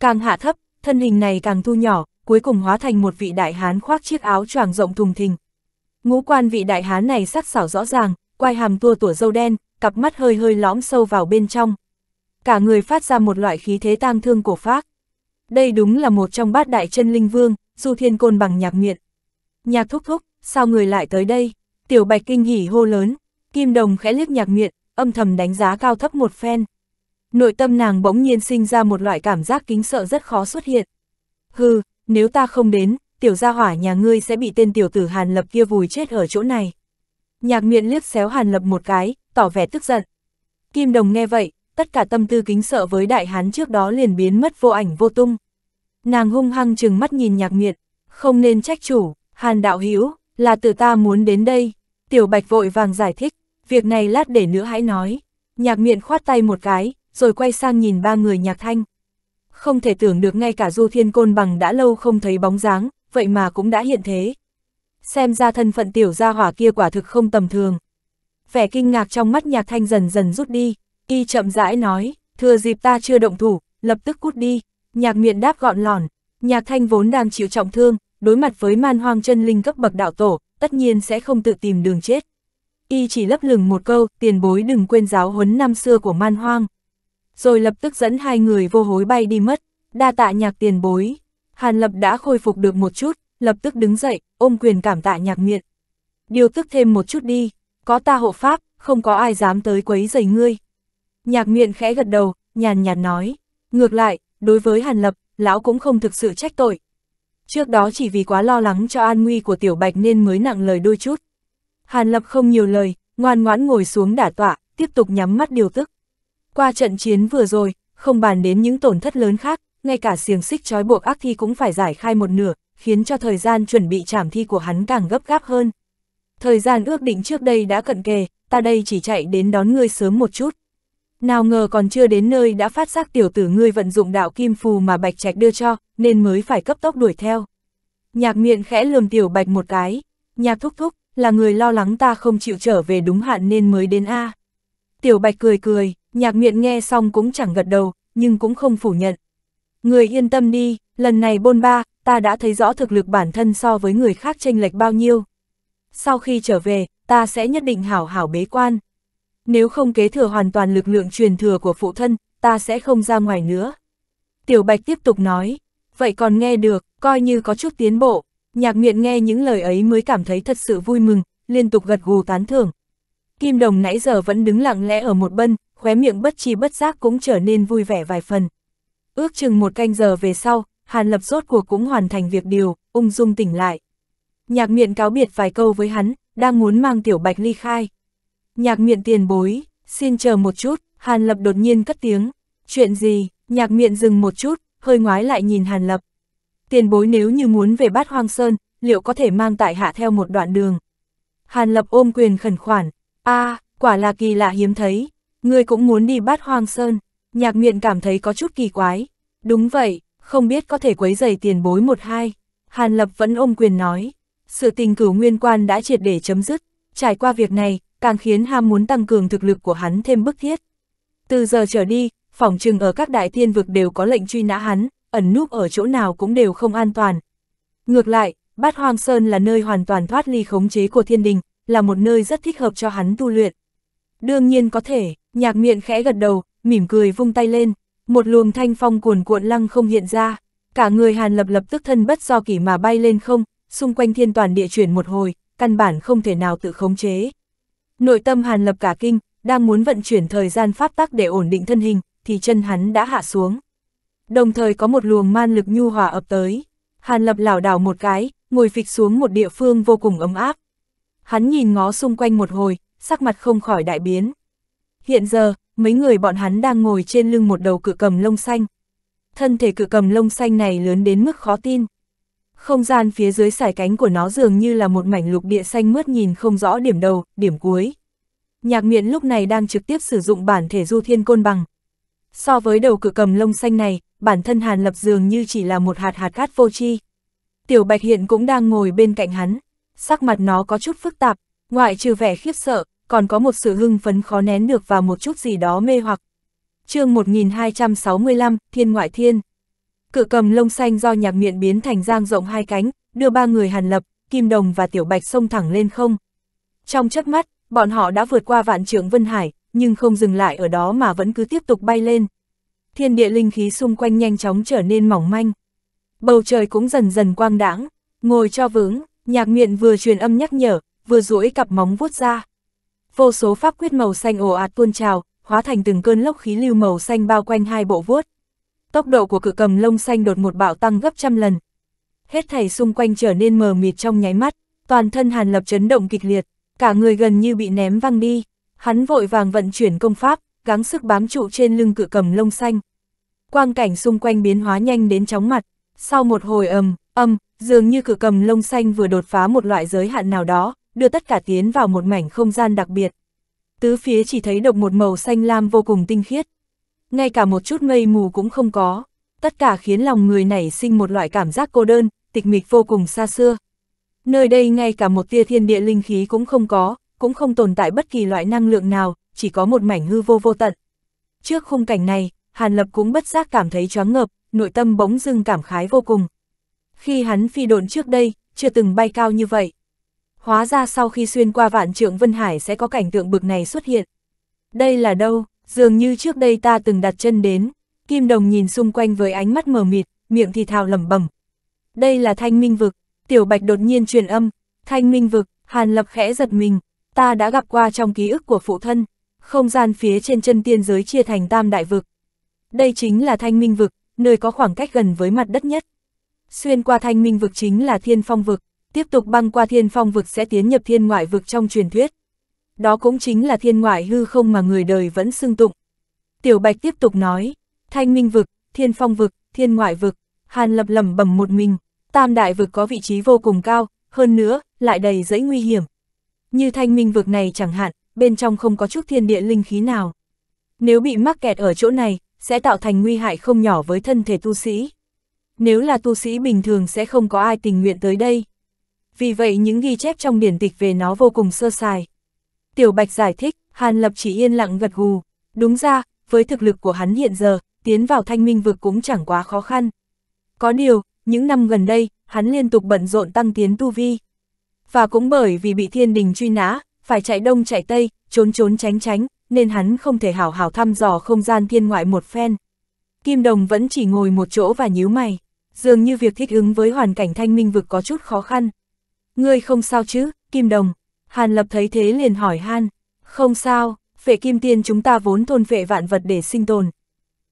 Càng hạ thấp, thân hình này càng thu nhỏ, cuối cùng hóa thành một vị đại hán khoác chiếc áo choàng rộng thùng thình. Ngũ quan vị đại hán này sắc sảo rõ ràng, quai hàm tua tủa dâu đen, cặp mắt hơi hơi lõm sâu vào bên trong. Cả người phát ra một loại khí thế tang thương cổ phác. Đây đúng là một trong bát đại chân linh vương, Du Thiên Côn bằng nhạc nguyện Nhạc thúc thúc, sao người lại tới đây? Tiểu Bạch kinh hỉ hô lớn, Kim Đồng khẽ liếc nhạc miệng, âm thầm đánh giá cao thấp một phen. Nội tâm nàng bỗng nhiên sinh ra một loại cảm giác kính sợ rất khó xuất hiện. Hừ, nếu ta không đến, tiểu gia hỏa nhà ngươi sẽ bị tên tiểu tử Hàn Lập kia vùi chết ở chỗ này. Nhạc miệng liếc xéo Hàn Lập một cái, tỏ vẻ tức giận. Kim Đồng nghe vậy, tất cả tâm tư kính sợ với đại hán trước đó liền biến mất vô ảnh vô tung. Nàng hung hăng chừng mắt nhìn nhạc miệt, không nên trách chủ, Hàn Đạo Hữu là từ ta muốn đến đây. Tiểu Bạch vội vàng giải thích, việc này lát để nữa hãy nói. Nhạc miện khoát tay một cái, rồi quay sang nhìn ba người nhạc thanh. Không thể tưởng được ngay cả Du Thiên Côn bằng đã lâu không thấy bóng dáng, vậy mà cũng đã hiện thế. Xem ra thân phận tiểu gia hỏa kia quả thực không tầm thường. Vẻ kinh ngạc trong mắt nhạc thanh dần dần rút đi, y chậm rãi nói, thừa dịp ta chưa động thủ, lập tức cút đi. Nhạc miện đáp gọn lòn, nhạc thanh vốn đang chịu trọng thương, đối mặt với man hoang chân linh cấp bậc đạo tổ, tất nhiên sẽ không tự tìm đường chết. Y chỉ lấp lửng một câu, tiền bối đừng quên giáo huấn năm xưa của man hoang. Rồi lập tức dẫn hai người vô hối bay đi mất, đa tạ nhạc tiền bối. Hàn lập đã khôi phục được một chút, lập tức đứng dậy, ôm quyền cảm tạ nhạc miện. Điều tức thêm một chút đi, có ta hộ pháp, không có ai dám tới quấy rầy ngươi. Nhạc miện khẽ gật đầu, nhàn nhạt nói. Ngược lại, đối với Hàn Lập, lão cũng không thực sự trách tội, trước đó chỉ vì quá lo lắng cho an nguy của Tiểu Bạch nên mới nặng lời đôi chút. Hàn Lập không nhiều lời, ngoan ngoãn ngồi xuống đả tọa, tiếp tục nhắm mắt điều tức. Qua trận chiến vừa rồi, không bàn đến những tổn thất lớn khác, ngay cả xiềng xích trói buộc ác thi cũng phải giải khai một nửa, khiến cho thời gian chuẩn bị trảm thi của hắn càng gấp gáp hơn. Thời gian ước định trước đây đã cận kề, ta đây chỉ chạy đến đón ngươi sớm một chút. Nào ngờ còn chưa đến nơi đã phát giác tiểu tử ngươi vận dụng đạo kim phù mà Bạch Trạch đưa cho, nên mới phải cấp tốc đuổi theo. Nhạc miệng khẽ lườm tiểu Bạch một cái, nhạc thúc thúc, là người lo lắng ta không chịu trở về đúng hạn nên mới đến A. Tiểu Bạch cười cười, nhạc miệng nghe xong cũng chẳng gật đầu, nhưng cũng không phủ nhận. Người yên tâm đi, lần này bôn ba, ta đã thấy rõ thực lực bản thân so với người khác chênh lệch bao nhiêu. Sau khi trở về, ta sẽ nhất định hảo hảo bế quan. Nếu không kế thừa hoàn toàn lực lượng truyền thừa của phụ thân, ta sẽ không ra ngoài nữa. Tiểu Bạch tiếp tục nói, vậy còn nghe được, coi như có chút tiến bộ. Nhạc miện nghe những lời ấy mới cảm thấy thật sự vui mừng, liên tục gật gù tán thưởng. Kim Đồng nãy giờ vẫn đứng lặng lẽ ở một bên, khóe miệng bất chi bất giác cũng trở nên vui vẻ vài phần. Ước chừng một canh giờ về sau, Hàn Lập rốt cuộc cũng hoàn thành việc điều, ung dung tỉnh lại. Nhạc miện cáo biệt vài câu với hắn, đang muốn mang Tiểu Bạch ly khai. Nhạc miện tiền bối, xin chờ một chút, Hàn Lập đột nhiên cất tiếng. Chuyện gì, nhạc miện dừng một chút, hơi ngoái lại nhìn Hàn Lập. Tiền bối nếu như muốn về bát hoang sơn, liệu có thể mang tại hạ theo một đoạn đường? Hàn Lập ôm quyền khẩn khoản. a à, quả là kỳ lạ hiếm thấy, ngươi cũng muốn đi bát hoang sơn. Nhạc miện cảm thấy có chút kỳ quái. Đúng vậy, không biết có thể quấy giày tiền bối một hai. Hàn Lập vẫn ôm quyền nói. Sự tình cửu nguyên quan đã triệt để chấm dứt. Trải qua việc này, càng khiến ham muốn tăng cường thực lực của hắn thêm bức thiết. Từ giờ trở đi, phòng trừng ở các đại thiên vực đều có lệnh truy nã hắn, ẩn núp ở chỗ nào cũng đều không an toàn. Ngược lại, Bát Hoang Sơn là nơi hoàn toàn thoát ly khống chế của thiên đình, là một nơi rất thích hợp cho hắn tu luyện. Đương nhiên có thể, nhạc miệng khẽ gật đầu, mỉm cười vung tay lên, một luồng thanh phong cuồn cuộn lăng không hiện ra, cả người Hàn Lập lập tức thân bất do kỷ mà bay lên không, xung quanh thiên toàn địa chuyển một hồi, căn bản không thể nào tự khống chế. Nội tâm Hàn Lập cả kinh, đang muốn vận chuyển thời gian pháp tắc để ổn định thân hình, thì chân hắn đã hạ xuống. Đồng thời có một luồng man lực nhu hòa ập tới. Hàn Lập lảo đảo một cái, ngồi phịch xuống một địa phương vô cùng ấm áp. Hắn nhìn ngó xung quanh một hồi, sắc mặt không khỏi đại biến. Hiện giờ, mấy người bọn hắn đang ngồi trên lưng một đầu cự cầm lông xanh. Thân thể cự cầm lông xanh này lớn đến mức khó tin. Không gian phía dưới sải cánh của nó dường như là một mảnh lục địa xanh mướt nhìn không rõ điểm đầu, điểm cuối. Nhạc miện lúc này đang trực tiếp sử dụng bản thể du thiên côn bằng. So với đầu cự cầm lông xanh này, bản thân Hàn Lập dường như chỉ là một hạt hạt cát vô tri. Tiểu Bạch hiện cũng đang ngồi bên cạnh hắn, sắc mặt nó có chút phức tạp, ngoại trừ vẻ khiếp sợ, còn có một sự hưng phấn khó nén được và một chút gì đó mê hoặc. chương 1265, Thiên Ngoại Thiên Cự cầm lông xanh do nhạc miệng biến thành giang rộng hai cánh, đưa ba người hàn lập, kim đồng và tiểu bạch xông thẳng lên không. Trong chớp mắt, bọn họ đã vượt qua vạn trượng Vân Hải, nhưng không dừng lại ở đó mà vẫn cứ tiếp tục bay lên. Thiên địa linh khí xung quanh nhanh chóng trở nên mỏng manh. Bầu trời cũng dần dần quang đãng, ngồi cho vững nhạc miệng vừa truyền âm nhắc nhở, vừa duỗi cặp móng vuốt ra. Vô số pháp quyết màu xanh ồ ạt tuôn trào, hóa thành từng cơn lốc khí lưu màu xanh bao quanh hai bộ vuốt. Tốc độ của cự cầm lông xanh đột một bạo tăng gấp trăm lần. Hết thảy xung quanh trở nên mờ mịt trong nháy mắt, toàn thân Hàn Lập chấn động kịch liệt, cả người gần như bị ném văng đi. Hắn vội vàng vận chuyển công pháp, gắng sức bám trụ trên lưng cự cầm lông xanh. Quang cảnh xung quanh biến hóa nhanh đến chóng mặt, sau một hồi ầm, ầm, dường như cự cầm lông xanh vừa đột phá một loại giới hạn nào đó, đưa tất cả tiến vào một mảnh không gian đặc biệt. Tứ phía chỉ thấy độc một màu xanh lam vô cùng tinh khiết, ngay cả một chút mây mù cũng không có, tất cả khiến lòng người nảy sinh một loại cảm giác cô đơn, tịch mịch vô cùng xa xưa. Nơi đây ngay cả một tia thiên địa linh khí cũng không có, cũng không tồn tại bất kỳ loại năng lượng nào, chỉ có một mảnh hư vô vô tận. Trước khung cảnh này, Hàn Lập cũng bất giác cảm thấy choáng ngợp, nội tâm bỗng dưng cảm khái vô cùng. Khi hắn phi độn trước đây, chưa từng bay cao như vậy. Hóa ra sau khi xuyên qua vạn trượng Vân Hải sẽ có cảnh tượng bực này xuất hiện. Đây là đâu? Dường như trước đây ta từng đặt chân đến, Kim Đồng nhìn xung quanh với ánh mắt mờ mịt, miệng thì thào lẩm bẩm. Đây là thanh minh vực, Tiểu Bạch đột nhiên truyền âm, thanh minh vực, Hàn Lập khẽ giật mình, ta đã gặp qua trong ký ức của phụ thân, không gian phía trên chân tiên giới chia thành tam đại vực. Đây chính là thanh minh vực, nơi có khoảng cách gần với mặt đất nhất. Xuyên qua thanh minh vực chính là thiên phong vực, tiếp tục băng qua thiên phong vực sẽ tiến nhập thiên ngoại vực trong truyền thuyết đó cũng chính là thiên ngoại hư không mà người đời vẫn xưng tụng. Tiểu Bạch tiếp tục nói, thanh minh vực, thiên phong vực, thiên ngoại vực, Hàn lập lẩm bẩm một mình, tam đại vực có vị trí vô cùng cao, hơn nữa, lại đầy dẫy nguy hiểm. Như thanh minh vực này chẳng hạn, bên trong không có chút thiên địa linh khí nào. Nếu bị mắc kẹt ở chỗ này, sẽ tạo thành nguy hại không nhỏ với thân thể tu sĩ. Nếu là tu sĩ bình thường sẽ không có ai tình nguyện tới đây. Vì vậy những ghi chép trong điển tịch về nó vô cùng sơ sài. Tiểu Bạch giải thích, Hàn Lập chỉ yên lặng gật gù. Đúng ra, với thực lực của hắn hiện giờ, tiến vào thanh minh vực cũng chẳng quá khó khăn. Có điều, những năm gần đây, hắn liên tục bận rộn tăng tiến tu vi. Và cũng bởi vì bị thiên đình truy nã, phải chạy đông chạy tây, trốn trốn tránh tránh, nên hắn không thể hảo hảo thăm dò không gian thiên ngoại một phen. Kim Đồng vẫn chỉ ngồi một chỗ và nhíu mày, dường như việc thích ứng với hoàn cảnh thanh minh vực có chút khó khăn. Ngươi không sao chứ, Kim Đồng, Hàn Lập thấy thế liền hỏi Han, không sao, phệ kim tiên chúng ta vốn thôn phệ vạn vật để sinh tồn.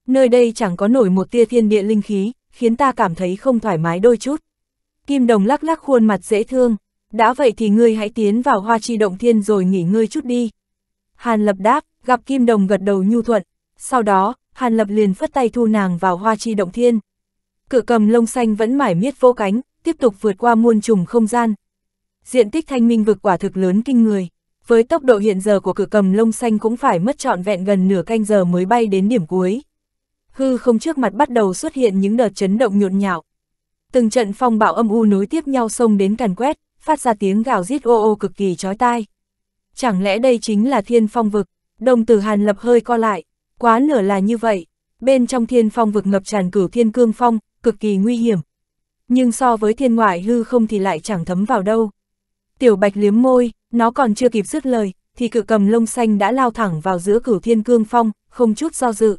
Nơi đây chẳng có nổi một tia thiên địa linh khí, khiến ta cảm thấy không thoải mái đôi chút. Kim Đồng lắc lắc khuôn mặt dễ thương, đã vậy thì ngươi hãy tiến vào hoa chi động thiên rồi nghỉ ngơi chút đi. Hàn Lập đáp, gặp Kim Đồng gật đầu nhu thuận, sau đó, Hàn Lập liền phất tay thu nàng vào hoa chi động thiên. Cửa cầm lông xanh vẫn mải miết vô cánh, tiếp tục vượt qua muôn trùng không gian, diện tích thanh minh vực quả thực lớn kinh người. Với tốc độ hiện giờ của cửa cầm lông xanh cũng phải mất trọn vẹn gần nửa canh giờ mới bay đến điểm cuối. Hư không trước mặt bắt đầu xuất hiện những đợt chấn động nhộn nhạo. Từng trận phong bạo âm u nối tiếp nhau xông đến càn quét, phát ra tiếng gào rít ô ô cực kỳ chói tai. Chẳng lẽ đây chính là thiên phong vực? Đông tử Hàn lập hơi co lại, quá nửa là như vậy. Bên trong thiên phong vực ngập tràn cửu thiên cương phong, cực kỳ nguy hiểm. Nhưng so với thiên ngoại hư không thì lại chẳng thấm vào đâu. Tiểu bạch liếm môi, nó còn chưa kịp dứt lời, thì cự cầm lông xanh đã lao thẳng vào giữa cửu thiên cương phong, không chút do dự.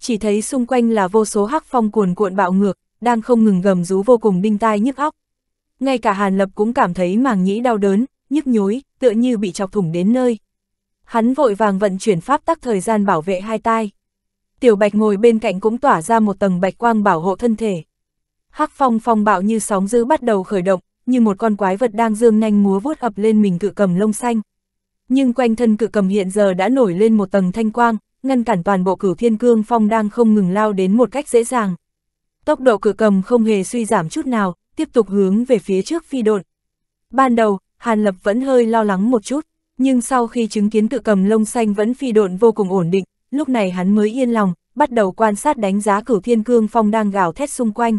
Chỉ thấy xung quanh là vô số hắc phong cuồn cuộn bạo ngược, đang không ngừng gầm rú vô cùng đinh tai nhức óc. Ngay cả Hàn Lập cũng cảm thấy màng nhĩ đau đớn, nhức nhối, tựa như bị chọc thủng đến nơi. Hắn vội vàng vận chuyển pháp tắc thời gian bảo vệ hai tai. Tiểu Bạch ngồi bên cạnh cũng tỏa ra một tầng bạch quang bảo hộ thân thể. Hắc phong phong bạo như sóng dữ bắt đầu khởi động, như một con quái vật đang dương nhanh múa vuốt ập lên mình cự cầm lông xanh. Nhưng quanh thân cự cầm hiện giờ đã nổi lên một tầng thanh quang, ngăn cản toàn bộ cửu thiên cương phong đang không ngừng lao đến một cách dễ dàng. Tốc độ cự cầm không hề suy giảm chút nào, tiếp tục hướng về phía trước phi độn. Ban đầu, Hàn Lập vẫn hơi lo lắng một chút, nhưng sau khi chứng kiến cự cầm lông xanh vẫn phi độn vô cùng ổn định, lúc này hắn mới yên lòng, bắt đầu quan sát đánh giá cửu thiên cương phong đang gào thét xung quanh.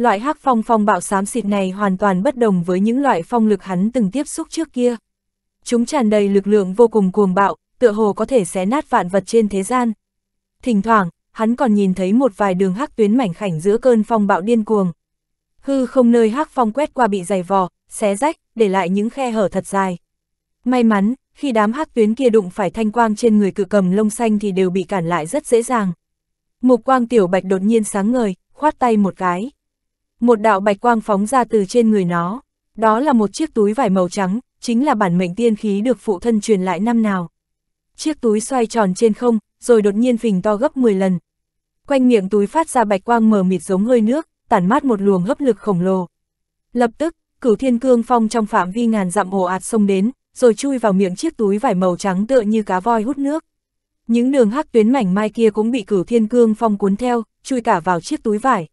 Loại hắc phong phong bạo xám xịt này hoàn toàn bất đồng với những loại phong lực hắn từng tiếp xúc trước kia. Chúng tràn đầy lực lượng vô cùng cuồng bạo, tựa hồ có thể xé nát vạn vật trên thế gian. Thỉnh thoảng, hắn còn nhìn thấy một vài đường hắc tuyến mảnh khảnh giữa cơn phong bạo điên cuồng. Hư không nơi hắc phong quét qua bị dày vò, xé rách, để lại những khe hở thật dài. May mắn, khi đám hắc tuyến kia đụng phải thanh quang trên người cự cầm lông xanh thì đều bị cản lại rất dễ dàng. Mục quang tiểu bạch đột nhiên sáng ngời, khoát tay một cái. Một đạo bạch quang phóng ra từ trên người nó, đó là một chiếc túi vải màu trắng, chính là bản mệnh tiên khí được phụ thân truyền lại năm nào. Chiếc túi xoay tròn trên không, rồi đột nhiên phình to gấp 10 lần. Quanh miệng túi phát ra bạch quang mờ mịt giống hơi nước, tản mát một luồng hấp lực khổng lồ. Lập tức, cửu thiên cương phong trong phạm vi ngàn dặm ồ ạt xông đến, rồi chui vào miệng chiếc túi vải màu trắng tựa như cá voi hút nước. Những đường hắc tuyến mảnh mai kia cũng bị cửu thiên cương phong cuốn theo, chui cả vào chiếc túi vải.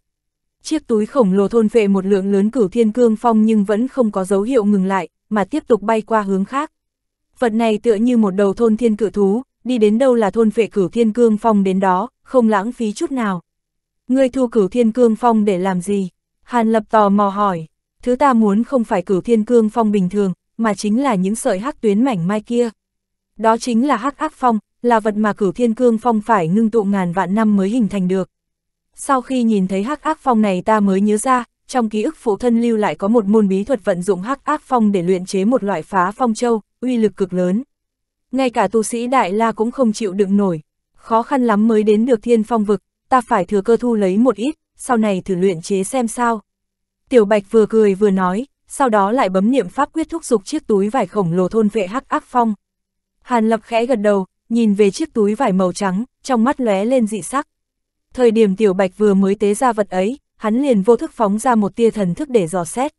Chiếc túi khổng lồ thôn vệ một lượng lớn cửu thiên cương phong nhưng vẫn không có dấu hiệu ngừng lại, mà tiếp tục bay qua hướng khác. Vật này tựa như một đầu thôn thiên cự thú, đi đến đâu là thôn vệ cửu thiên cương phong đến đó, không lãng phí chút nào. Ngươi thu cửu thiên cương phong để làm gì? Hàn lập tò mò hỏi. Thứ ta muốn không phải cửu thiên cương phong bình thường, mà chính là những sợi hắc tuyến mảnh mai kia. Đó chính là hắc ác phong, là vật mà cửu thiên cương phong phải ngưng tụ ngàn vạn năm mới hình thành được sau khi nhìn thấy hắc ác phong này ta mới nhớ ra, trong ký ức phụ thân lưu lại có một môn bí thuật vận dụng hắc ác phong để luyện chế một loại phá phong châu, uy lực cực lớn. Ngay cả tu sĩ Đại La cũng không chịu đựng nổi, khó khăn lắm mới đến được thiên phong vực, ta phải thừa cơ thu lấy một ít, sau này thử luyện chế xem sao. Tiểu Bạch vừa cười vừa nói, sau đó lại bấm niệm pháp quyết thúc giục chiếc túi vải khổng lồ thôn vệ hắc ác phong. Hàn Lập khẽ gật đầu, nhìn về chiếc túi vải màu trắng, trong mắt lóe lên dị sắc thời điểm Tiểu Bạch vừa mới tế ra vật ấy, hắn liền vô thức phóng ra một tia thần thức để dò xét.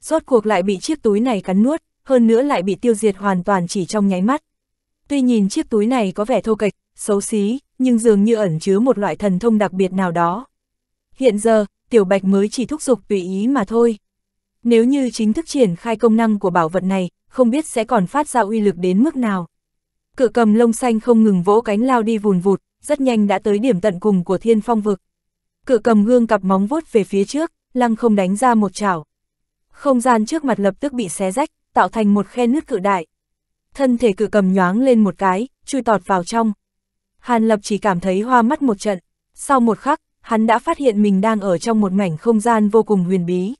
Rốt cuộc lại bị chiếc túi này cắn nuốt, hơn nữa lại bị tiêu diệt hoàn toàn chỉ trong nháy mắt. Tuy nhìn chiếc túi này có vẻ thô kệch, xấu xí, nhưng dường như ẩn chứa một loại thần thông đặc biệt nào đó. Hiện giờ, Tiểu Bạch mới chỉ thúc giục tùy ý mà thôi. Nếu như chính thức triển khai công năng của bảo vật này, không biết sẽ còn phát ra uy lực đến mức nào. Cự cầm lông xanh không ngừng vỗ cánh lao đi vùn vụt, rất nhanh đã tới điểm tận cùng của thiên phong vực. Cự cầm gương cặp móng vuốt về phía trước, lăng không đánh ra một chảo. Không gian trước mặt lập tức bị xé rách, tạo thành một khe nứt cự đại. Thân thể cự cầm nhoáng lên một cái, chui tọt vào trong. Hàn Lập chỉ cảm thấy hoa mắt một trận. Sau một khắc, hắn đã phát hiện mình đang ở trong một mảnh không gian vô cùng huyền bí.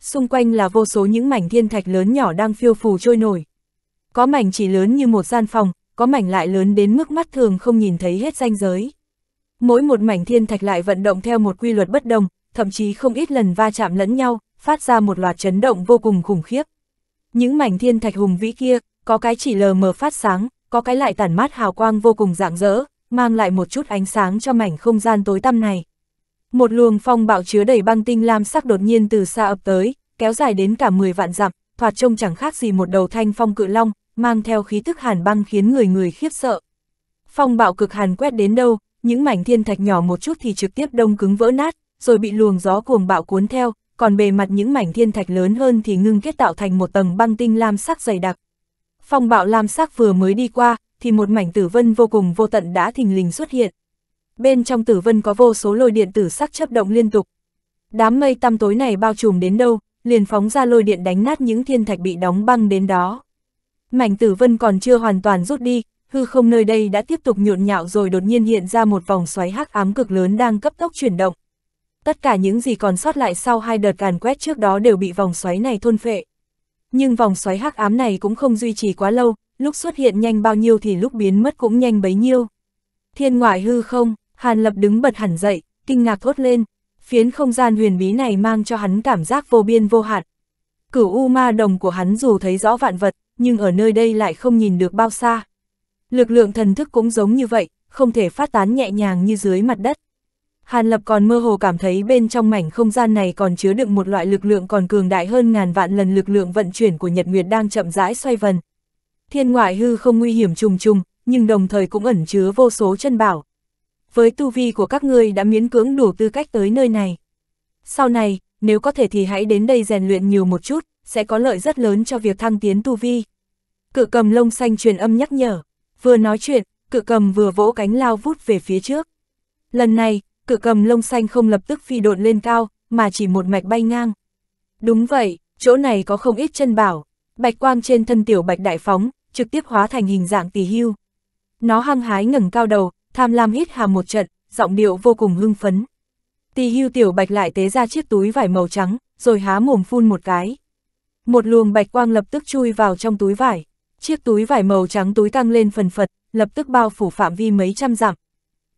Xung quanh là vô số những mảnh thiên thạch lớn nhỏ đang phiêu phù trôi nổi. Có mảnh chỉ lớn như một gian phòng, có mảnh lại lớn đến mức mắt thường không nhìn thấy hết ranh giới. Mỗi một mảnh thiên thạch lại vận động theo một quy luật bất đồng, thậm chí không ít lần va chạm lẫn nhau, phát ra một loạt chấn động vô cùng khủng khiếp. Những mảnh thiên thạch hùng vĩ kia, có cái chỉ lờ mờ phát sáng, có cái lại tản mát hào quang vô cùng rạng rỡ, mang lại một chút ánh sáng cho mảnh không gian tối tăm này. Một luồng phong bạo chứa đầy băng tinh lam sắc đột nhiên từ xa ập tới, kéo dài đến cả 10 vạn dặm, thoạt trông chẳng khác gì một đầu thanh phong cự long, mang theo khí thức hàn băng khiến người người khiếp sợ. Phong bạo cực hàn quét đến đâu, những mảnh thiên thạch nhỏ một chút thì trực tiếp đông cứng vỡ nát, rồi bị luồng gió cuồng bạo cuốn theo, còn bề mặt những mảnh thiên thạch lớn hơn thì ngưng kết tạo thành một tầng băng tinh lam sắc dày đặc. Phong bạo lam sắc vừa mới đi qua, thì một mảnh tử vân vô cùng vô tận đã thình lình xuất hiện. Bên trong tử vân có vô số lôi điện tử sắc chấp động liên tục. Đám mây tăm tối này bao trùm đến đâu, liền phóng ra lôi điện đánh nát những thiên thạch bị đóng băng đến đó. Mảnh tử vân còn chưa hoàn toàn rút đi, hư không nơi đây đã tiếp tục nhộn nhạo rồi đột nhiên hiện ra một vòng xoáy hắc ám cực lớn đang cấp tốc chuyển động. Tất cả những gì còn sót lại sau hai đợt càn quét trước đó đều bị vòng xoáy này thôn phệ. Nhưng vòng xoáy hắc ám này cũng không duy trì quá lâu, lúc xuất hiện nhanh bao nhiêu thì lúc biến mất cũng nhanh bấy nhiêu. Thiên ngoại hư không, Hàn Lập đứng bật hẳn dậy, kinh ngạc thốt lên, phiến không gian huyền bí này mang cho hắn cảm giác vô biên vô hạn, Cửu U ma đồng của hắn dù thấy rõ vạn vật, nhưng ở nơi đây lại không nhìn được bao xa. Lực lượng thần thức cũng giống như vậy, không thể phát tán nhẹ nhàng như dưới mặt đất. Hàn Lập còn mơ hồ cảm thấy bên trong mảnh không gian này còn chứa đựng một loại lực lượng còn cường đại hơn ngàn vạn lần lực lượng vận chuyển của Nhật Nguyệt đang chậm rãi xoay vần. Thiên ngoại hư không nguy hiểm trùng trùng, nhưng đồng thời cũng ẩn chứa vô số chân bảo. Với tu vi của các ngươi đã miễn cưỡng đủ tư cách tới nơi này. Sau này, nếu có thể thì hãy đến đây rèn luyện nhiều một chút, sẽ có lợi rất lớn cho việc thăng tiến tu vi. Cự cầm lông xanh truyền âm nhắc nhở, vừa nói chuyện, cự cầm vừa vỗ cánh lao vút về phía trước. Lần này, cự cầm lông xanh không lập tức phi độn lên cao, mà chỉ một mạch bay ngang. Đúng vậy, chỗ này có không ít chân bảo, bạch quang trên thân tiểu bạch đại phóng, trực tiếp hóa thành hình dạng tỷ hưu. Nó hăng hái ngẩng cao đầu, tham lam hít hà một trận, giọng điệu vô cùng hưng phấn. Tì hưu tiểu bạch lại tế ra chiếc túi vải màu trắng, rồi há mồm phun một cái. Một luồng bạch quang lập tức chui vào trong túi vải. Chiếc túi vải màu trắng túi tăng lên phần phật, lập tức bao phủ phạm vi mấy trăm dặm.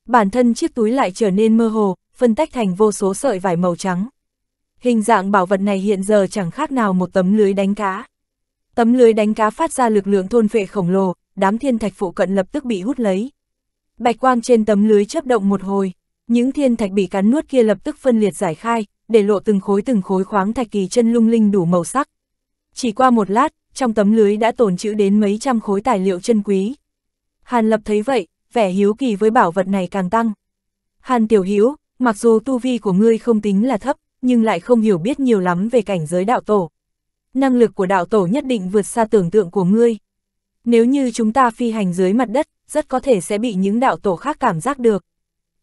Bản thân chiếc túi lại trở nên mơ hồ, phân tách thành vô số sợi vải màu trắng. Hình dạng bảo vật này hiện giờ chẳng khác nào một tấm lưới đánh cá. Tấm lưới đánh cá phát ra lực lượng thôn vệ khổng lồ, đám thiên thạch phụ cận lập tức bị hút lấy. Bạch quang trên tấm lưới chấp động một hồi, những thiên thạch bị cắn nuốt kia lập tức phân liệt giải khai, để lộ từng khối từng khối khoáng thạch kỳ chân lung linh đủ màu sắc. Chỉ qua một lát, trong tấm lưới đã tồn trữ đến mấy trăm khối tài liệu chân quý. Hàn Lập thấy vậy, vẻ hiếu kỳ với bảo vật này càng tăng. Hàn Tiểu Hiếu, mặc dù tu vi của ngươi không tính là thấp, nhưng lại không hiểu biết nhiều lắm về cảnh giới đạo tổ. Năng lực của đạo tổ nhất định vượt xa tưởng tượng của ngươi. Nếu như chúng ta phi hành dưới mặt đất, rất có thể sẽ bị những đạo tổ khác cảm giác được.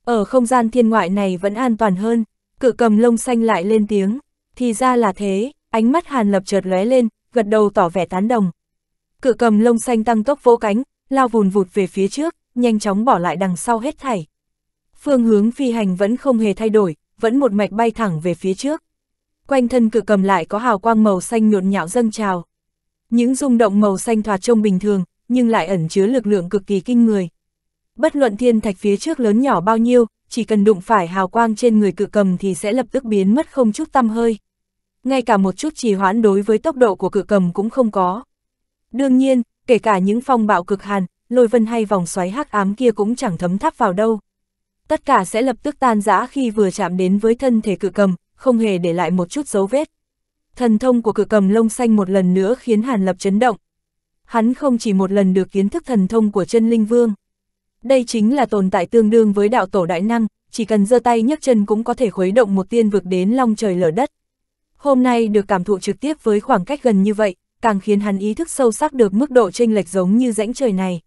Ở không gian thiên ngoại này vẫn an toàn hơn, cự cầm lông xanh lại lên tiếng, thì ra là thế, ánh mắt Hàn Lập chợt lóe lên, gật đầu tỏ vẻ tán đồng. Cự cầm lông xanh tăng tốc vỗ cánh, lao vùn vụt về phía trước, nhanh chóng bỏ lại đằng sau hết thảy. Phương hướng phi hành vẫn không hề thay đổi, vẫn một mạch bay thẳng về phía trước. Quanh thân cự cầm lại có hào quang màu xanh nhộn nhạo dâng trào. Những rung động màu xanh thoạt trông bình thường, nhưng lại ẩn chứa lực lượng cực kỳ kinh người. Bất luận thiên thạch phía trước lớn nhỏ bao nhiêu, chỉ cần đụng phải hào quang trên người cự cầm thì sẽ lập tức biến mất không chút tăm hơi. Ngay cả một chút trì hoãn đối với tốc độ của cự cầm cũng không có. Đương nhiên, kể cả những phong bạo cực hàn, lôi vân hay vòng xoáy hắc ám kia cũng chẳng thấm tháp vào đâu. Tất cả sẽ lập tức tan rã khi vừa chạm đến với thân thể cự cầm, không hề để lại một chút dấu vết. Thần thông của cự cầm lông xanh một lần nữa khiến Hàn Lập chấn động. Hắn không chỉ một lần được kiến thức thần thông của chân linh vương đây chính là tồn tại tương đương với đạo tổ đại năng, chỉ cần giơ tay nhấc chân cũng có thể khuấy động một tiên vực đến long trời lở đất. Hôm nay được cảm thụ trực tiếp với khoảng cách gần như vậy, càng khiến hắn ý thức sâu sắc được mức độ chênh lệch giống như rãnh trời này.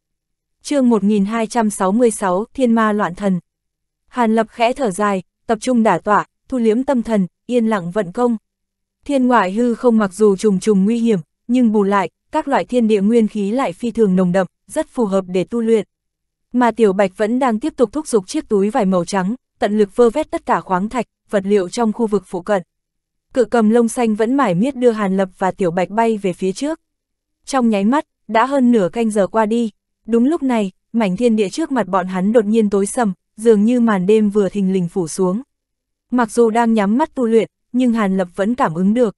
chương 1266, Thiên Ma Loạn Thần Hàn Lập khẽ thở dài, tập trung đả tỏa, thu liếm tâm thần, yên lặng vận công. Thiên ngoại hư không mặc dù trùng trùng nguy hiểm, nhưng bù lại, các loại thiên địa nguyên khí lại phi thường nồng đậm, rất phù hợp để tu luyện. Mà Tiểu Bạch vẫn đang tiếp tục thúc giục chiếc túi vải màu trắng, tận lực vơ vét tất cả khoáng thạch, vật liệu trong khu vực phụ cận. Cự cầm lông xanh vẫn mải miết đưa Hàn Lập và Tiểu Bạch bay về phía trước. Trong nháy mắt, đã hơn nửa canh giờ qua đi. Đúng lúc này, mảnh thiên địa trước mặt bọn hắn đột nhiên tối sầm, dường như màn đêm vừa thình lình phủ xuống. Mặc dù đang nhắm mắt tu luyện, nhưng Hàn Lập vẫn cảm ứng được.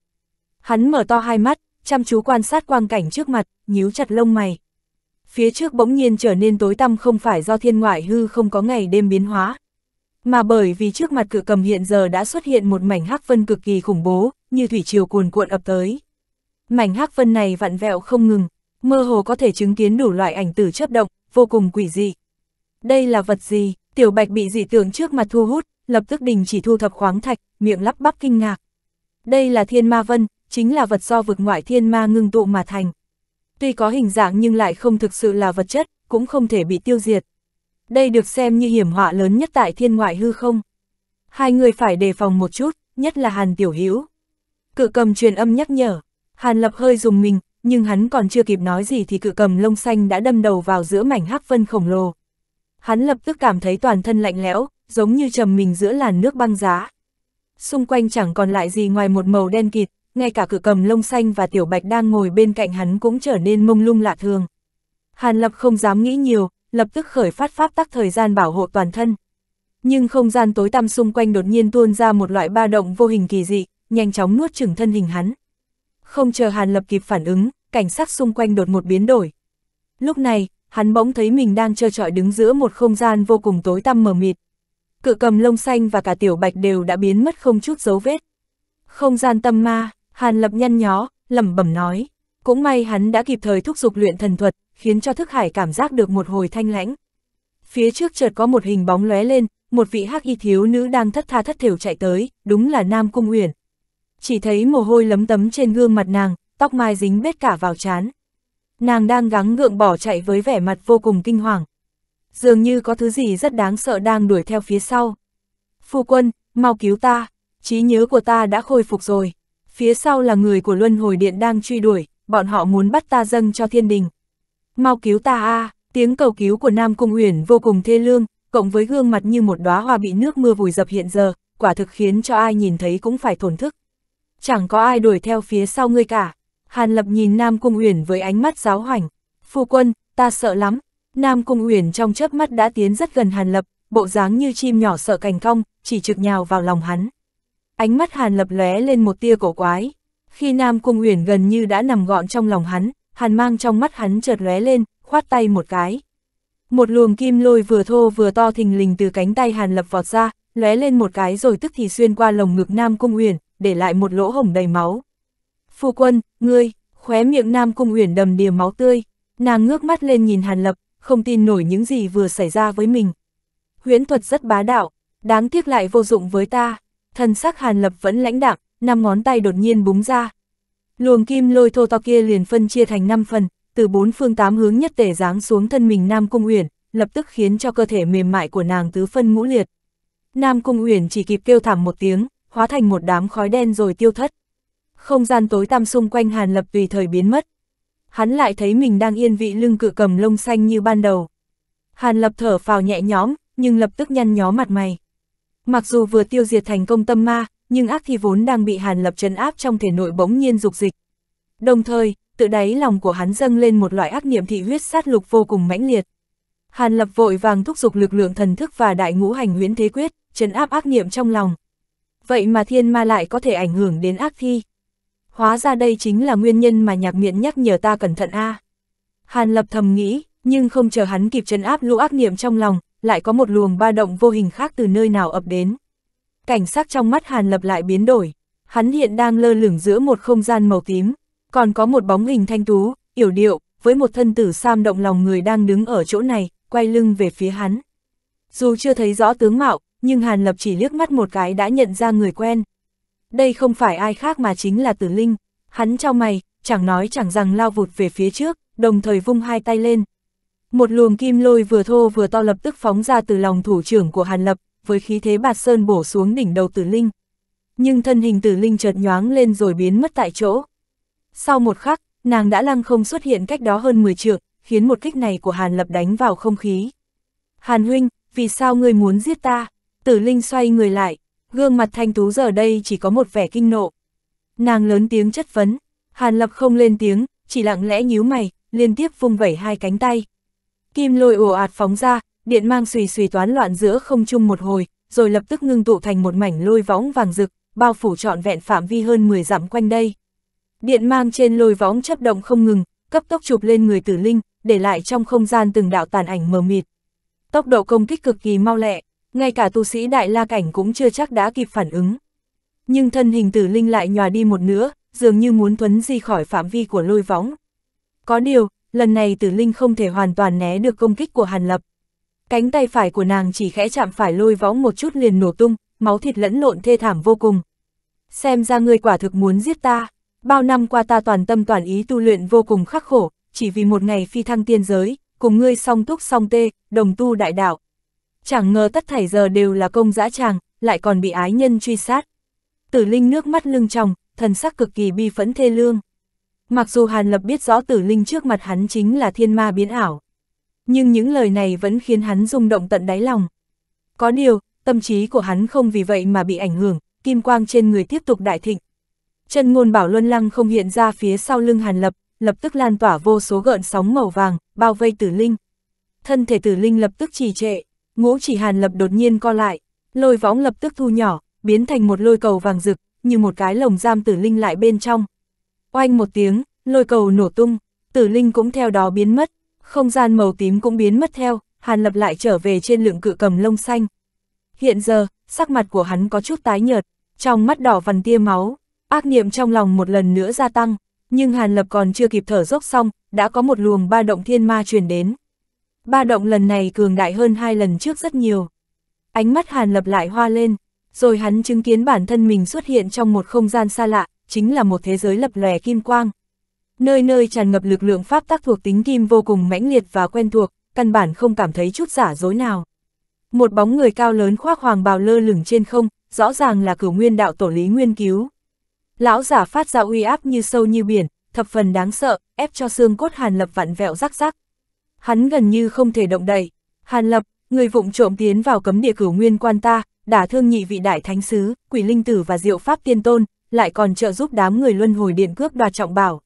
Hắn mở to hai mắt, chăm chú quan sát quang cảnh trước mặt, nhíu chặt lông mày phía trước bỗng nhiên trở nên tối tăm không phải do thiên ngoại hư không có ngày đêm biến hóa, mà bởi vì trước mặt cửa cầm hiện giờ đã xuất hiện một mảnh hắc vân cực kỳ khủng bố, như thủy triều cuồn cuộn ập tới. Mảnh hắc vân này vặn vẹo không ngừng, mơ hồ có thể chứng kiến đủ loại ảnh tử chấp động, vô cùng quỷ dị. Đây là vật gì? Tiểu Bạch bị dị tượng trước mặt thu hút, lập tức đình chỉ thu thập khoáng thạch, miệng lắp bắp kinh ngạc. Đây là thiên ma vân, chính là vật do vực ngoại thiên ma ngưng tụ mà thành tuy có hình dạng nhưng lại không thực sự là vật chất, cũng không thể bị tiêu diệt. Đây được xem như hiểm họa lớn nhất tại thiên ngoại hư không. Hai người phải đề phòng một chút, nhất là Hàn Tiểu Hữu. Cự cầm truyền âm nhắc nhở, Hàn Lập hơi dùng mình, nhưng hắn còn chưa kịp nói gì thì cự cầm lông xanh đã đâm đầu vào giữa mảnh hắc vân khổng lồ. Hắn lập tức cảm thấy toàn thân lạnh lẽo, giống như trầm mình giữa làn nước băng giá. Xung quanh chẳng còn lại gì ngoài một màu đen kịt, ngay cả cửa cầm lông xanh và tiểu bạch đang ngồi bên cạnh hắn cũng trở nên mông lung lạ thường. Hàn Lập không dám nghĩ nhiều, lập tức khởi phát pháp tắc thời gian bảo hộ toàn thân. Nhưng không gian tối tăm xung quanh đột nhiên tuôn ra một loại ba động vô hình kỳ dị, nhanh chóng nuốt chửng thân hình hắn. Không chờ Hàn Lập kịp phản ứng, cảnh sắc xung quanh đột một biến đổi. Lúc này, hắn bỗng thấy mình đang trơ trọi đứng giữa một không gian vô cùng tối tăm mờ mịt. Cự cầm lông xanh và cả tiểu bạch đều đã biến mất không chút dấu vết. Không gian tâm ma, Hàn Lập nhăn nhó, lẩm bẩm nói. Cũng may hắn đã kịp thời thúc giục luyện thần thuật, khiến cho thức hải cảm giác được một hồi thanh lãnh. Phía trước chợt có một hình bóng lóe lên, một vị hắc y thiếu nữ đang thất tha thất thểu chạy tới, đúng là Nam Cung Uyển. Chỉ thấy mồ hôi lấm tấm trên gương mặt nàng, tóc mai dính bết cả vào trán. Nàng đang gắng gượng bỏ chạy với vẻ mặt vô cùng kinh hoàng. Dường như có thứ gì rất đáng sợ đang đuổi theo phía sau. Phu quân, mau cứu ta, trí nhớ của ta đã khôi phục rồi phía sau là người của Luân Hồi Điện đang truy đuổi, bọn họ muốn bắt ta dâng cho thiên đình. Mau cứu ta a à, tiếng cầu cứu của Nam Cung Uyển vô cùng thê lương, cộng với gương mặt như một đóa hoa bị nước mưa vùi dập hiện giờ, quả thực khiến cho ai nhìn thấy cũng phải thổn thức. Chẳng có ai đuổi theo phía sau ngươi cả. Hàn Lập nhìn Nam Cung Uyển với ánh mắt giáo hoành. Phu quân, ta sợ lắm. Nam Cung Uyển trong chớp mắt đã tiến rất gần Hàn Lập, bộ dáng như chim nhỏ sợ cành cong, chỉ trực nhào vào lòng hắn. Ánh mắt Hàn Lập lóe lên một tia cổ quái. Khi Nam Cung Uyển gần như đã nằm gọn trong lòng hắn, Hàn mang trong mắt hắn chợt lóe lên, khoát tay một cái. Một luồng kim lôi vừa thô vừa to thình lình từ cánh tay Hàn Lập vọt ra, lóe lên một cái rồi tức thì xuyên qua lồng ngực Nam Cung Uyển, để lại một lỗ hổng đầy máu. "Phu quân, ngươi!" Khóe miệng Nam Cung Uyển đầm đìa máu tươi, nàng ngước mắt lên nhìn Hàn Lập, không tin nổi những gì vừa xảy ra với mình. Huyễn thuật rất bá đạo, đáng tiếc lại vô dụng với ta thân sắc Hàn Lập vẫn lãnh đạm, năm ngón tay đột nhiên búng ra. Luồng kim lôi thô to kia liền phân chia thành 5 phần, từ bốn phương tám hướng nhất tể giáng xuống thân mình Nam Cung Uyển, lập tức khiến cho cơ thể mềm mại của nàng tứ phân ngũ liệt. Nam Cung Uyển chỉ kịp kêu thảm một tiếng, hóa thành một đám khói đen rồi tiêu thất. Không gian tối tăm xung quanh Hàn Lập tùy thời biến mất. Hắn lại thấy mình đang yên vị lưng cự cầm lông xanh như ban đầu. Hàn Lập thở phào nhẹ nhõm, nhưng lập tức nhăn nhó mặt mày. Mặc dù vừa tiêu diệt thành công tâm ma, nhưng ác thi vốn đang bị Hàn Lập trấn áp trong thể nội bỗng nhiên dục dịch. Đồng thời, tự đáy lòng của hắn dâng lên một loại ác niệm thị huyết sát lục vô cùng mãnh liệt. Hàn Lập vội vàng thúc giục lực lượng thần thức và đại ngũ hành huyễn thế quyết, trấn áp ác niệm trong lòng. Vậy mà thiên ma lại có thể ảnh hưởng đến ác thi. Hóa ra đây chính là nguyên nhân mà nhạc miệng nhắc nhở ta cẩn thận a. À. Hàn Lập thầm nghĩ, nhưng không chờ hắn kịp trấn áp lũ ác niệm trong lòng, lại có một luồng ba động vô hình khác từ nơi nào ập đến. Cảnh sắc trong mắt Hàn Lập lại biến đổi, hắn hiện đang lơ lửng giữa một không gian màu tím, còn có một bóng hình thanh tú, yểu điệu, với một thân tử sam động lòng người đang đứng ở chỗ này, quay lưng về phía hắn. Dù chưa thấy rõ tướng mạo, nhưng Hàn Lập chỉ liếc mắt một cái đã nhận ra người quen. Đây không phải ai khác mà chính là Tử Linh, hắn trao mày, chẳng nói chẳng rằng lao vụt về phía trước, đồng thời vung hai tay lên, một luồng kim lôi vừa thô vừa to lập tức phóng ra từ lòng thủ trưởng của Hàn Lập, với khí thế bạt sơn bổ xuống đỉnh đầu tử linh. Nhưng thân hình tử linh chợt nhoáng lên rồi biến mất tại chỗ. Sau một khắc, nàng đã lăng không xuất hiện cách đó hơn 10 trượng, khiến một kích này của Hàn Lập đánh vào không khí. Hàn huynh, vì sao ngươi muốn giết ta? Tử linh xoay người lại, gương mặt thanh tú giờ đây chỉ có một vẻ kinh nộ. Nàng lớn tiếng chất vấn, Hàn Lập không lên tiếng, chỉ lặng lẽ nhíu mày, liên tiếp vung vẩy hai cánh tay, Kim lôi ồ ạt phóng ra, điện mang xùy xùy toán loạn giữa không chung một hồi, rồi lập tức ngưng tụ thành một mảnh lôi võng vàng rực, bao phủ trọn vẹn phạm vi hơn 10 dặm quanh đây. Điện mang trên lôi võng chấp động không ngừng, cấp tốc chụp lên người tử linh, để lại trong không gian từng đạo tàn ảnh mờ mịt. Tốc độ công kích cực kỳ mau lẹ, ngay cả tu sĩ đại la cảnh cũng chưa chắc đã kịp phản ứng. Nhưng thân hình tử linh lại nhòa đi một nữa, dường như muốn thuấn di khỏi phạm vi của lôi võng. Có điều, lần này tử linh không thể hoàn toàn né được công kích của Hàn Lập. Cánh tay phải của nàng chỉ khẽ chạm phải lôi võng một chút liền nổ tung, máu thịt lẫn lộn thê thảm vô cùng. Xem ra ngươi quả thực muốn giết ta, bao năm qua ta toàn tâm toàn ý tu luyện vô cùng khắc khổ, chỉ vì một ngày phi thăng tiên giới, cùng ngươi song túc song tê, đồng tu đại đạo. Chẳng ngờ tất thảy giờ đều là công dã tràng, lại còn bị ái nhân truy sát. Tử Linh nước mắt lưng tròng, thần sắc cực kỳ bi phẫn thê lương. Mặc dù Hàn Lập biết rõ tử linh trước mặt hắn chính là thiên ma biến ảo, nhưng những lời này vẫn khiến hắn rung động tận đáy lòng. Có điều, tâm trí của hắn không vì vậy mà bị ảnh hưởng, kim quang trên người tiếp tục đại thịnh. Chân ngôn bảo luân lăng không hiện ra phía sau lưng Hàn Lập, lập tức lan tỏa vô số gợn sóng màu vàng, bao vây tử linh. Thân thể tử linh lập tức trì trệ, ngũ chỉ Hàn Lập đột nhiên co lại, lôi võng lập tức thu nhỏ, biến thành một lôi cầu vàng rực, như một cái lồng giam tử linh lại bên trong. Oanh một tiếng, lôi cầu nổ tung, tử linh cũng theo đó biến mất, không gian màu tím cũng biến mất theo, Hàn Lập lại trở về trên lượng cự cầm lông xanh. Hiện giờ, sắc mặt của hắn có chút tái nhợt, trong mắt đỏ vằn tia máu, ác niệm trong lòng một lần nữa gia tăng, nhưng Hàn Lập còn chưa kịp thở dốc xong, đã có một luồng ba động thiên ma truyền đến. Ba động lần này cường đại hơn hai lần trước rất nhiều. Ánh mắt Hàn Lập lại hoa lên, rồi hắn chứng kiến bản thân mình xuất hiện trong một không gian xa lạ, chính là một thế giới lập lòe kim quang. Nơi nơi tràn ngập lực lượng pháp tác thuộc tính kim vô cùng mãnh liệt và quen thuộc, căn bản không cảm thấy chút giả dối nào. Một bóng người cao lớn khoác hoàng bào lơ lửng trên không, rõ ràng là cửu nguyên đạo tổ lý nguyên cứu. Lão giả phát ra uy áp như sâu như biển, thập phần đáng sợ, ép cho xương cốt Hàn Lập vặn vẹo rắc rắc. Hắn gần như không thể động đậy. Hàn Lập, người vụng trộm tiến vào cấm địa cửu nguyên quan ta, đả thương nhị vị đại thánh sứ, quỷ linh tử và diệu pháp tiên tôn, lại còn trợ giúp đám người luân hồi điện cướp đoạt trọng bảo.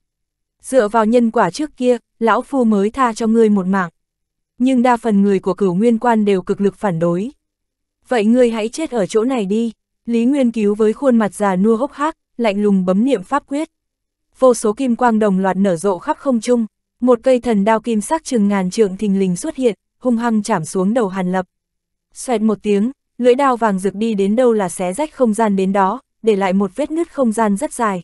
Dựa vào nhân quả trước kia, lão phu mới tha cho ngươi một mạng. Nhưng đa phần người của cửu nguyên quan đều cực lực phản đối. Vậy ngươi hãy chết ở chỗ này đi, Lý Nguyên cứu với khuôn mặt già nua hốc hác, lạnh lùng bấm niệm pháp quyết. Vô số kim quang đồng loạt nở rộ khắp không trung, một cây thần đao kim sắc chừng ngàn trượng thình lình xuất hiện, hung hăng chạm xuống đầu Hàn Lập. Xoẹt một tiếng, lưỡi đao vàng rực đi đến đâu là xé rách không gian đến đó, để lại một vết nứt không gian rất dài.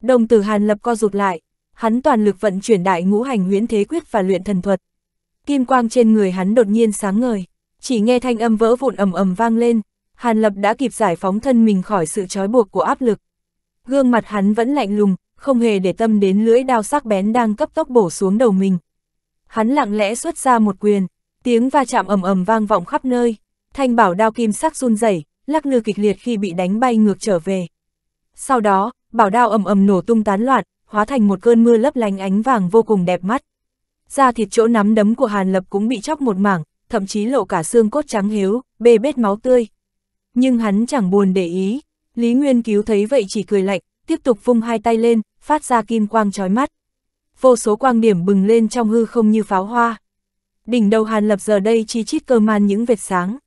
Đồng tử Hàn Lập co rụt lại, hắn toàn lực vận chuyển đại ngũ hành huyễn thế quyết và luyện thần thuật. Kim quang trên người hắn đột nhiên sáng ngời, chỉ nghe thanh âm vỡ vụn ầm ầm vang lên, Hàn Lập đã kịp giải phóng thân mình khỏi sự trói buộc của áp lực. Gương mặt hắn vẫn lạnh lùng, không hề để tâm đến lưỡi đao sắc bén đang cấp tốc bổ xuống đầu mình. Hắn lặng lẽ xuất ra một quyền, tiếng va chạm ầm ầm vang vọng khắp nơi, thanh bảo đao kim sắc run rẩy, lắc lư kịch liệt khi bị đánh bay ngược trở về. Sau đó, bảo đao ầm ầm nổ tung tán loạn, hóa thành một cơn mưa lấp lánh ánh vàng vô cùng đẹp mắt. Da thịt chỗ nắm đấm của Hàn Lập cũng bị chóc một mảng, thậm chí lộ cả xương cốt trắng hiếu, bê bết máu tươi. Nhưng hắn chẳng buồn để ý, Lý Nguyên cứu thấy vậy chỉ cười lạnh, tiếp tục vung hai tay lên, phát ra kim quang chói mắt. Vô số quang điểm bừng lên trong hư không như pháo hoa. Đỉnh đầu Hàn Lập giờ đây chi chít cơ man những vệt sáng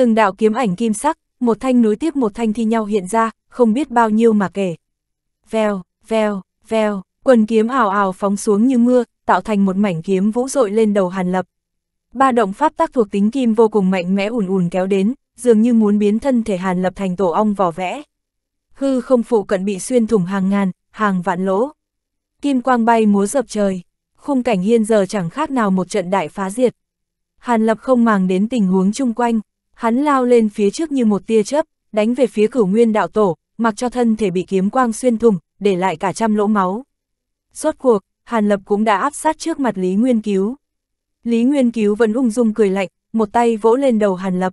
từng đạo kiếm ảnh kim sắc, một thanh nối tiếp một thanh thi nhau hiện ra, không biết bao nhiêu mà kể. Vèo, vèo, vèo, quần kiếm ảo ảo phóng xuống như mưa, tạo thành một mảnh kiếm vũ dội lên đầu Hàn Lập. Ba động pháp tác thuộc tính kim vô cùng mạnh mẽ ùn ùn kéo đến, dường như muốn biến thân thể Hàn Lập thành tổ ong vỏ vẽ. Hư không phụ cận bị xuyên thủng hàng ngàn, hàng vạn lỗ. Kim quang bay múa dập trời, khung cảnh hiên giờ chẳng khác nào một trận đại phá diệt. Hàn Lập không màng đến tình huống chung quanh, Hắn lao lên phía trước như một tia chớp, đánh về phía cửu nguyên đạo tổ, mặc cho thân thể bị kiếm quang xuyên thùng, để lại cả trăm lỗ máu. suốt cuộc, Hàn Lập cũng đã áp sát trước mặt Lý Nguyên Cứu. Lý Nguyên Cứu vẫn ung dung cười lạnh, một tay vỗ lên đầu Hàn Lập.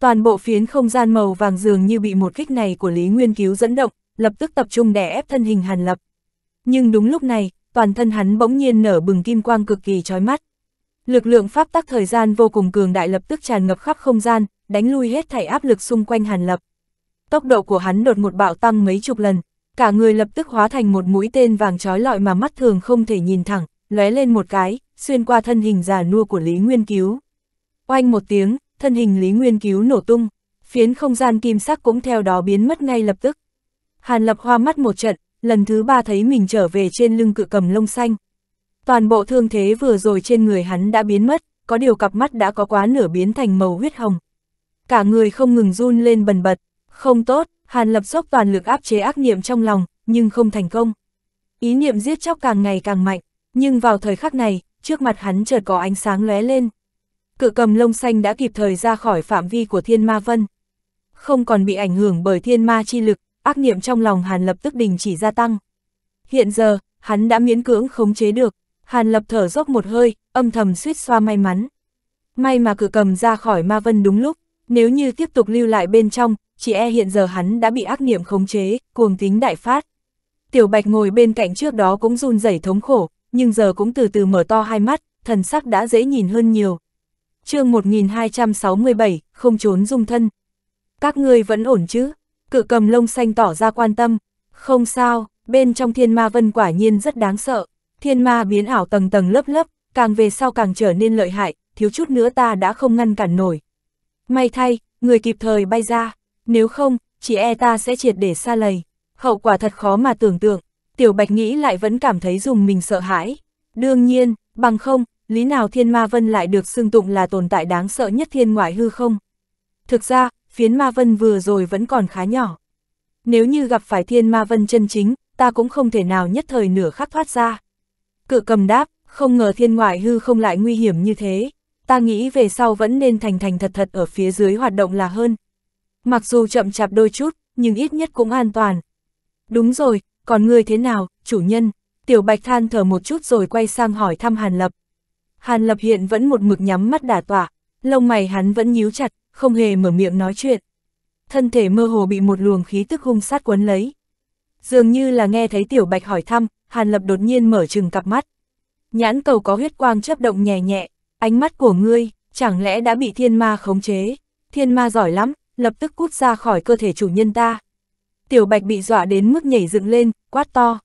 Toàn bộ phiến không gian màu vàng dường như bị một kích này của Lý Nguyên Cứu dẫn động, lập tức tập trung đè ép thân hình Hàn Lập. Nhưng đúng lúc này, toàn thân hắn bỗng nhiên nở bừng kim quang cực kỳ chói mắt. Lực lượng pháp tắc thời gian vô cùng cường đại lập tức tràn ngập khắp không gian, đánh lui hết thảy áp lực xung quanh Hàn Lập. Tốc độ của hắn đột một bạo tăng mấy chục lần, cả người lập tức hóa thành một mũi tên vàng chói lọi mà mắt thường không thể nhìn thẳng, lóe lên một cái, xuyên qua thân hình già nua của Lý Nguyên Cứu. Oanh một tiếng, thân hình Lý Nguyên Cứu nổ tung, phiến không gian kim sắc cũng theo đó biến mất ngay lập tức. Hàn Lập hoa mắt một trận, lần thứ ba thấy mình trở về trên lưng cự cầm lông xanh, Toàn bộ thương thế vừa rồi trên người hắn đã biến mất, có điều cặp mắt đã có quá nửa biến thành màu huyết hồng. Cả người không ngừng run lên bần bật, không tốt, Hàn Lập sốc toàn lực áp chế ác niệm trong lòng, nhưng không thành công. Ý niệm giết chóc càng ngày càng mạnh, nhưng vào thời khắc này, trước mặt hắn chợt có ánh sáng lóe lên. Cự cầm lông xanh đã kịp thời ra khỏi phạm vi của thiên ma vân. Không còn bị ảnh hưởng bởi thiên ma chi lực, ác niệm trong lòng Hàn Lập tức đình chỉ gia tăng. Hiện giờ, hắn đã miễn cưỡng khống chế được, Hàn Lập thở dốc một hơi, âm thầm suýt xoa may mắn. May mà cử cầm ra khỏi ma vân đúng lúc, nếu như tiếp tục lưu lại bên trong, chỉ e hiện giờ hắn đã bị ác niệm khống chế, cuồng tính đại phát. Tiểu Bạch ngồi bên cạnh trước đó cũng run rẩy thống khổ, nhưng giờ cũng từ từ mở to hai mắt, thần sắc đã dễ nhìn hơn nhiều. chương 1267, không trốn dung thân. Các ngươi vẫn ổn chứ? Cự cầm lông xanh tỏ ra quan tâm. Không sao, bên trong thiên ma vân quả nhiên rất đáng sợ. Thiên ma biến ảo tầng tầng lớp lớp, càng về sau càng trở nên lợi hại, thiếu chút nữa ta đã không ngăn cản nổi. May thay, người kịp thời bay ra, nếu không, chỉ e ta sẽ triệt để xa lầy. Hậu quả thật khó mà tưởng tượng, tiểu bạch nghĩ lại vẫn cảm thấy dùng mình sợ hãi. Đương nhiên, bằng không, lý nào thiên ma vân lại được xưng tụng là tồn tại đáng sợ nhất thiên ngoại hư không? Thực ra, phiến ma vân vừa rồi vẫn còn khá nhỏ. Nếu như gặp phải thiên ma vân chân chính, ta cũng không thể nào nhất thời nửa khắc thoát ra. Cự cầm đáp, không ngờ thiên ngoại hư không lại nguy hiểm như thế. Ta nghĩ về sau vẫn nên thành thành thật thật ở phía dưới hoạt động là hơn. Mặc dù chậm chạp đôi chút, nhưng ít nhất cũng an toàn. Đúng rồi, còn ngươi thế nào, chủ nhân? Tiểu Bạch than thở một chút rồi quay sang hỏi thăm Hàn Lập. Hàn Lập hiện vẫn một mực nhắm mắt đả tỏa, lông mày hắn vẫn nhíu chặt, không hề mở miệng nói chuyện. Thân thể mơ hồ bị một luồng khí tức hung sát quấn lấy. Dường như là nghe thấy Tiểu Bạch hỏi thăm, Hàn Lập đột nhiên mở trừng cặp mắt. Nhãn cầu có huyết quang chớp động nhẹ nhẹ, ánh mắt của ngươi, chẳng lẽ đã bị thiên ma khống chế? Thiên ma giỏi lắm, lập tức cút ra khỏi cơ thể chủ nhân ta. Tiểu Bạch bị dọa đến mức nhảy dựng lên, quát to.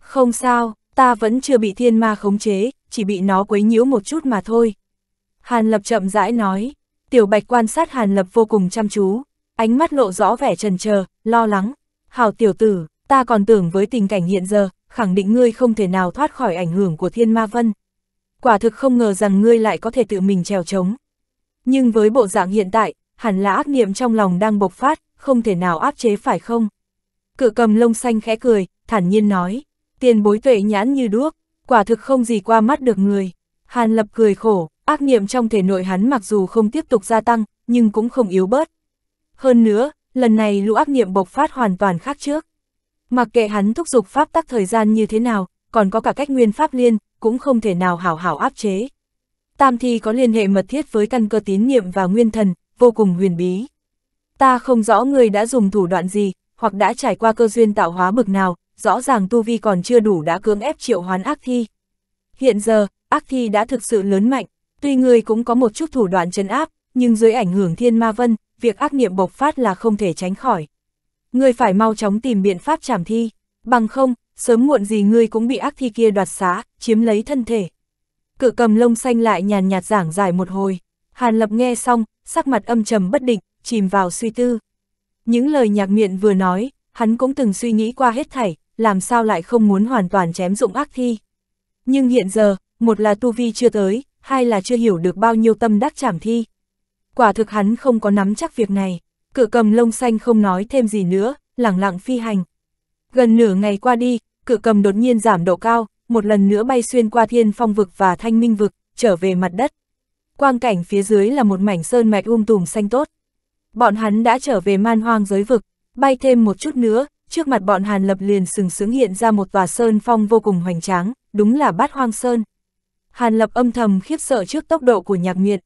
Không sao, ta vẫn chưa bị thiên ma khống chế, chỉ bị nó quấy nhiễu một chút mà thôi. Hàn Lập chậm rãi nói, Tiểu Bạch quan sát Hàn Lập vô cùng chăm chú, ánh mắt lộ rõ vẻ trần chờ, lo lắng. Hào tiểu tử, ta còn tưởng với tình cảnh hiện giờ, khẳng định ngươi không thể nào thoát khỏi ảnh hưởng của thiên ma vân. Quả thực không ngờ rằng ngươi lại có thể tự mình trèo trống. Nhưng với bộ dạng hiện tại, hẳn là ác niệm trong lòng đang bộc phát, không thể nào áp chế phải không? Cự cầm lông xanh khẽ cười, thản nhiên nói, tiền bối tuệ nhãn như đuốc, quả thực không gì qua mắt được người. Hàn lập cười khổ, ác niệm trong thể nội hắn mặc dù không tiếp tục gia tăng, nhưng cũng không yếu bớt. Hơn nữa, lần này lũ ác niệm bộc phát hoàn toàn khác trước. Mặc kệ hắn thúc giục pháp tắc thời gian như thế nào, còn có cả cách nguyên pháp liên, cũng không thể nào hảo hảo áp chế. Tam thi có liên hệ mật thiết với căn cơ tín niệm và nguyên thần, vô cùng huyền bí. Ta không rõ người đã dùng thủ đoạn gì, hoặc đã trải qua cơ duyên tạo hóa bực nào, rõ ràng tu vi còn chưa đủ đã cưỡng ép triệu hoán ác thi. Hiện giờ, ác thi đã thực sự lớn mạnh, tuy người cũng có một chút thủ đoạn chấn áp, nhưng dưới ảnh hưởng thiên ma vân, việc ác niệm bộc phát là không thể tránh khỏi ngươi phải mau chóng tìm biện pháp trảm thi, bằng không, sớm muộn gì ngươi cũng bị ác thi kia đoạt xá, chiếm lấy thân thể. Cự cầm lông xanh lại nhàn nhạt giảng giải một hồi, Hàn Lập nghe xong, sắc mặt âm trầm bất định, chìm vào suy tư. Những lời nhạc miệng vừa nói, hắn cũng từng suy nghĩ qua hết thảy, làm sao lại không muốn hoàn toàn chém dụng ác thi. Nhưng hiện giờ, một là tu vi chưa tới, hai là chưa hiểu được bao nhiêu tâm đắc trảm thi. Quả thực hắn không có nắm chắc việc này cửa cầm lông xanh không nói thêm gì nữa, lẳng lặng phi hành. Gần nửa ngày qua đi, cửa cầm đột nhiên giảm độ cao, một lần nữa bay xuyên qua thiên phong vực và thanh minh vực, trở về mặt đất. Quang cảnh phía dưới là một mảnh sơn mạch um tùm xanh tốt. Bọn hắn đã trở về man hoang giới vực, bay thêm một chút nữa, trước mặt bọn Hàn Lập liền sừng sướng hiện ra một tòa sơn phong vô cùng hoành tráng, đúng là bát hoang sơn. Hàn Lập âm thầm khiếp sợ trước tốc độ của nhạc miệt.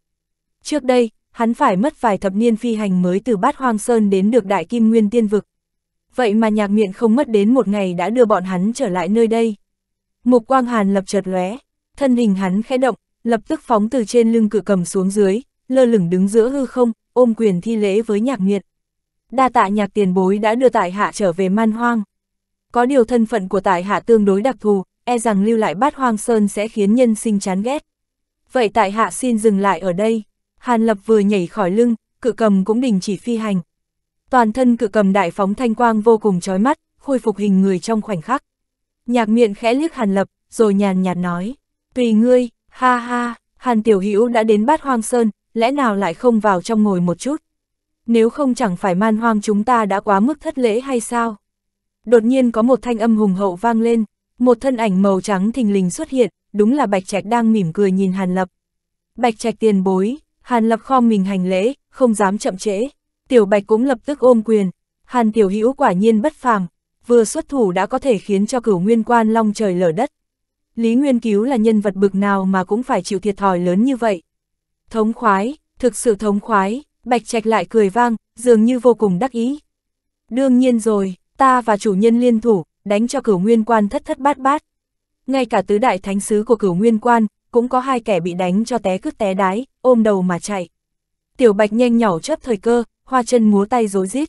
Trước đây, hắn phải mất vài thập niên phi hành mới từ bát hoang sơn đến được đại kim nguyên tiên vực. Vậy mà nhạc miện không mất đến một ngày đã đưa bọn hắn trở lại nơi đây. Mục quang hàn lập chợt lóe, thân hình hắn khẽ động, lập tức phóng từ trên lưng cự cầm xuống dưới, lơ lửng đứng giữa hư không, ôm quyền thi lễ với nhạc miện. Đa tạ nhạc tiền bối đã đưa tại hạ trở về man hoang. Có điều thân phận của tại hạ tương đối đặc thù, e rằng lưu lại bát hoang sơn sẽ khiến nhân sinh chán ghét. Vậy tại hạ xin dừng lại ở đây. Hàn Lập vừa nhảy khỏi lưng, cự cầm cũng đình chỉ phi hành. Toàn thân cự cầm đại phóng thanh quang vô cùng chói mắt, khôi phục hình người trong khoảnh khắc. Nhạc miệng khẽ liếc Hàn Lập, rồi nhàn nhạt nói, tùy ngươi, ha ha, Hàn Tiểu Hữu đã đến bát hoang sơn, lẽ nào lại không vào trong ngồi một chút? Nếu không chẳng phải man hoang chúng ta đã quá mức thất lễ hay sao? Đột nhiên có một thanh âm hùng hậu vang lên, một thân ảnh màu trắng thình lình xuất hiện, đúng là Bạch Trạch đang mỉm cười nhìn Hàn Lập. Bạch Trạch tiền bối, Hàn lập khom mình hành lễ, không dám chậm trễ. Tiểu bạch cũng lập tức ôm quyền. Hàn tiểu hữu quả nhiên bất phàm, vừa xuất thủ đã có thể khiến cho cửu nguyên quan long trời lở đất. Lý Nguyên Cứu là nhân vật bực nào mà cũng phải chịu thiệt thòi lớn như vậy. Thống khoái, thực sự thống khoái, bạch trạch lại cười vang, dường như vô cùng đắc ý. Đương nhiên rồi, ta và chủ nhân liên thủ, đánh cho cửu nguyên quan thất thất bát bát. Ngay cả tứ đại thánh sứ của cửu nguyên quan cũng có hai kẻ bị đánh cho té cứt té đái, ôm đầu mà chạy. Tiểu Bạch nhanh nhỏ chấp thời cơ, hoa chân múa tay rối rít.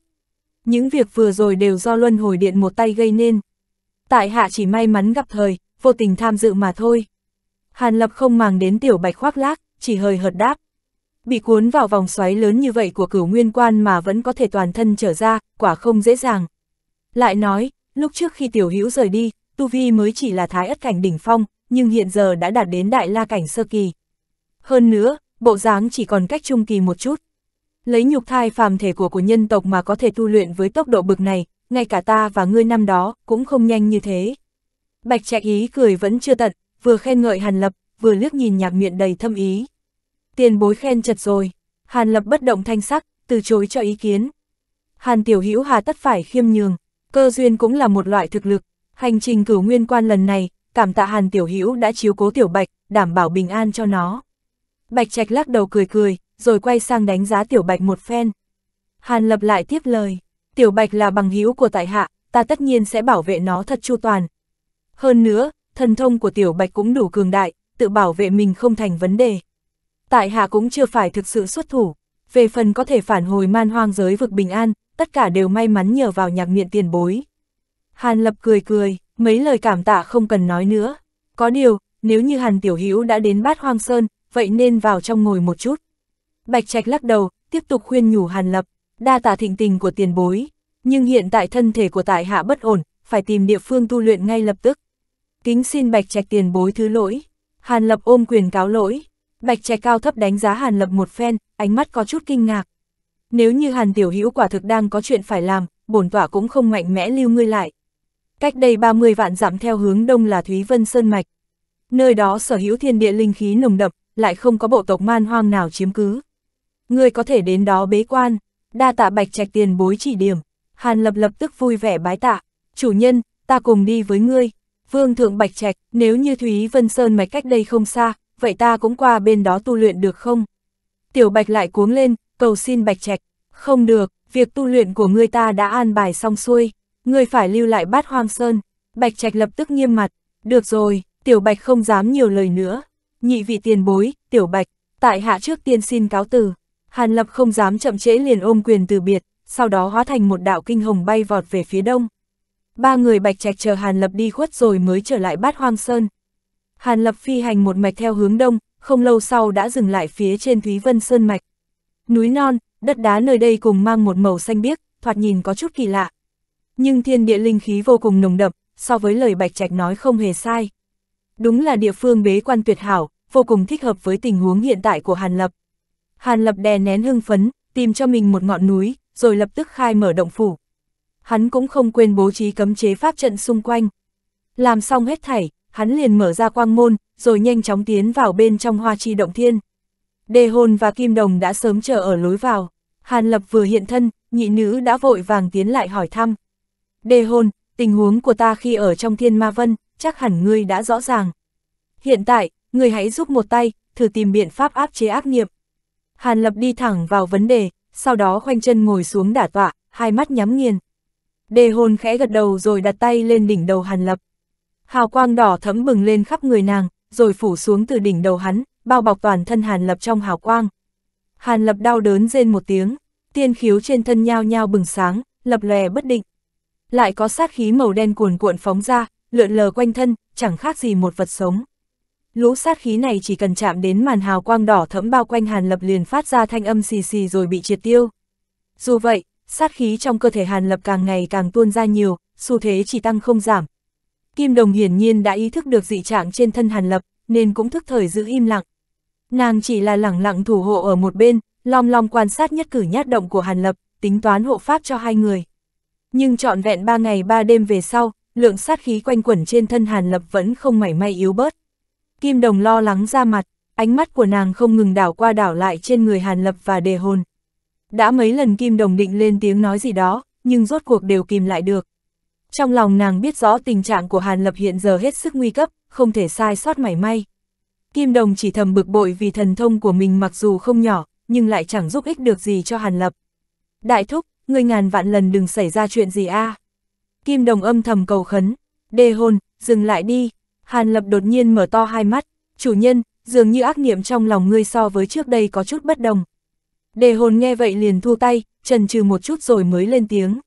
Những việc vừa rồi đều do luân hồi điện một tay gây nên. Tại hạ chỉ may mắn gặp thời, vô tình tham dự mà thôi. Hàn Lập không màng đến Tiểu Bạch khoác lác, chỉ hơi hợt đáp. Bị cuốn vào vòng xoáy lớn như vậy của cửu nguyên quan mà vẫn có thể toàn thân trở ra, quả không dễ dàng. Lại nói, lúc trước khi Tiểu Hữu rời đi, Tu Vi mới chỉ là thái ất cảnh đỉnh phong, nhưng hiện giờ đã đạt đến đại la cảnh sơ kỳ. Hơn nữa, bộ dáng chỉ còn cách trung kỳ một chút. Lấy nhục thai phàm thể của của nhân tộc mà có thể tu luyện với tốc độ bực này, ngay cả ta và ngươi năm đó cũng không nhanh như thế. Bạch Trạch Ý cười vẫn chưa tận, vừa khen ngợi Hàn Lập, vừa liếc nhìn nhạc miệng đầy thâm ý. Tiền bối khen chật rồi, Hàn Lập bất động thanh sắc, từ chối cho ý kiến. Hàn Tiểu Hữu hà tất phải khiêm nhường, cơ duyên cũng là một loại thực lực, hành trình cửu nguyên quan lần này, cảm tạ Hàn Tiểu Hữu đã chiếu cố Tiểu Bạch, đảm bảo bình an cho nó. Bạch Trạch lắc đầu cười cười, rồi quay sang đánh giá Tiểu Bạch một phen. Hàn Lập lại tiếp lời, Tiểu Bạch là bằng hữu của tại hạ, ta tất nhiên sẽ bảo vệ nó thật chu toàn. Hơn nữa, thần thông của Tiểu Bạch cũng đủ cường đại, tự bảo vệ mình không thành vấn đề. Tại hạ cũng chưa phải thực sự xuất thủ, về phần có thể phản hồi man hoang giới vực bình an, tất cả đều may mắn nhờ vào nhạc miện tiền bối. Hàn Lập cười cười, Mấy lời cảm tạ không cần nói nữa. Có điều, nếu như Hàn Tiểu Hữu đã đến bát hoang sơn, vậy nên vào trong ngồi một chút. Bạch Trạch lắc đầu, tiếp tục khuyên nhủ Hàn Lập, đa tạ thịnh tình của tiền bối, nhưng hiện tại thân thể của tại hạ bất ổn, phải tìm địa phương tu luyện ngay lập tức. Kính xin Bạch Trạch tiền bối thứ lỗi. Hàn Lập ôm quyền cáo lỗi. Bạch Trạch cao thấp đánh giá Hàn Lập một phen, ánh mắt có chút kinh ngạc. Nếu như Hàn Tiểu Hữu quả thực đang có chuyện phải làm, bổn tỏa cũng không mạnh mẽ lưu ngươi lại. Cách đây 30 vạn dặm theo hướng đông là Thúy Vân Sơn Mạch. Nơi đó sở hữu thiên địa linh khí nồng đậm, lại không có bộ tộc man hoang nào chiếm cứ. Người có thể đến đó bế quan, đa tạ bạch trạch tiền bối chỉ điểm. Hàn lập lập tức vui vẻ bái tạ, chủ nhân, ta cùng đi với ngươi. Vương thượng bạch trạch, nếu như Thúy Vân Sơn Mạch cách đây không xa, vậy ta cũng qua bên đó tu luyện được không? Tiểu bạch lại cuống lên, cầu xin bạch trạch, không được, việc tu luyện của ngươi ta đã an bài xong xuôi. Người phải lưu lại bát hoang sơn. Bạch Trạch lập tức nghiêm mặt. Được rồi, Tiểu Bạch không dám nhiều lời nữa. Nhị vị tiền bối, Tiểu Bạch, tại hạ trước tiên xin cáo từ. Hàn Lập không dám chậm trễ liền ôm quyền từ biệt, sau đó hóa thành một đạo kinh hồng bay vọt về phía đông. Ba người Bạch Trạch chờ Hàn Lập đi khuất rồi mới trở lại bát hoang sơn. Hàn Lập phi hành một mạch theo hướng đông, không lâu sau đã dừng lại phía trên Thúy Vân Sơn Mạch. Núi non, đất đá nơi đây cùng mang một màu xanh biếc, thoạt nhìn có chút kỳ lạ. Nhưng thiên địa linh khí vô cùng nồng đậm, so với lời Bạch Trạch nói không hề sai. Đúng là địa phương bế quan tuyệt hảo, vô cùng thích hợp với tình huống hiện tại của Hàn Lập. Hàn Lập đè nén hưng phấn, tìm cho mình một ngọn núi, rồi lập tức khai mở động phủ. Hắn cũng không quên bố trí cấm chế pháp trận xung quanh. Làm xong hết thảy, hắn liền mở ra quang môn, rồi nhanh chóng tiến vào bên trong hoa chi động thiên. Đề hồn và kim đồng đã sớm chờ ở lối vào. Hàn Lập vừa hiện thân, nhị nữ đã vội vàng tiến lại hỏi thăm. Đề hôn, tình huống của ta khi ở trong thiên ma vân, chắc hẳn ngươi đã rõ ràng. Hiện tại, ngươi hãy giúp một tay, thử tìm biện pháp áp chế ác nghiệm. Hàn Lập đi thẳng vào vấn đề, sau đó khoanh chân ngồi xuống đả tọa, hai mắt nhắm nghiền. Đề hôn khẽ gật đầu rồi đặt tay lên đỉnh đầu Hàn Lập. Hào quang đỏ thấm bừng lên khắp người nàng, rồi phủ xuống từ đỉnh đầu hắn, bao bọc toàn thân Hàn Lập trong hào quang. Hàn Lập đau đớn rên một tiếng, tiên khiếu trên thân nhao nhao bừng sáng, lập lè bất định lại có sát khí màu đen cuồn cuộn phóng ra, lượn lờ quanh thân, chẳng khác gì một vật sống. Lũ sát khí này chỉ cần chạm đến màn hào quang đỏ thẫm bao quanh Hàn Lập liền phát ra thanh âm xì xì rồi bị triệt tiêu. Dù vậy, sát khí trong cơ thể Hàn Lập càng ngày càng tuôn ra nhiều, xu thế chỉ tăng không giảm. Kim Đồng hiển nhiên đã ý thức được dị trạng trên thân Hàn Lập, nên cũng thức thời giữ im lặng. Nàng chỉ là lẳng lặng thủ hộ ở một bên, lom lom quan sát nhất cử nhát động của Hàn Lập, tính toán hộ pháp cho hai người. Nhưng trọn vẹn ba ngày ba đêm về sau, lượng sát khí quanh quẩn trên thân Hàn Lập vẫn không mảy may yếu bớt. Kim Đồng lo lắng ra mặt, ánh mắt của nàng không ngừng đảo qua đảo lại trên người Hàn Lập và đề hồn. Đã mấy lần Kim Đồng định lên tiếng nói gì đó, nhưng rốt cuộc đều kìm lại được. Trong lòng nàng biết rõ tình trạng của Hàn Lập hiện giờ hết sức nguy cấp, không thể sai sót mảy may. Kim Đồng chỉ thầm bực bội vì thần thông của mình mặc dù không nhỏ, nhưng lại chẳng giúp ích được gì cho Hàn Lập. Đại thúc, ngươi ngàn vạn lần đừng xảy ra chuyện gì a. Kim Đồng âm thầm cầu khấn, đê hôn, dừng lại đi. Hàn Lập đột nhiên mở to hai mắt, chủ nhân, dường như ác niệm trong lòng ngươi so với trước đây có chút bất đồng. Đề hồn nghe vậy liền thu tay, trần trừ một chút rồi mới lên tiếng.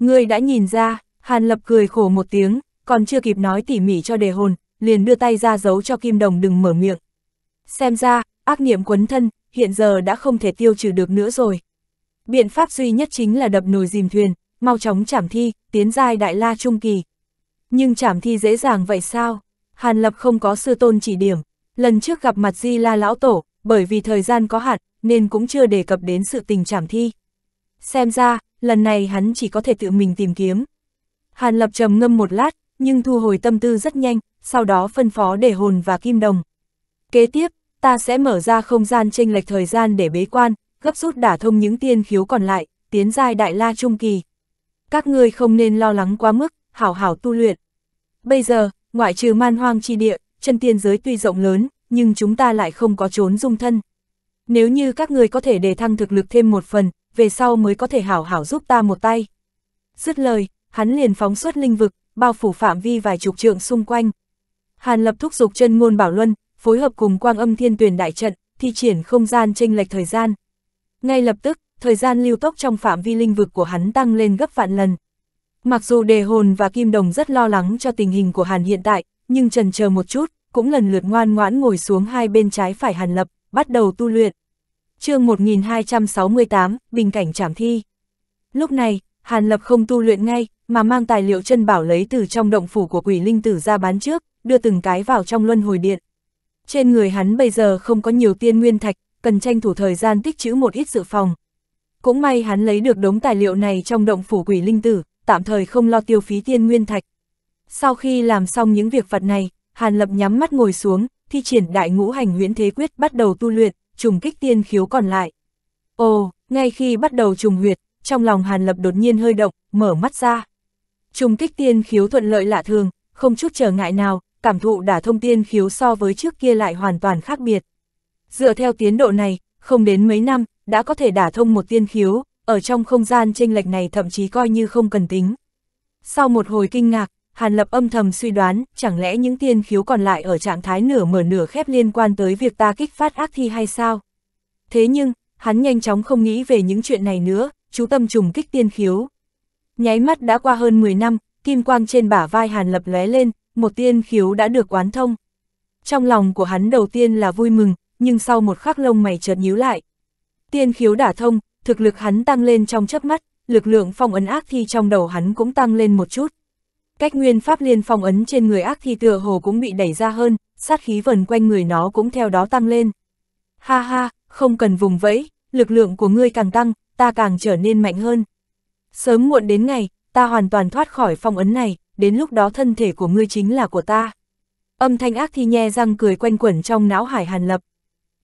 Ngươi đã nhìn ra, Hàn Lập cười khổ một tiếng, còn chưa kịp nói tỉ mỉ cho đề hồn, liền đưa tay ra giấu cho Kim Đồng đừng mở miệng. Xem ra, ác niệm quấn thân, hiện giờ đã không thể tiêu trừ được nữa rồi biện pháp duy nhất chính là đập nồi dìm thuyền, mau chóng chảm thi, tiến giai đại la trung kỳ. Nhưng chảm thi dễ dàng vậy sao? Hàn Lập không có sư tôn chỉ điểm, lần trước gặp mặt Di La lão tổ, bởi vì thời gian có hạn, nên cũng chưa đề cập đến sự tình chảm thi. Xem ra, lần này hắn chỉ có thể tự mình tìm kiếm. Hàn Lập trầm ngâm một lát, nhưng thu hồi tâm tư rất nhanh, sau đó phân phó để hồn và kim đồng. Kế tiếp, ta sẽ mở ra không gian chênh lệch thời gian để bế quan, gấp rút đả thông những tiên khiếu còn lại, tiến giai đại la trung kỳ. Các ngươi không nên lo lắng quá mức, hảo hảo tu luyện. Bây giờ, ngoại trừ man hoang chi địa, chân tiên giới tuy rộng lớn, nhưng chúng ta lại không có trốn dung thân. Nếu như các ngươi có thể đề thăng thực lực thêm một phần, về sau mới có thể hảo hảo giúp ta một tay. Dứt lời, hắn liền phóng xuất linh vực, bao phủ phạm vi vài chục trượng xung quanh. Hàn lập thúc dục chân ngôn bảo luân, phối hợp cùng quang âm thiên tuyển đại trận, thi triển không gian tranh lệch thời gian. Ngay lập tức, thời gian lưu tốc trong phạm vi linh vực của hắn tăng lên gấp vạn lần. Mặc dù đề hồn và kim đồng rất lo lắng cho tình hình của Hàn hiện tại, nhưng trần chờ một chút, cũng lần lượt ngoan ngoãn ngồi xuống hai bên trái phải Hàn lập, bắt đầu tu luyện. chương 1268, Bình cảnh trảm thi. Lúc này, Hàn lập không tu luyện ngay, mà mang tài liệu chân bảo lấy từ trong động phủ của quỷ linh tử ra bán trước, đưa từng cái vào trong luân hồi điện. Trên người hắn bây giờ không có nhiều tiên nguyên thạch, cần tranh thủ thời gian tích chữ một ít dự phòng. Cũng may hắn lấy được đống tài liệu này trong động phủ quỷ linh tử, tạm thời không lo tiêu phí tiên nguyên thạch. Sau khi làm xong những việc vật này, Hàn Lập nhắm mắt ngồi xuống, thi triển đại ngũ hành huyễn thế quyết bắt đầu tu luyện, trùng kích tiên khiếu còn lại. Ồ, ngay khi bắt đầu trùng huyệt, trong lòng Hàn Lập đột nhiên hơi động, mở mắt ra. Trùng kích tiên khiếu thuận lợi lạ thường, không chút trở ngại nào, cảm thụ đả thông tiên khiếu so với trước kia lại hoàn toàn khác biệt. Dựa theo tiến độ này, không đến mấy năm, đã có thể đả thông một tiên khiếu, ở trong không gian chênh lệch này thậm chí coi như không cần tính. Sau một hồi kinh ngạc, Hàn Lập âm thầm suy đoán, chẳng lẽ những tiên khiếu còn lại ở trạng thái nửa mở nửa khép liên quan tới việc ta kích phát ác thi hay sao? Thế nhưng, hắn nhanh chóng không nghĩ về những chuyện này nữa, chú tâm trùng kích tiên khiếu. Nháy mắt đã qua hơn 10 năm, kim quang trên bả vai Hàn Lập lóe lên, một tiên khiếu đã được quán thông. Trong lòng của hắn đầu tiên là vui mừng, nhưng sau một khắc lông mày chợt nhíu lại. Tiên khiếu đả thông, thực lực hắn tăng lên trong chớp mắt, lực lượng phong ấn ác thi trong đầu hắn cũng tăng lên một chút. Cách nguyên pháp liên phong ấn trên người ác thi tựa hồ cũng bị đẩy ra hơn, sát khí vần quanh người nó cũng theo đó tăng lên. Ha ha, không cần vùng vẫy, lực lượng của ngươi càng tăng, ta càng trở nên mạnh hơn. Sớm muộn đến ngày, ta hoàn toàn thoát khỏi phong ấn này, đến lúc đó thân thể của ngươi chính là của ta. Âm thanh ác thi nhe răng cười quanh quẩn trong não hải hàn lập.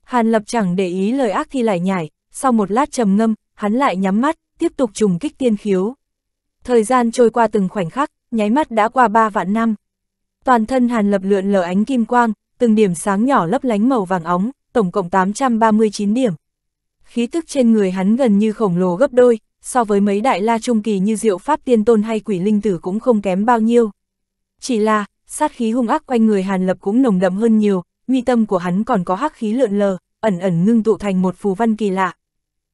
Hàn Lập chẳng để ý lời ác thi lại nhảy. sau một lát trầm ngâm, hắn lại nhắm mắt, tiếp tục trùng kích tiên khiếu. Thời gian trôi qua từng khoảnh khắc, nháy mắt đã qua ba vạn năm. Toàn thân Hàn Lập lượn lờ ánh kim quang, từng điểm sáng nhỏ lấp lánh màu vàng óng, tổng cộng 839 điểm. Khí tức trên người hắn gần như khổng lồ gấp đôi, so với mấy đại la trung kỳ như diệu pháp tiên tôn hay quỷ linh tử cũng không kém bao nhiêu. Chỉ là, sát khí hung ác quanh người Hàn Lập cũng nồng đậm hơn nhiều, mi tâm của hắn còn có hắc khí lượn lờ, ẩn ẩn ngưng tụ thành một phù văn kỳ lạ.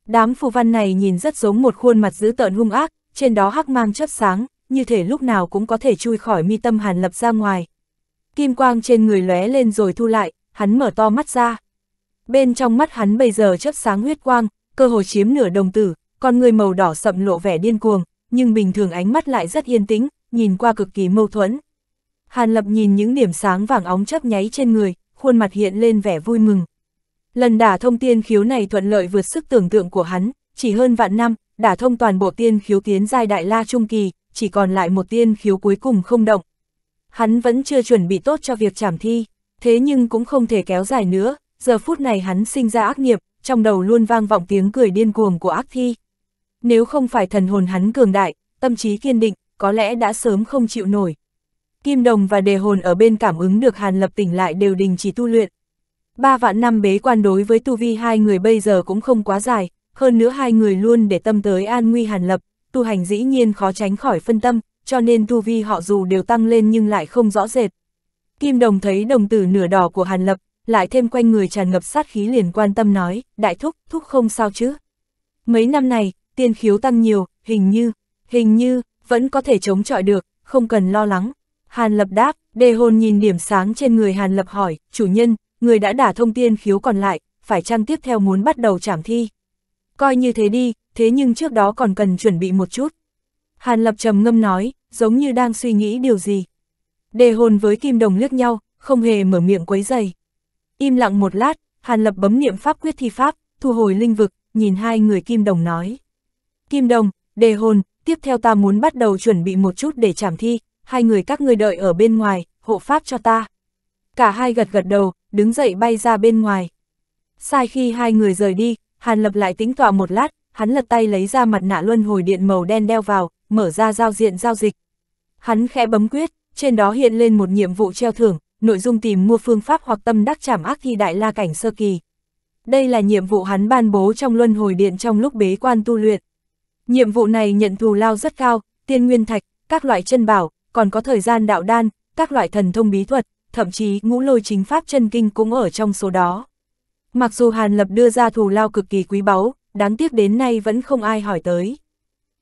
Đám phù văn này nhìn rất giống một khuôn mặt dữ tợn hung ác, trên đó hắc mang chớp sáng, như thể lúc nào cũng có thể chui khỏi mi tâm Hàn Lập ra ngoài. Kim quang trên người lóe lên rồi thu lại, hắn mở to mắt ra. Bên trong mắt hắn bây giờ chớp sáng huyết quang, cơ hồ chiếm nửa đồng tử, con người màu đỏ sậm lộ vẻ điên cuồng, nhưng bình thường ánh mắt lại rất yên tĩnh, nhìn qua cực kỳ mâu thuẫn. Hàn Lập nhìn những điểm sáng vàng óng chớp nháy trên người, khuôn mặt hiện lên vẻ vui mừng. Lần đả thông tiên khiếu này thuận lợi vượt sức tưởng tượng của hắn, chỉ hơn vạn năm, đả thông toàn bộ tiên khiếu tiến giai đại la trung kỳ, chỉ còn lại một tiên khiếu cuối cùng không động. Hắn vẫn chưa chuẩn bị tốt cho việc trảm thi, thế nhưng cũng không thể kéo dài nữa, giờ phút này hắn sinh ra ác nghiệp, trong đầu luôn vang vọng tiếng cười điên cuồng của ác thi. Nếu không phải thần hồn hắn cường đại, tâm trí kiên định, có lẽ đã sớm không chịu nổi, Kim Đồng và Đề Hồn ở bên cảm ứng được Hàn Lập tỉnh lại đều đình chỉ tu luyện. Ba vạn năm bế quan đối với tu vi hai người bây giờ cũng không quá dài, hơn nữa hai người luôn để tâm tới an nguy Hàn Lập, tu hành dĩ nhiên khó tránh khỏi phân tâm, cho nên tu vi họ dù đều tăng lên nhưng lại không rõ rệt. Kim Đồng thấy đồng tử nửa đỏ của Hàn Lập, lại thêm quanh người tràn ngập sát khí liền quan tâm nói, đại thúc, thúc không sao chứ. Mấy năm này, tiên khiếu tăng nhiều, hình như, hình như, vẫn có thể chống chọi được, không cần lo lắng. Hàn Lập đáp, đề hồn nhìn điểm sáng trên người Hàn Lập hỏi, chủ nhân, người đã đả thông tiên khiếu còn lại, phải chăng tiếp theo muốn bắt đầu trảm thi? Coi như thế đi, thế nhưng trước đó còn cần chuẩn bị một chút. Hàn Lập trầm ngâm nói, giống như đang suy nghĩ điều gì. Đề hồn với Kim Đồng liếc nhau, không hề mở miệng quấy dày. Im lặng một lát, Hàn Lập bấm niệm pháp quyết thi pháp, thu hồi linh vực, nhìn hai người Kim Đồng nói. Kim Đồng, đề hồn, tiếp theo ta muốn bắt đầu chuẩn bị một chút để trảm thi, hai người các ngươi đợi ở bên ngoài, hộ pháp cho ta. Cả hai gật gật đầu, đứng dậy bay ra bên ngoài. Sai khi hai người rời đi, Hàn Lập lại tính tọa một lát, hắn lật tay lấy ra mặt nạ luân hồi điện màu đen đeo vào, mở ra giao diện giao dịch. Hắn khẽ bấm quyết, trên đó hiện lên một nhiệm vụ treo thưởng, nội dung tìm mua phương pháp hoặc tâm đắc trảm ác thi đại la cảnh sơ kỳ. Đây là nhiệm vụ hắn ban bố trong luân hồi điện trong lúc bế quan tu luyện. Nhiệm vụ này nhận thù lao rất cao, tiên nguyên thạch, các loại chân bảo, còn có thời gian đạo đan, các loại thần thông bí thuật, thậm chí ngũ lôi chính pháp chân kinh cũng ở trong số đó. Mặc dù Hàn Lập đưa ra thù lao cực kỳ quý báu, đáng tiếc đến nay vẫn không ai hỏi tới.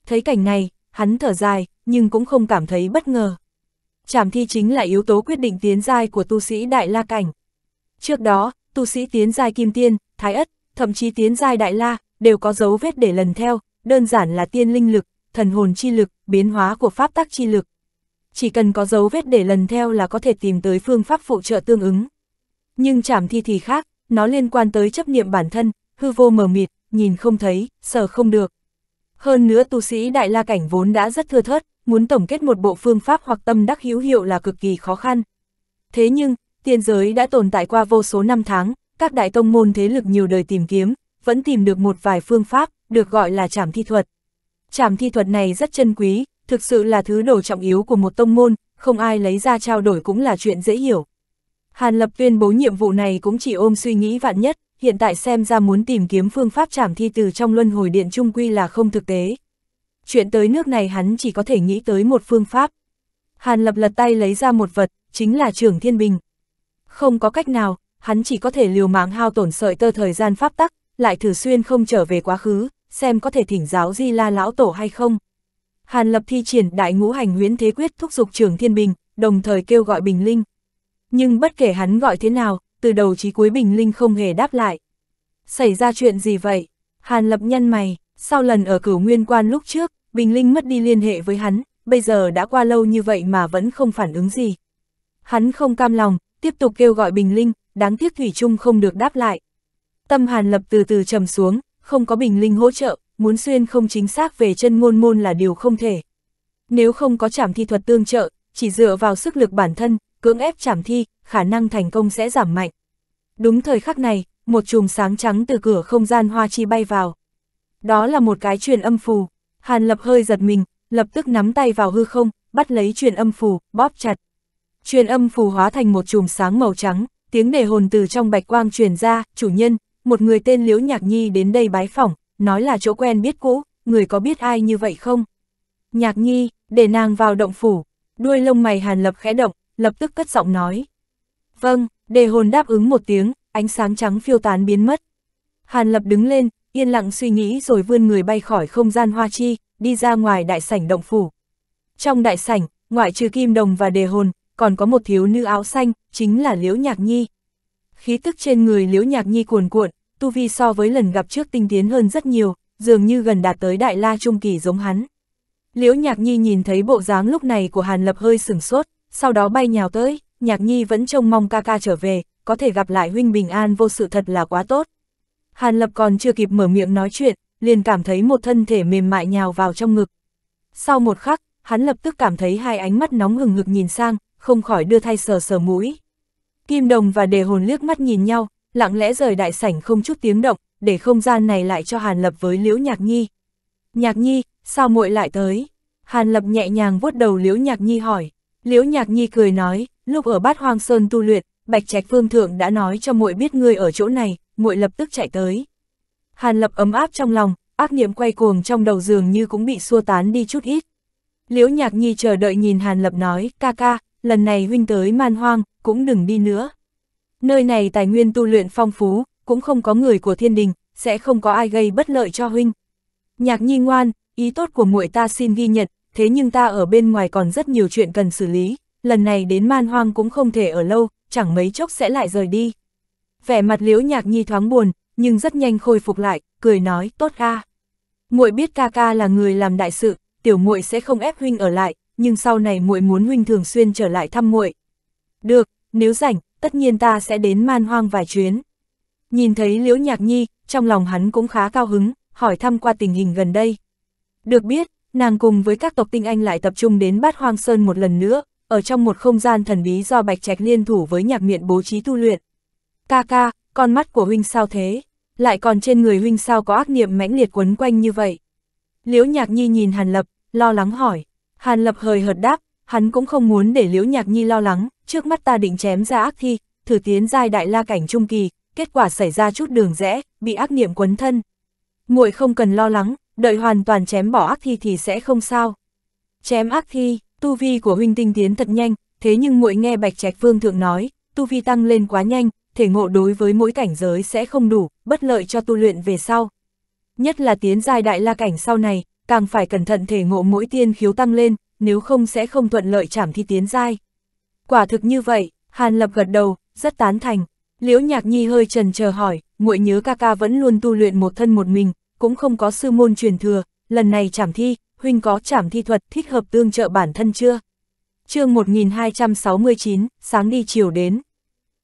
Thấy cảnh này, hắn thở dài, nhưng cũng không cảm thấy bất ngờ. Trảm thi chính là yếu tố quyết định tiến giai của tu sĩ Đại La Cảnh. Trước đó, tu sĩ tiến giai Kim Tiên, Thái Ất, thậm chí tiến giai Đại La, đều có dấu vết để lần theo, đơn giản là tiên linh lực, thần hồn chi lực, biến hóa của pháp tắc chi lực chỉ cần có dấu vết để lần theo là có thể tìm tới phương pháp phụ trợ tương ứng. Nhưng chảm thi thì khác, nó liên quan tới chấp niệm bản thân, hư vô mờ mịt, nhìn không thấy, sờ không được. Hơn nữa tu sĩ đại la cảnh vốn đã rất thưa thớt, muốn tổng kết một bộ phương pháp hoặc tâm đắc hữu hiệu là cực kỳ khó khăn. Thế nhưng, tiên giới đã tồn tại qua vô số năm tháng, các đại tông môn thế lực nhiều đời tìm kiếm, vẫn tìm được một vài phương pháp, được gọi là trảm thi thuật. Trảm thi thuật này rất chân quý, thực sự là thứ đồ trọng yếu của một tông môn, không ai lấy ra trao đổi cũng là chuyện dễ hiểu. Hàn Lập tuyên bố nhiệm vụ này cũng chỉ ôm suy nghĩ vạn nhất, hiện tại xem ra muốn tìm kiếm phương pháp trảm thi từ trong luân hồi điện trung quy là không thực tế. Chuyện tới nước này hắn chỉ có thể nghĩ tới một phương pháp. Hàn Lập lật tay lấy ra một vật, chính là trưởng thiên bình. Không có cách nào, hắn chỉ có thể liều mạng hao tổn sợi tơ thời gian pháp tắc, lại thử xuyên không trở về quá khứ, xem có thể thỉnh giáo Di La lão tổ hay không. Hàn Lập thi triển đại ngũ hành huyễn thế quyết thúc dục trưởng thiên bình, đồng thời kêu gọi bình linh. Nhưng bất kể hắn gọi thế nào, từ đầu chí cuối bình linh không hề đáp lại. Xảy ra chuyện gì vậy? Hàn Lập nhăn mày, sau lần ở cửu nguyên quan lúc trước, bình linh mất đi liên hệ với hắn, bây giờ đã qua lâu như vậy mà vẫn không phản ứng gì. Hắn không cam lòng, tiếp tục kêu gọi bình linh, đáng tiếc Thủy Trung không được đáp lại. Tâm Hàn Lập từ từ trầm xuống, không có bình linh hỗ trợ, muốn xuyên không chính xác về chân ngôn môn là điều không thể. Nếu không có chảm thi thuật tương trợ, chỉ dựa vào sức lực bản thân, cưỡng ép chảm thi, khả năng thành công sẽ giảm mạnh. Đúng thời khắc này, một chùm sáng trắng từ cửa không gian hoa chi bay vào. Đó là một cái truyền âm phù. Hàn lập hơi giật mình, lập tức nắm tay vào hư không, bắt lấy truyền âm phù, bóp chặt. Truyền âm phù hóa thành một chùm sáng màu trắng, tiếng đề hồn từ trong bạch quang truyền ra, chủ nhân, một người tên Liễu Nhạc Nhi đến đây bái phỏng, nói là chỗ quen biết cũ, người có biết ai như vậy không? Nhạc nhi, để nàng vào động phủ, đuôi lông mày hàn lập khẽ động, lập tức cất giọng nói. Vâng, đề hồn đáp ứng một tiếng, ánh sáng trắng phiêu tán biến mất. Hàn lập đứng lên, yên lặng suy nghĩ rồi vươn người bay khỏi không gian hoa chi, đi ra ngoài đại sảnh động phủ. Trong đại sảnh, ngoại trừ kim đồng và đề hồn, còn có một thiếu nữ áo xanh, chính là Liễu Nhạc Nhi. Khí tức trên người Liễu Nhạc Nhi cuồn cuộn, tu vi so với lần gặp trước tinh tiến hơn rất nhiều, dường như gần đạt tới đại la trung kỳ giống hắn. Liễu Nhạc Nhi nhìn thấy bộ dáng lúc này của Hàn Lập hơi sửng sốt, sau đó bay nhào tới, Nhạc Nhi vẫn trông mong ca ca trở về, có thể gặp lại huynh bình an vô sự thật là quá tốt. Hàn Lập còn chưa kịp mở miệng nói chuyện, liền cảm thấy một thân thể mềm mại nhào vào trong ngực. Sau một khắc, hắn lập tức cảm thấy hai ánh mắt nóng hừng ngực nhìn sang, không khỏi đưa thay sờ sờ mũi. Kim Đồng và Đề Hồn liếc mắt nhìn nhau, lặng lẽ rời đại sảnh không chút tiếng động, để không gian này lại cho Hàn Lập với Liễu Nhạc Nhi. Nhạc Nhi, sao muội lại tới? Hàn Lập nhẹ nhàng vuốt đầu Liễu Nhạc Nhi hỏi. Liễu Nhạc Nhi cười nói, lúc ở bát hoang sơn tu luyện, Bạch Trạch Phương Thượng đã nói cho muội biết ngươi ở chỗ này, muội lập tức chạy tới. Hàn Lập ấm áp trong lòng, ác niệm quay cuồng trong đầu giường như cũng bị xua tán đi chút ít. Liễu Nhạc Nhi chờ đợi nhìn Hàn Lập nói, ca ca, lần này huynh tới man hoang, cũng đừng đi nữa. Nơi này tài nguyên tu luyện phong phú, cũng không có người của thiên đình, sẽ không có ai gây bất lợi cho huynh. Nhạc nhi ngoan, ý tốt của muội ta xin ghi nhận, thế nhưng ta ở bên ngoài còn rất nhiều chuyện cần xử lý, lần này đến man hoang cũng không thể ở lâu, chẳng mấy chốc sẽ lại rời đi. Vẻ mặt liễu nhạc nhi thoáng buồn, nhưng rất nhanh khôi phục lại, cười nói, tốt ca. muội biết ca ca là người làm đại sự, tiểu muội sẽ không ép huynh ở lại, nhưng sau này muội muốn huynh thường xuyên trở lại thăm muội. Được, nếu rảnh, tất nhiên ta sẽ đến man hoang vài chuyến. Nhìn thấy Liễu Nhạc Nhi, trong lòng hắn cũng khá cao hứng, hỏi thăm qua tình hình gần đây. Được biết, nàng cùng với các tộc tinh anh lại tập trung đến bát hoang sơn một lần nữa, ở trong một không gian thần bí do bạch trạch liên thủ với nhạc miện bố trí tu luyện. Ca ca, con mắt của huynh sao thế? Lại còn trên người huynh sao có ác niệm mãnh liệt quấn quanh như vậy? Liễu nhạc nhi nhìn Hàn Lập, lo lắng hỏi. Hàn Lập hời hợt đáp, hắn cũng không muốn để Liễu Nhạc Nhi lo lắng, trước mắt ta định chém ra ác thi, thử tiến giai đại la cảnh trung kỳ, kết quả xảy ra chút đường rẽ, bị ác niệm quấn thân. Muội không cần lo lắng, đợi hoàn toàn chém bỏ ác thi thì sẽ không sao. Chém ác thi, tu vi của huynh tinh tiến thật nhanh, thế nhưng muội nghe Bạch Trạch Phương thượng nói, tu vi tăng lên quá nhanh, thể ngộ đối với mỗi cảnh giới sẽ không đủ, bất lợi cho tu luyện về sau. Nhất là tiến giai đại la cảnh sau này, càng phải cẩn thận thể ngộ mỗi tiên khiếu tăng lên, nếu không sẽ không thuận lợi chảm thi tiến giai. Quả thực như vậy, Hàn Lập gật đầu, rất tán thành. Liễu Nhạc Nhi hơi trần chờ hỏi, muội nhớ ca ca vẫn luôn tu luyện một thân một mình, cũng không có sư môn truyền thừa, lần này chảm thi, huynh có chảm thi thuật thích hợp tương trợ bản thân chưa? chương 1269, sáng đi chiều đến.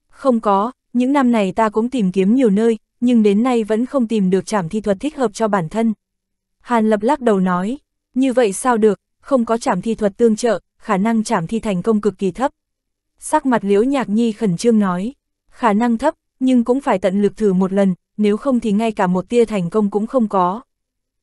Không có, những năm này ta cũng tìm kiếm nhiều nơi, nhưng đến nay vẫn không tìm được chảm thi thuật thích hợp cho bản thân. Hàn Lập lắc đầu nói, như vậy sao được, không có chảm thi thuật tương trợ, khả năng chảm thi thành công cực kỳ thấp. Sắc mặt Liễu Nhạc Nhi khẩn trương nói, khả năng thấp, nhưng cũng phải tận lực thử một lần, nếu không thì ngay cả một tia thành công cũng không có.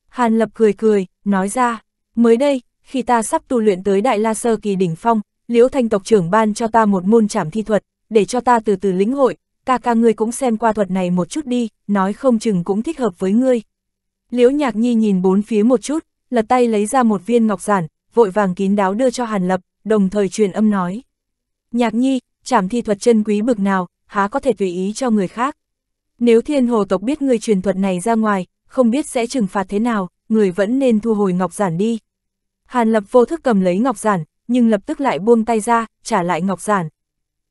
Hàn Lập cười cười, nói ra, mới đây, khi ta sắp tu luyện tới Đại La Sơ Kỳ Đỉnh Phong, Liễu Thanh Tộc trưởng ban cho ta một môn trảm thi thuật, để cho ta từ từ lĩnh hội, ca ca ngươi cũng xem qua thuật này một chút đi, nói không chừng cũng thích hợp với ngươi. Liễu Nhạc Nhi nhìn bốn phía một chút, lật tay lấy ra một viên ngọc giản, vội vàng kín đáo đưa cho Hàn Lập, đồng thời truyền âm nói. Nhạc nhi, trảm thi thuật chân quý bực nào, há có thể tùy ý cho người khác. Nếu thiên hồ tộc biết người truyền thuật này ra ngoài, không biết sẽ trừng phạt thế nào, người vẫn nên thu hồi ngọc giản đi. Hàn Lập vô thức cầm lấy ngọc giản, nhưng lập tức lại buông tay ra, trả lại ngọc giản.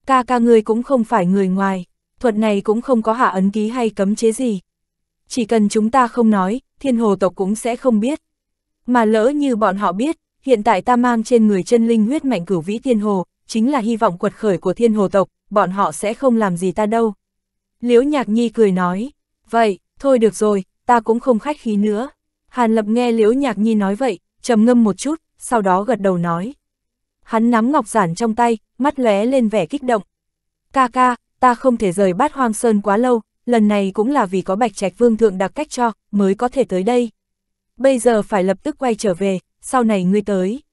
Ca ca ngươi cũng không phải người ngoài, thuật này cũng không có hạ ấn ký hay cấm chế gì. Chỉ cần chúng ta không nói, thiên hồ tộc cũng sẽ không biết. Mà lỡ như bọn họ biết, hiện tại ta mang trên người chân linh huyết mạnh cửu vĩ thiên hồ, chính là hy vọng quật khởi của thiên hồ tộc, bọn họ sẽ không làm gì ta đâu. Liễu Nhạc Nhi cười nói, vậy, thôi được rồi, ta cũng không khách khí nữa. Hàn Lập nghe Liễu Nhạc Nhi nói vậy, trầm ngâm một chút, sau đó gật đầu nói. Hắn nắm ngọc giản trong tay, mắt lóe lên vẻ kích động. Ca ca, ta không thể rời bát hoang sơn quá lâu, lần này cũng là vì có bạch trạch vương thượng đặc cách cho, mới có thể tới đây. Bây giờ phải lập tức quay trở về, sau này ngươi tới,